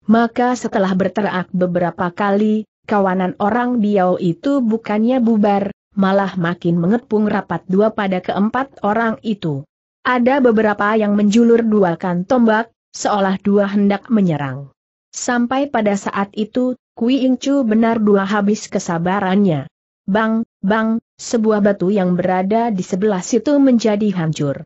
Maka setelah berterak beberapa kali, kawanan orang Biao itu bukannya bubar, malah makin mengepung rapat dua pada keempat orang itu. Ada beberapa yang menjulur duakan tombak, seolah dua hendak menyerang. Sampai pada saat itu, Kui Ingcu benar dua habis kesabarannya. Bang, bang, sebuah batu yang berada di sebelah situ menjadi hancur.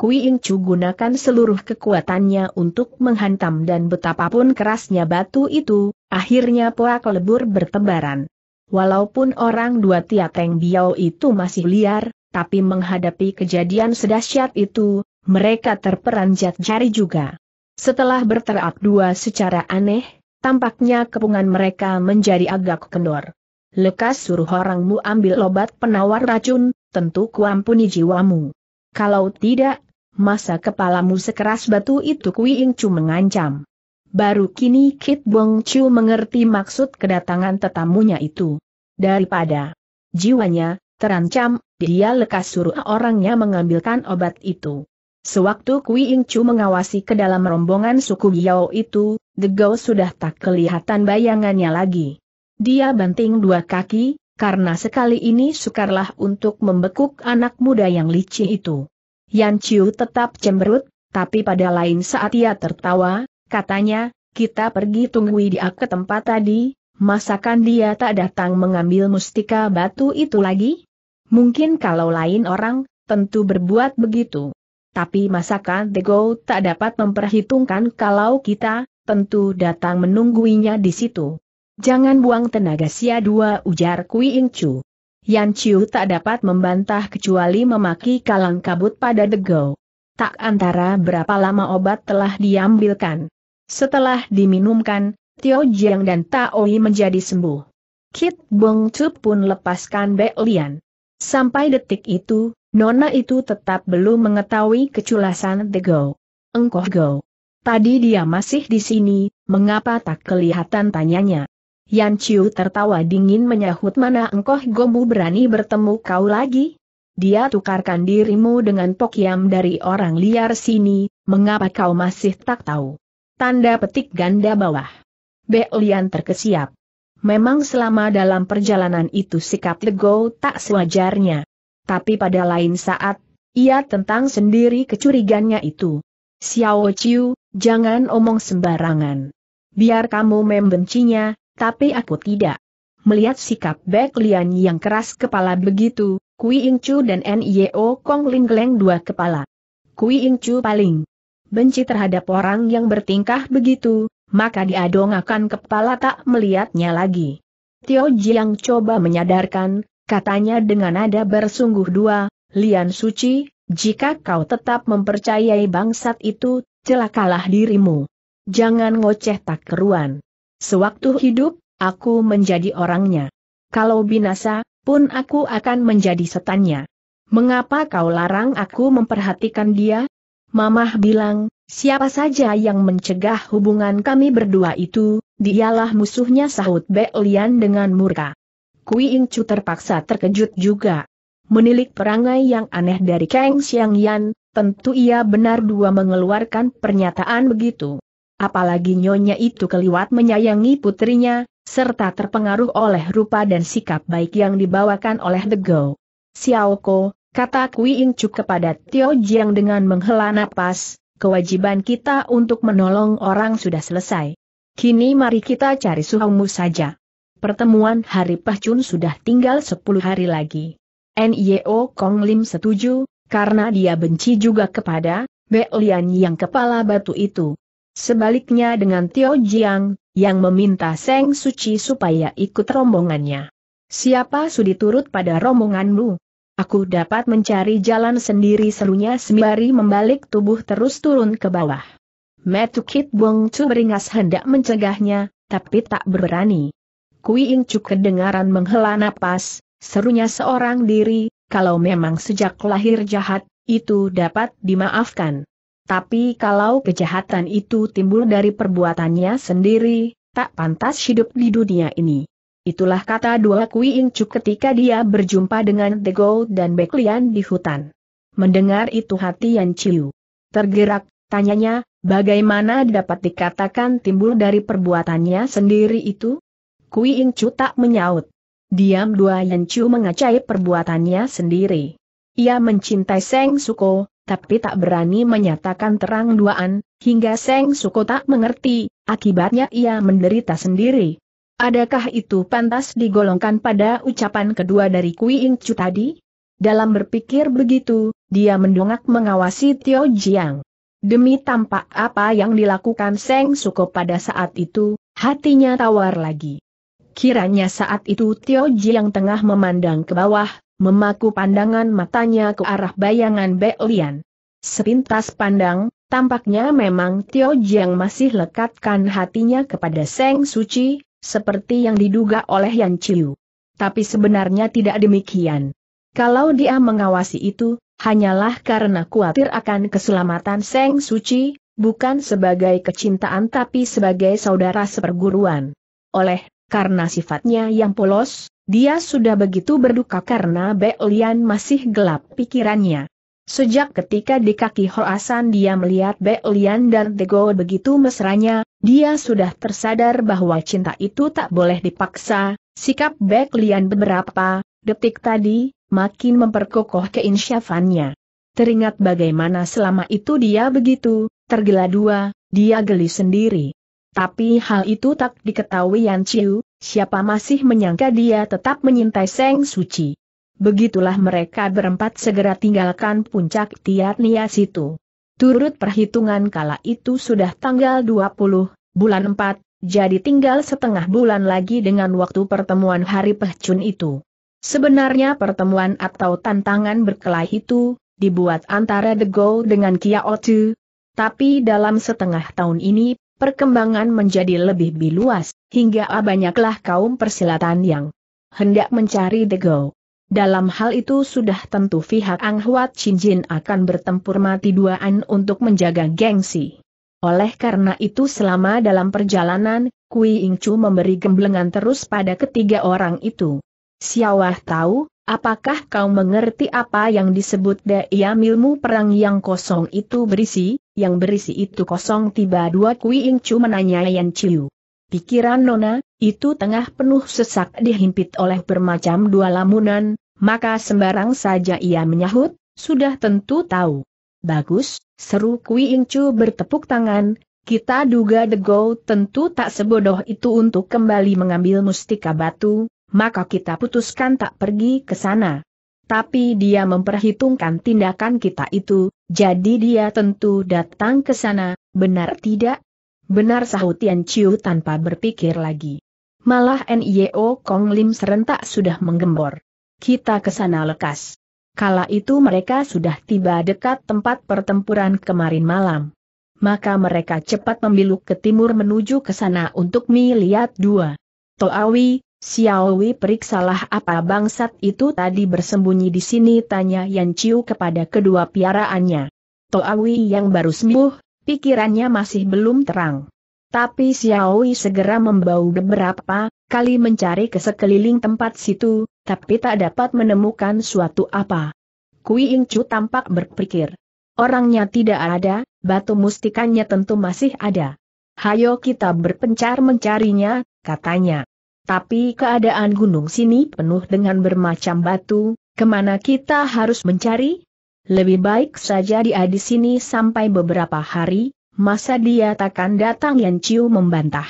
Kui Chu gunakan seluruh kekuatannya untuk menghantam dan betapapun kerasnya batu itu, akhirnya poak lebur bertebaran. Walaupun orang dua tiateng biau itu masih liar, tapi menghadapi kejadian sedahsyat itu, mereka terperanjat jari juga. Setelah berterak dua secara aneh, tampaknya kepungan mereka menjadi agak kendor. Lekas suruh orangmu ambil obat penawar racun, tentu kuampuni jiwamu. Kalau tidak, masa kepalamu sekeras batu itu Kui Ing Chu mengancam. Baru kini Kit Bong Chu mengerti maksud kedatangan tetamunya itu. Daripada jiwanya, terancam, dia lekas suruh orangnya mengambilkan obat itu. Sewaktu Kui Ing Chu mengawasi ke dalam rombongan suku Yao itu, Degau sudah tak kelihatan bayangannya lagi. Dia banting dua kaki, karena sekali ini sukarlah untuk membekuk anak muda yang licin itu. Yan Chiu tetap cemberut, tapi pada lain saat ia tertawa, katanya, kita pergi tunggui dia ke tempat tadi, masakan dia tak datang mengambil mustika batu itu lagi? Mungkin kalau lain orang, tentu berbuat begitu. Tapi masakan Dego tak dapat memperhitungkan kalau kita, tentu datang menungguinya di situ. Jangan buang tenaga sia dua ujar Kui Chu. Yan Chiu tak dapat membantah kecuali memaki kalang kabut pada Degau. Tak antara berapa lama obat telah diambilkan. Setelah diminumkan, Tio Jiang dan Tao Yi menjadi sembuh. Kit Bong Chu pun lepaskan Be Lian. Sampai detik itu, Nona itu tetap belum mengetahui keculasan Degau. Engkau Go. Tadi dia masih di sini, mengapa tak kelihatan tanyanya. Yan Chiu tertawa dingin menyahut mana engkau gomu berani bertemu kau lagi? Dia tukarkan dirimu dengan pokiam dari orang liar sini, mengapa kau masih tak tahu? Tanda petik ganda bawah. Lian terkesiap. Memang selama dalam perjalanan itu sikap Lego tak sewajarnya. Tapi pada lain saat, ia tentang sendiri kecurigannya itu. Xiao Chiu, jangan omong sembarangan. Biar kamu membencinya, tapi aku tidak. Melihat sikap Bek Lian yang keras kepala begitu, Kui Ing Chu dan N.I.O. Kong Ling Gleng dua kepala. Kui Ing Chu paling benci terhadap orang yang bertingkah begitu, maka diadongakan kepala tak melihatnya lagi. Tio Jiang coba menyadarkan, katanya dengan nada bersungguh dua, Lian Suci, jika kau tetap mempercayai bangsat itu, celakalah dirimu. Jangan ngoceh tak keruan. Sewaktu hidup, aku menjadi orangnya. Kalau binasa, pun aku akan menjadi setannya. Mengapa kau larang aku memperhatikan dia? Mamah bilang, siapa saja yang mencegah hubungan kami berdua itu, dialah musuhnya sahut Bek dengan murka. Kui Ing terpaksa terkejut juga. Menilik perangai yang aneh dari Kang Xiang Yan, tentu ia benar dua mengeluarkan pernyataan begitu. Apalagi nyonya itu keliwat menyayangi putrinya, serta terpengaruh oleh rupa dan sikap baik yang dibawakan oleh The Go. Xiaoko, kata Kui Incu kepada Tio Jiang dengan menghela napas, kewajiban kita untuk menolong orang sudah selesai. Kini mari kita cari suhumu saja. Pertemuan hari Pahcun sudah tinggal 10 hari lagi. N.Y.O. Kong Lim setuju, karena dia benci juga kepada Be Lian yang kepala batu itu. Sebaliknya dengan Tio Jiang, yang meminta Seng Suci supaya ikut rombongannya. Siapa sudi turut pada rombonganmu? Aku dapat mencari jalan sendiri serunya sembari membalik tubuh terus turun ke bawah. Kit Bong Chu beringas hendak mencegahnya, tapi tak berani. Kui Ing Chu kedengaran menghela napas, serunya seorang diri, kalau memang sejak lahir jahat, itu dapat dimaafkan. Tapi kalau kejahatan itu timbul dari perbuatannya sendiri, tak pantas hidup di dunia ini. Itulah kata dua Kui Chu ketika dia berjumpa dengan The Gold dan Beklian di hutan. Mendengar itu hati Yan Chiu. Tergerak, tanyanya, bagaimana dapat dikatakan timbul dari perbuatannya sendiri itu? Kui Chu tak menyaut. Diam dua Yan Chu mengacai perbuatannya sendiri. Ia mencintai Seng Suko, tapi tak berani menyatakan terang duaan, hingga Seng Suko tak mengerti, akibatnya ia menderita sendiri. Adakah itu pantas digolongkan pada ucapan kedua dari Kui Ing Chu tadi? Dalam berpikir begitu, dia mendongak mengawasi Tio Jiang. Demi tampak apa yang dilakukan Seng Suko pada saat itu, hatinya tawar lagi. Kiranya saat itu Tio Jiang tengah memandang ke bawah, memaku pandangan matanya ke arah bayangan Belian. Sepintas pandang, tampaknya memang Tio Jiang masih lekatkan hatinya kepada Seng Suci, seperti yang diduga oleh Yan Chiu. Tapi sebenarnya tidak demikian. Kalau dia mengawasi itu, hanyalah karena khawatir akan keselamatan Seng Suci, bukan sebagai kecintaan tapi sebagai saudara seperguruan. Oleh, karena sifatnya yang polos, dia sudah begitu berduka karena Beolian masih gelap pikirannya. Sejak ketika di kaki Hoasan dia melihat Beolian dan Tego begitu mesranya, dia sudah tersadar bahwa cinta itu tak boleh dipaksa, sikap Beolian beberapa detik tadi, makin memperkokoh keinsyafannya. Teringat bagaimana selama itu dia begitu, tergela dua, dia geli sendiri. Tapi hal itu tak diketahui Yan Chiu, Siapa masih menyangka dia tetap menyintai Seng Suci. Begitulah mereka berempat segera tinggalkan puncak Tiat Nias itu. Turut perhitungan kala itu sudah tanggal 20, bulan 4, jadi tinggal setengah bulan lagi dengan waktu pertemuan hari pehcun itu. Sebenarnya pertemuan atau tantangan berkelahi itu, dibuat antara The Go dengan Kia Otu. Tapi dalam setengah tahun ini, perkembangan menjadi lebih biluas, hingga banyaklah kaum persilatan yang hendak mencari dego. Dalam hal itu sudah tentu pihak Ang Huat Chinjin akan bertempur mati duaan untuk menjaga gengsi. Oleh karena itu selama dalam perjalanan, Kui Ing Chu memberi gemblengan terus pada ketiga orang itu. Siawah tahu, apakah kau mengerti apa yang disebut daya milmu perang yang kosong itu berisi? yang berisi itu kosong tiba dua Kui Ing cu menanya Yan Chiu. Pikiran Nona, itu tengah penuh sesak dihimpit oleh bermacam dua lamunan, maka sembarang saja ia menyahut, sudah tentu tahu. Bagus, seru Kui Ing Chu bertepuk tangan, kita duga the Dego tentu tak sebodoh itu untuk kembali mengambil mustika batu, maka kita putuskan tak pergi ke sana tapi dia memperhitungkan tindakan kita itu, jadi dia tentu datang ke sana, benar tidak? Benar sahut Tian Chiu tanpa berpikir lagi. Malah NIO Kong Lim serentak sudah menggembor. Kita ke sana lekas. Kala itu mereka sudah tiba dekat tempat pertempuran kemarin malam. Maka mereka cepat membiluk ke timur menuju ke sana untuk melihat dua. Toawi, Xiaowi periksalah apa bangsat itu tadi bersembunyi di sini tanya Yan Chiu kepada kedua piaraannya. Toawi yang baru sembuh, pikirannya masih belum terang. Tapi Xiaowi segera membau beberapa kali mencari ke sekeliling tempat situ, tapi tak dapat menemukan suatu apa. Kui Chu tampak berpikir. Orangnya tidak ada, batu mustikannya tentu masih ada. Hayo kita berpencar mencarinya, katanya tapi keadaan gunung sini penuh dengan bermacam batu, kemana kita harus mencari? Lebih baik saja dia di sini sampai beberapa hari, masa dia takkan datang Yan Chiu membantah.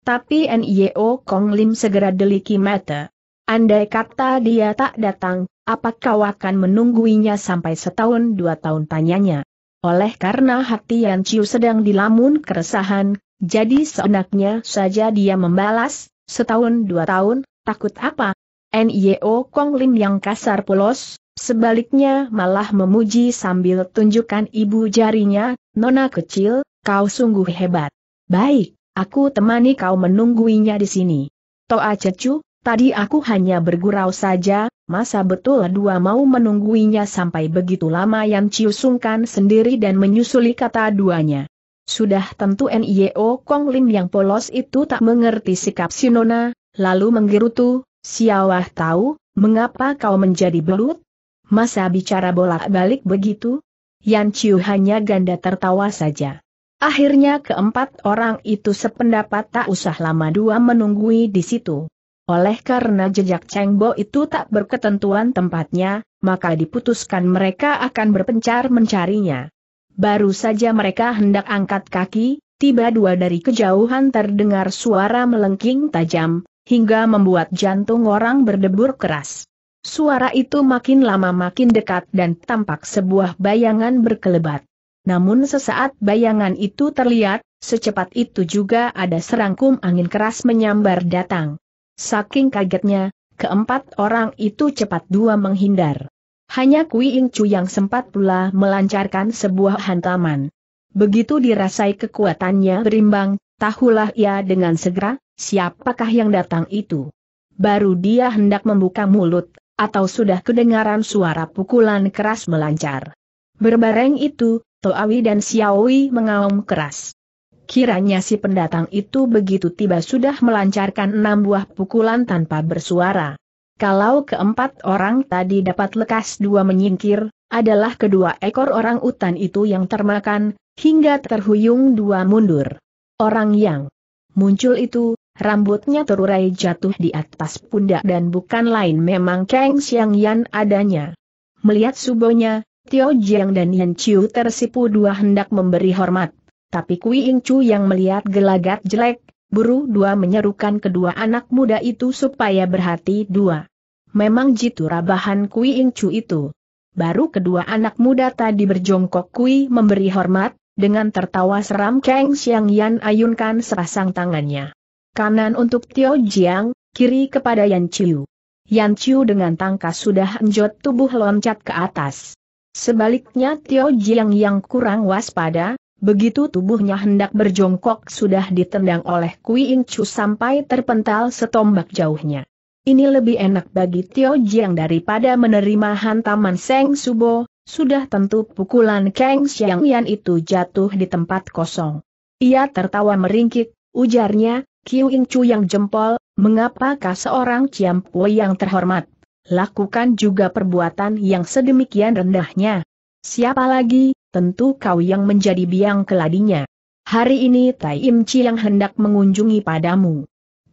Tapi Nio Kong Lim segera deliki mata. Andai kata dia tak datang, apa kau akan menungguinya sampai setahun dua tahun tanyanya? Oleh karena hati Yan Chiu sedang dilamun keresahan, jadi seenaknya saja dia membalas, Setahun dua tahun, takut apa? NIO Kong Lim yang kasar polos, sebaliknya malah memuji sambil tunjukkan ibu jarinya, Nona kecil, kau sungguh hebat. Baik, aku temani kau menungguinya di sini. Toa Cecu, tadi aku hanya bergurau saja, masa betul dua mau menungguinya sampai begitu lama yang ciusungkan sendiri dan menyusuli kata duanya. Sudah tentu NIO Kong Lin yang polos itu tak mengerti sikap Sinona, lalu menggerutu, Siawah tahu, mengapa kau menjadi belut? Masa bicara bolak-balik begitu? Yan Chiu hanya ganda tertawa saja. Akhirnya keempat orang itu sependapat tak usah lama dua menunggui di situ. Oleh karena jejak Cheng Bo itu tak berketentuan tempatnya, maka diputuskan mereka akan berpencar mencarinya. Baru saja mereka hendak angkat kaki, tiba dua dari kejauhan terdengar suara melengking tajam, hingga membuat jantung orang berdebur keras. Suara itu makin lama makin dekat dan tampak sebuah bayangan berkelebat. Namun sesaat bayangan itu terlihat, secepat itu juga ada serangkum angin keras menyambar datang. Saking kagetnya, keempat orang itu cepat dua menghindar. Hanya Kui Ing Chu yang sempat pula melancarkan sebuah hantaman. Begitu dirasai kekuatannya berimbang, tahulah ia dengan segera, siapakah yang datang itu. Baru dia hendak membuka mulut, atau sudah kedengaran suara pukulan keras melancar. Berbareng itu, Toawi dan Xiaowi mengaum keras. Kiranya si pendatang itu begitu tiba sudah melancarkan enam buah pukulan tanpa bersuara. Kalau keempat orang tadi dapat lekas dua menyingkir, adalah kedua ekor orang utan itu yang termakan, hingga terhuyung dua mundur. Orang yang muncul itu, rambutnya terurai jatuh di atas pundak dan bukan lain memang Kang Xiang Yan adanya. Melihat subonya, Tio Jiang dan Yan Chiu tersipu dua hendak memberi hormat. Tapi Kui Ing Chu yang melihat gelagat jelek, Buru dua menyerukan kedua anak muda itu supaya berhati dua. Memang jitu rabahan Kui Ing Chu itu. Baru kedua anak muda tadi berjongkok Kui memberi hormat, dengan tertawa seram Kang Xiang Yan ayunkan serasang tangannya. Kanan untuk Tio Jiang, kiri kepada Yan Chiu. Yan Chiu dengan tangkas sudah enjot tubuh loncat ke atas. Sebaliknya Tio Jiang yang kurang waspada, Begitu tubuhnya hendak berjongkok sudah ditendang oleh Kui In Chu sampai terpental setombak jauhnya. Ini lebih enak bagi Tio Jiang daripada menerima hantaman Seng Subo, sudah tentu pukulan Kang Xiang Yan itu jatuh di tempat kosong. Ia tertawa meringkik, ujarnya, Kiu In Chu yang jempol, mengapakah seorang Pue yang terhormat, lakukan juga perbuatan yang sedemikian rendahnya? Siapa lagi, tentu kau yang menjadi biang keladinya. Hari ini Tai Im Chi yang hendak mengunjungi padamu.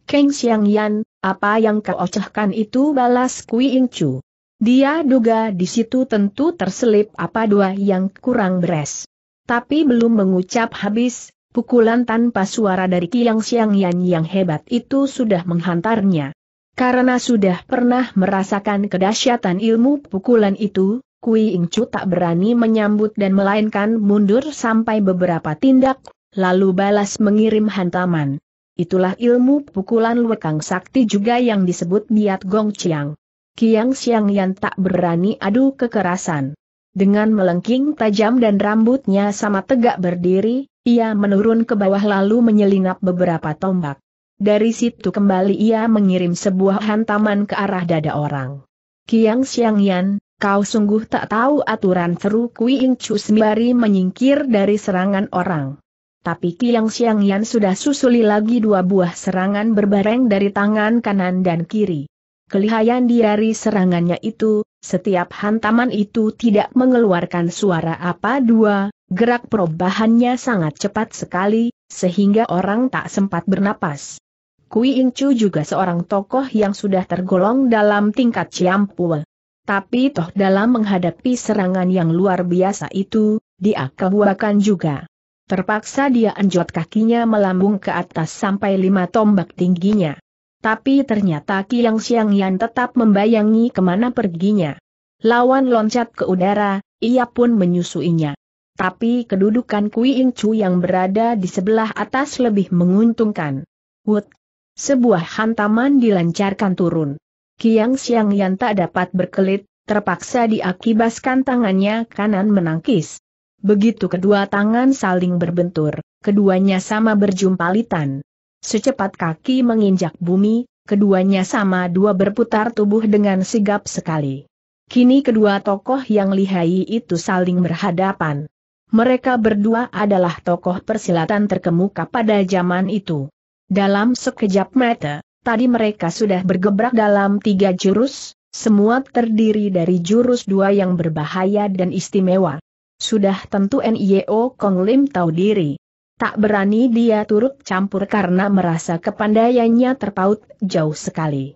Keng Xiang Yan, apa yang kau ocehkan itu balas Kui Ing Chu. Dia duga di situ tentu terselip apa dua yang kurang beres. Tapi belum mengucap habis, pukulan tanpa suara dari Kiang Xiang Yan yang hebat itu sudah menghantarnya. Karena sudah pernah merasakan kedahsyatan ilmu pukulan itu, Kui Ingcu tak berani menyambut dan melainkan mundur sampai beberapa tindak, lalu balas mengirim hantaman. Itulah ilmu pukulan lekang sakti juga yang disebut Biat Gong Chiang. Kiang Siang Yan tak berani adu kekerasan. Dengan melengking tajam dan rambutnya sama tegak berdiri, ia menurun ke bawah lalu menyelinap beberapa tombak. Dari situ kembali ia mengirim sebuah hantaman ke arah dada orang. Kiang Siang Yan, Kau sungguh tak tahu aturan seru Kui In sembari menyingkir dari serangan orang. Tapi Kiang Xiang Yan sudah susuli lagi dua buah serangan berbareng dari tangan kanan dan kiri. Kelihayan diari serangannya itu, setiap hantaman itu tidak mengeluarkan suara apa dua, gerak perubahannya sangat cepat sekali, sehingga orang tak sempat bernapas. Kui In juga seorang tokoh yang sudah tergolong dalam tingkat Ciampua. Tapi toh dalam menghadapi serangan yang luar biasa itu, dia kebuakan juga. Terpaksa dia anjot kakinya melambung ke atas sampai lima tombak tingginya. Tapi ternyata Kiang Siang Yan tetap membayangi kemana perginya. Lawan loncat ke udara, ia pun menyusuinya. Tapi kedudukan Kui Ing Chu yang berada di sebelah atas lebih menguntungkan. Wut! Sebuah hantaman dilancarkan turun. Kiang Siang Yan tak dapat berkelit, terpaksa diakibaskan tangannya kanan menangkis. Begitu kedua tangan saling berbentur, keduanya sama berjumpalitan. Secepat kaki menginjak bumi, keduanya sama dua berputar tubuh dengan sigap sekali. Kini kedua tokoh yang lihai itu saling berhadapan. Mereka berdua adalah tokoh persilatan terkemuka pada zaman itu. Dalam sekejap mata, Tadi mereka sudah bergebrak dalam tiga jurus, semua terdiri dari jurus dua yang berbahaya dan istimewa. Sudah tentu NIO Kong Lim tahu diri. Tak berani dia turut campur karena merasa kepandaiannya terpaut jauh sekali.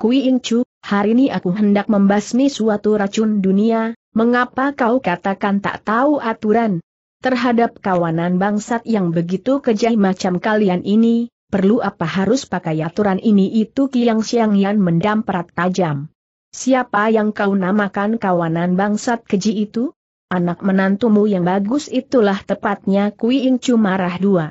Kui Ing Chu, hari ini aku hendak membasmi suatu racun dunia, mengapa kau katakan tak tahu aturan? Terhadap kawanan bangsat yang begitu kejam macam kalian ini, perlu apa harus pakai aturan ini itu Kiang Yan mendamprat tajam. Siapa yang kau namakan kawanan bangsat keji itu? Anak menantumu yang bagus itulah tepatnya Kui Ingcu marah dua.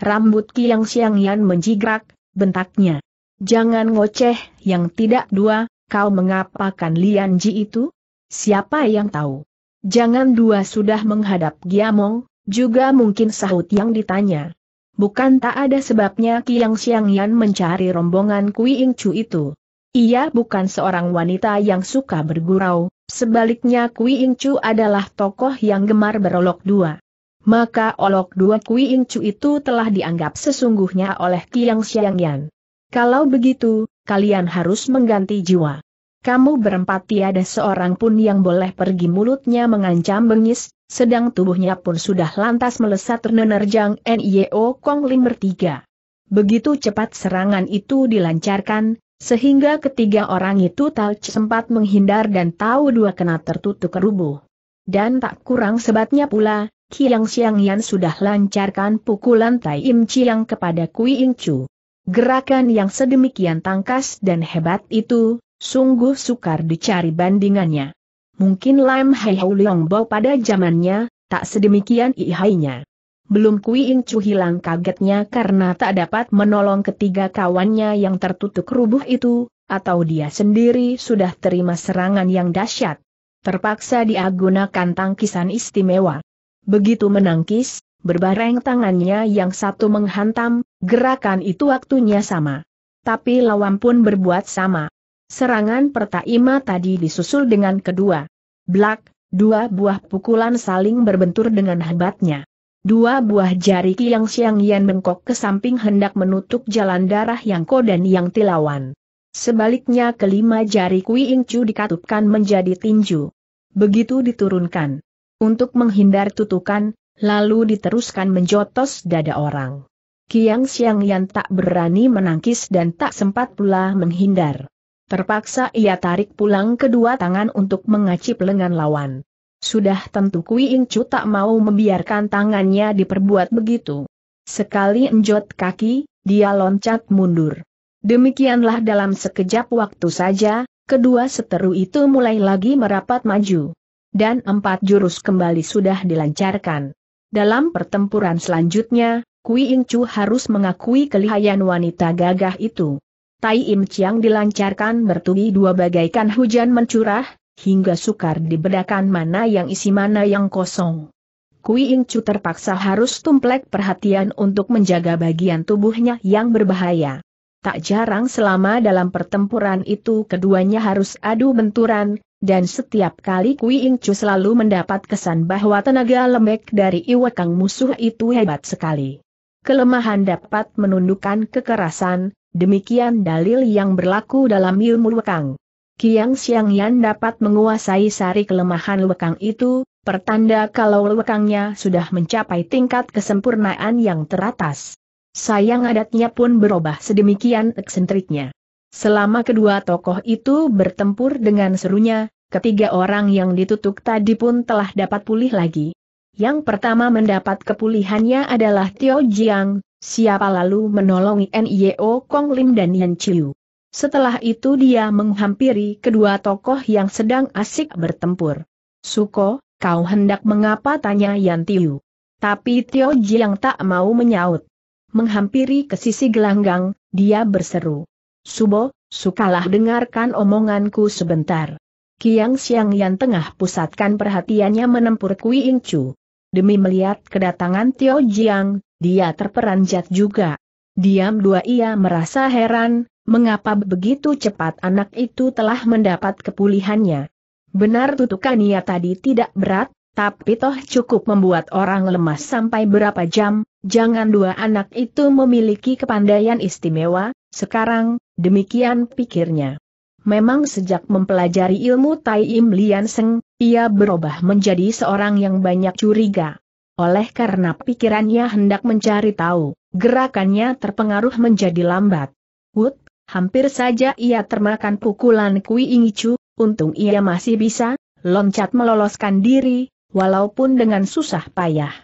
Rambut Kiang Yan menjigrak, bentaknya. Jangan ngoceh, yang tidak dua, kau mengapakan Lian Ji itu? Siapa yang tahu? Jangan dua sudah menghadap Giamong, juga mungkin sahut yang ditanya bukan tak ada sebabnya Kiang Yan mencari rombongan Kui Ing Chu itu. Ia bukan seorang wanita yang suka bergurau, sebaliknya Kui Ing Chu adalah tokoh yang gemar berolok dua. Maka olok dua Kui Ing Chu itu telah dianggap sesungguhnya oleh Kiang Yan. Kalau begitu, kalian harus mengganti jiwa. Kamu berempat tiada seorang pun yang boleh pergi mulutnya mengancam bengis, sedang tubuhnya pun sudah lantas melesat menerjang NIO Kong Ling bertiga. Begitu cepat serangan itu dilancarkan, sehingga ketiga orang itu tak sempat menghindar dan tahu dua kena tertutup kerubuh. Dan tak kurang sebatnya pula, Kiang Xiang Yan sudah lancarkan pukulan Tai Im Chiang kepada Kui Ing Chu. Gerakan yang sedemikian tangkas dan hebat itu, sungguh sukar dicari bandingannya. Mungkin Lam Hai Hou Leong Bo pada zamannya, tak sedemikian ihainya. Belum Kui In Chu hilang kagetnya karena tak dapat menolong ketiga kawannya yang tertutup rubuh itu, atau dia sendiri sudah terima serangan yang dahsyat. Terpaksa dia gunakan tangkisan istimewa. Begitu menangkis, berbareng tangannya yang satu menghantam, gerakan itu waktunya sama. Tapi lawan pun berbuat sama. Serangan pertama tadi disusul dengan kedua. Blak, dua buah pukulan saling berbentur dengan hebatnya. Dua buah jari Kiang siang Yan bengkok ke samping hendak menutup jalan darah yang ko dan yang tilawan. Sebaliknya kelima jari Kui Ing Chu dikatupkan menjadi tinju. Begitu diturunkan. Untuk menghindar tutukan, lalu diteruskan menjotos dada orang. Kiang siang Yan tak berani menangkis dan tak sempat pula menghindar. Terpaksa ia tarik pulang kedua tangan untuk mengacip lengan lawan. Sudah tentu Kui Incu tak mau membiarkan tangannya diperbuat begitu. Sekali enjot kaki, dia loncat mundur. Demikianlah dalam sekejap waktu saja, kedua seteru itu mulai lagi merapat maju. Dan empat jurus kembali sudah dilancarkan. Dalam pertempuran selanjutnya, Kui Incu harus mengakui kelihayan wanita gagah itu. Tai Im Chiang dilancarkan bertubi dua bagaikan hujan mencurah, hingga sukar dibedakan mana yang isi mana yang kosong. Kui Ing Chu terpaksa harus tumplek perhatian untuk menjaga bagian tubuhnya yang berbahaya. Tak jarang selama dalam pertempuran itu keduanya harus adu benturan, dan setiap kali Kui Ing Chu selalu mendapat kesan bahwa tenaga lembek dari iwakang musuh itu hebat sekali. Kelemahan dapat menundukkan kekerasan, Demikian dalil yang berlaku dalam ilmu lekang. Kiang Siang Yan dapat menguasai sari kelemahan lekang itu, pertanda kalau lekangnya sudah mencapai tingkat kesempurnaan yang teratas. Sayang adatnya pun berubah sedemikian eksentriknya. Selama kedua tokoh itu bertempur dengan serunya, ketiga orang yang ditutup tadi pun telah dapat pulih lagi. Yang pertama mendapat kepulihannya adalah Tio Jiang, Siapa lalu menolongi NIO Kong Lim dan Yan Chiu. Setelah itu dia menghampiri kedua tokoh yang sedang asik bertempur. Suko, kau hendak mengapa tanya Yan Tiu. Tapi Tio Jiang tak mau menyaut. Menghampiri ke sisi gelanggang, dia berseru. Subo, sukalah dengarkan omonganku sebentar. Kiang Siang yang tengah pusatkan perhatiannya menempur Kui Ing Chu. Demi melihat kedatangan Tio Jiang, dia terperanjat juga. Diam dua ia merasa heran, mengapa begitu cepat anak itu telah mendapat kepulihannya. Benar ia tadi tidak berat, tapi toh cukup membuat orang lemas sampai berapa jam, jangan dua anak itu memiliki kepandaian istimewa, sekarang, demikian pikirnya. Memang sejak mempelajari ilmu Tai Im Lian Seng, ia berubah menjadi seorang yang banyak curiga. Oleh karena pikirannya hendak mencari tahu, gerakannya terpengaruh menjadi lambat. Wut, hampir saja ia termakan pukulan Kui Ingicu, untung ia masih bisa, loncat meloloskan diri, walaupun dengan susah payah.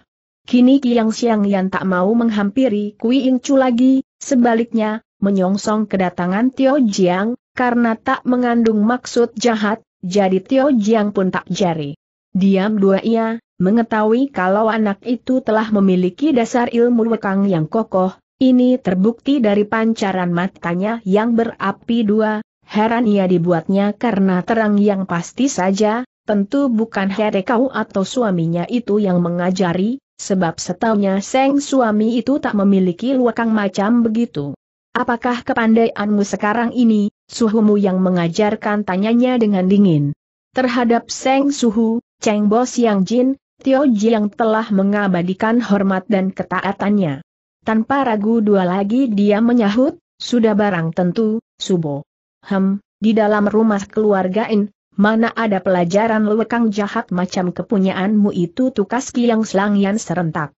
Kini Kiang Siang yang tak mau menghampiri Kui Ingicu lagi, sebaliknya, menyongsong kedatangan Tio Jiang, karena tak mengandung maksud jahat, jadi Tio Jiang pun tak jari. Diam dua ia, Mengetahui kalau anak itu telah memiliki dasar ilmu wekang yang kokoh, ini terbukti dari pancaran matanya yang berapi dua, heran ia dibuatnya karena terang yang pasti saja, tentu bukan kau atau suaminya itu yang mengajari, sebab setahunya Seng suami itu tak memiliki wekang macam begitu. Apakah kepandaianmu sekarang ini, suhumu yang mengajarkan tanyanya dengan dingin. Terhadap Seng Suhu, Cheng Bo Siang Jin, Tio Ji yang telah mengabadikan hormat dan ketaatannya. Tanpa ragu dua lagi dia menyahut, sudah barang tentu, Subo. Hem, di dalam rumah keluarga In, mana ada pelajaran lewekang jahat macam kepunyaanmu itu tukas kiang yang serentak.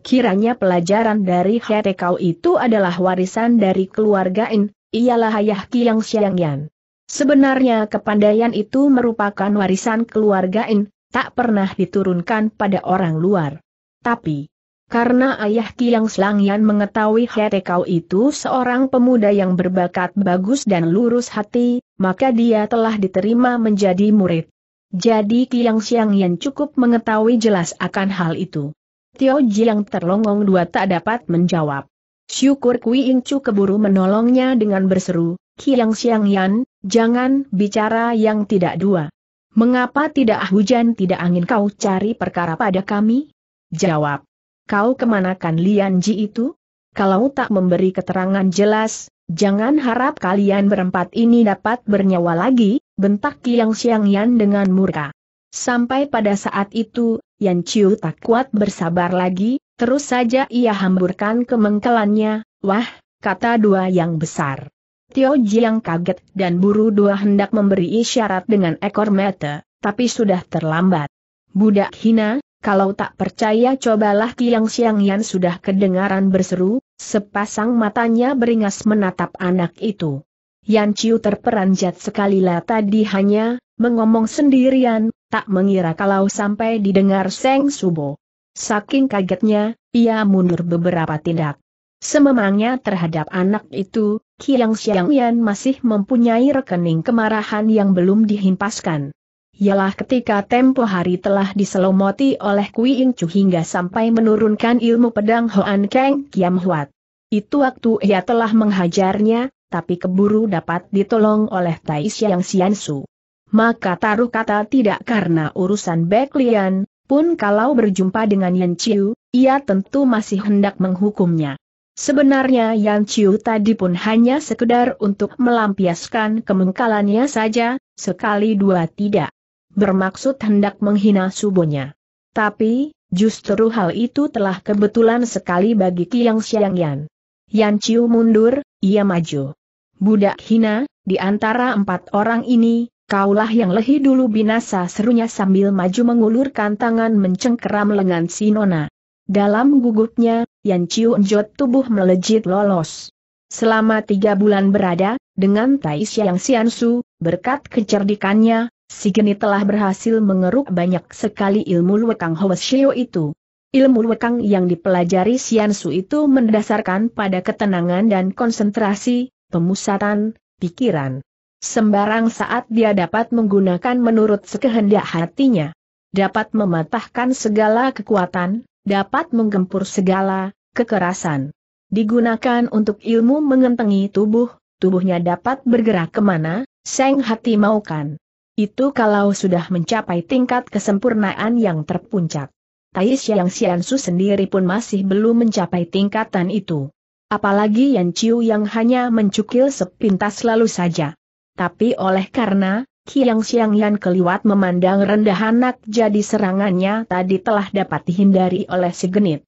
Kiranya pelajaran dari kau itu adalah warisan dari keluarga In, ialah ayah kiang siangyan. Sebenarnya kepandaian itu merupakan warisan keluarga In, tak pernah diturunkan pada orang luar. Tapi, karena ayah Kiang Selangyan mengetahui kau itu seorang pemuda yang berbakat bagus dan lurus hati, maka dia telah diterima menjadi murid. Jadi Kiang Xiangyan cukup mengetahui jelas akan hal itu. Tio Jiang terlongong dua tak dapat menjawab. Syukur Kui Chu keburu menolongnya dengan berseru, Kiang Xiangyan, jangan bicara yang tidak dua. Mengapa tidak ah, hujan tidak angin kau cari perkara pada kami? Jawab. Kau kemanakan Lian Ji itu? Kalau tak memberi keterangan jelas, jangan harap kalian berempat ini dapat bernyawa lagi, bentak Yang Xiang Yan dengan murka. Sampai pada saat itu, Yan Chiu tak kuat bersabar lagi, terus saja ia hamburkan kemengkelannya, wah, kata dua yang besar. Tio Jiang kaget dan buru dua hendak memberi isyarat dengan ekor mata, tapi sudah terlambat. Budak hina, kalau tak percaya cobalah Kiang Siang Yan sudah kedengaran berseru, sepasang matanya beringas menatap anak itu. Yan Chiu terperanjat sekali lah tadi hanya, mengomong sendirian, tak mengira kalau sampai didengar Seng Subo. Saking kagetnya, ia mundur beberapa tindak. Sememangnya terhadap anak itu, Kiang Xiangyan masih mempunyai rekening kemarahan yang belum dihimpaskan. Yalah, ketika tempo hari telah diselomoti oleh Kui Ying Chu hingga sampai menurunkan ilmu pedang Hoan Kang Kiam Huat. Itu waktu ia telah menghajarnya, tapi keburu dapat ditolong oleh Tai Xiang Xian Su. Maka taruh kata tidak karena urusan Bek Lian, pun kalau berjumpa dengan Yan Chiu, ia tentu masih hendak menghukumnya. Sebenarnya Yan Chiu tadi pun hanya sekedar untuk melampiaskan kemengkalannya saja, sekali dua tidak. Bermaksud hendak menghina subuhnya. Tapi, justru hal itu telah kebetulan sekali bagi Kiang Xiang Yan. Yan Chiu mundur, ia maju. Budak hina, di antara empat orang ini, kaulah yang lehi dulu binasa serunya sambil maju mengulurkan tangan mencengkeram lengan si Nona. Dalam gugupnya, Yan Chiu Njot tubuh melejit lolos. Selama tiga bulan berada, dengan Tai Xiang Su, berkat kecerdikannya, si Geni telah berhasil mengeruk banyak sekali ilmu Wekang Hoesio itu. Ilmu Wekang yang dipelajari Su itu mendasarkan pada ketenangan dan konsentrasi, pemusatan, pikiran. Sembarang saat dia dapat menggunakan menurut sekehendak hatinya. Dapat mematahkan segala kekuatan, dapat menggempur segala kekerasan. Digunakan untuk ilmu mengentengi tubuh, tubuhnya dapat bergerak kemana, seng hati maukan. Itu kalau sudah mencapai tingkat kesempurnaan yang terpuncak. Tai Xiang Su sendiri pun masih belum mencapai tingkatan itu. Apalagi Yan Chiu yang hanya mencukil sepintas lalu saja. Tapi oleh karena, Kiang Yan keliwat memandang rendah anak jadi serangannya tadi telah dapat dihindari oleh si genit.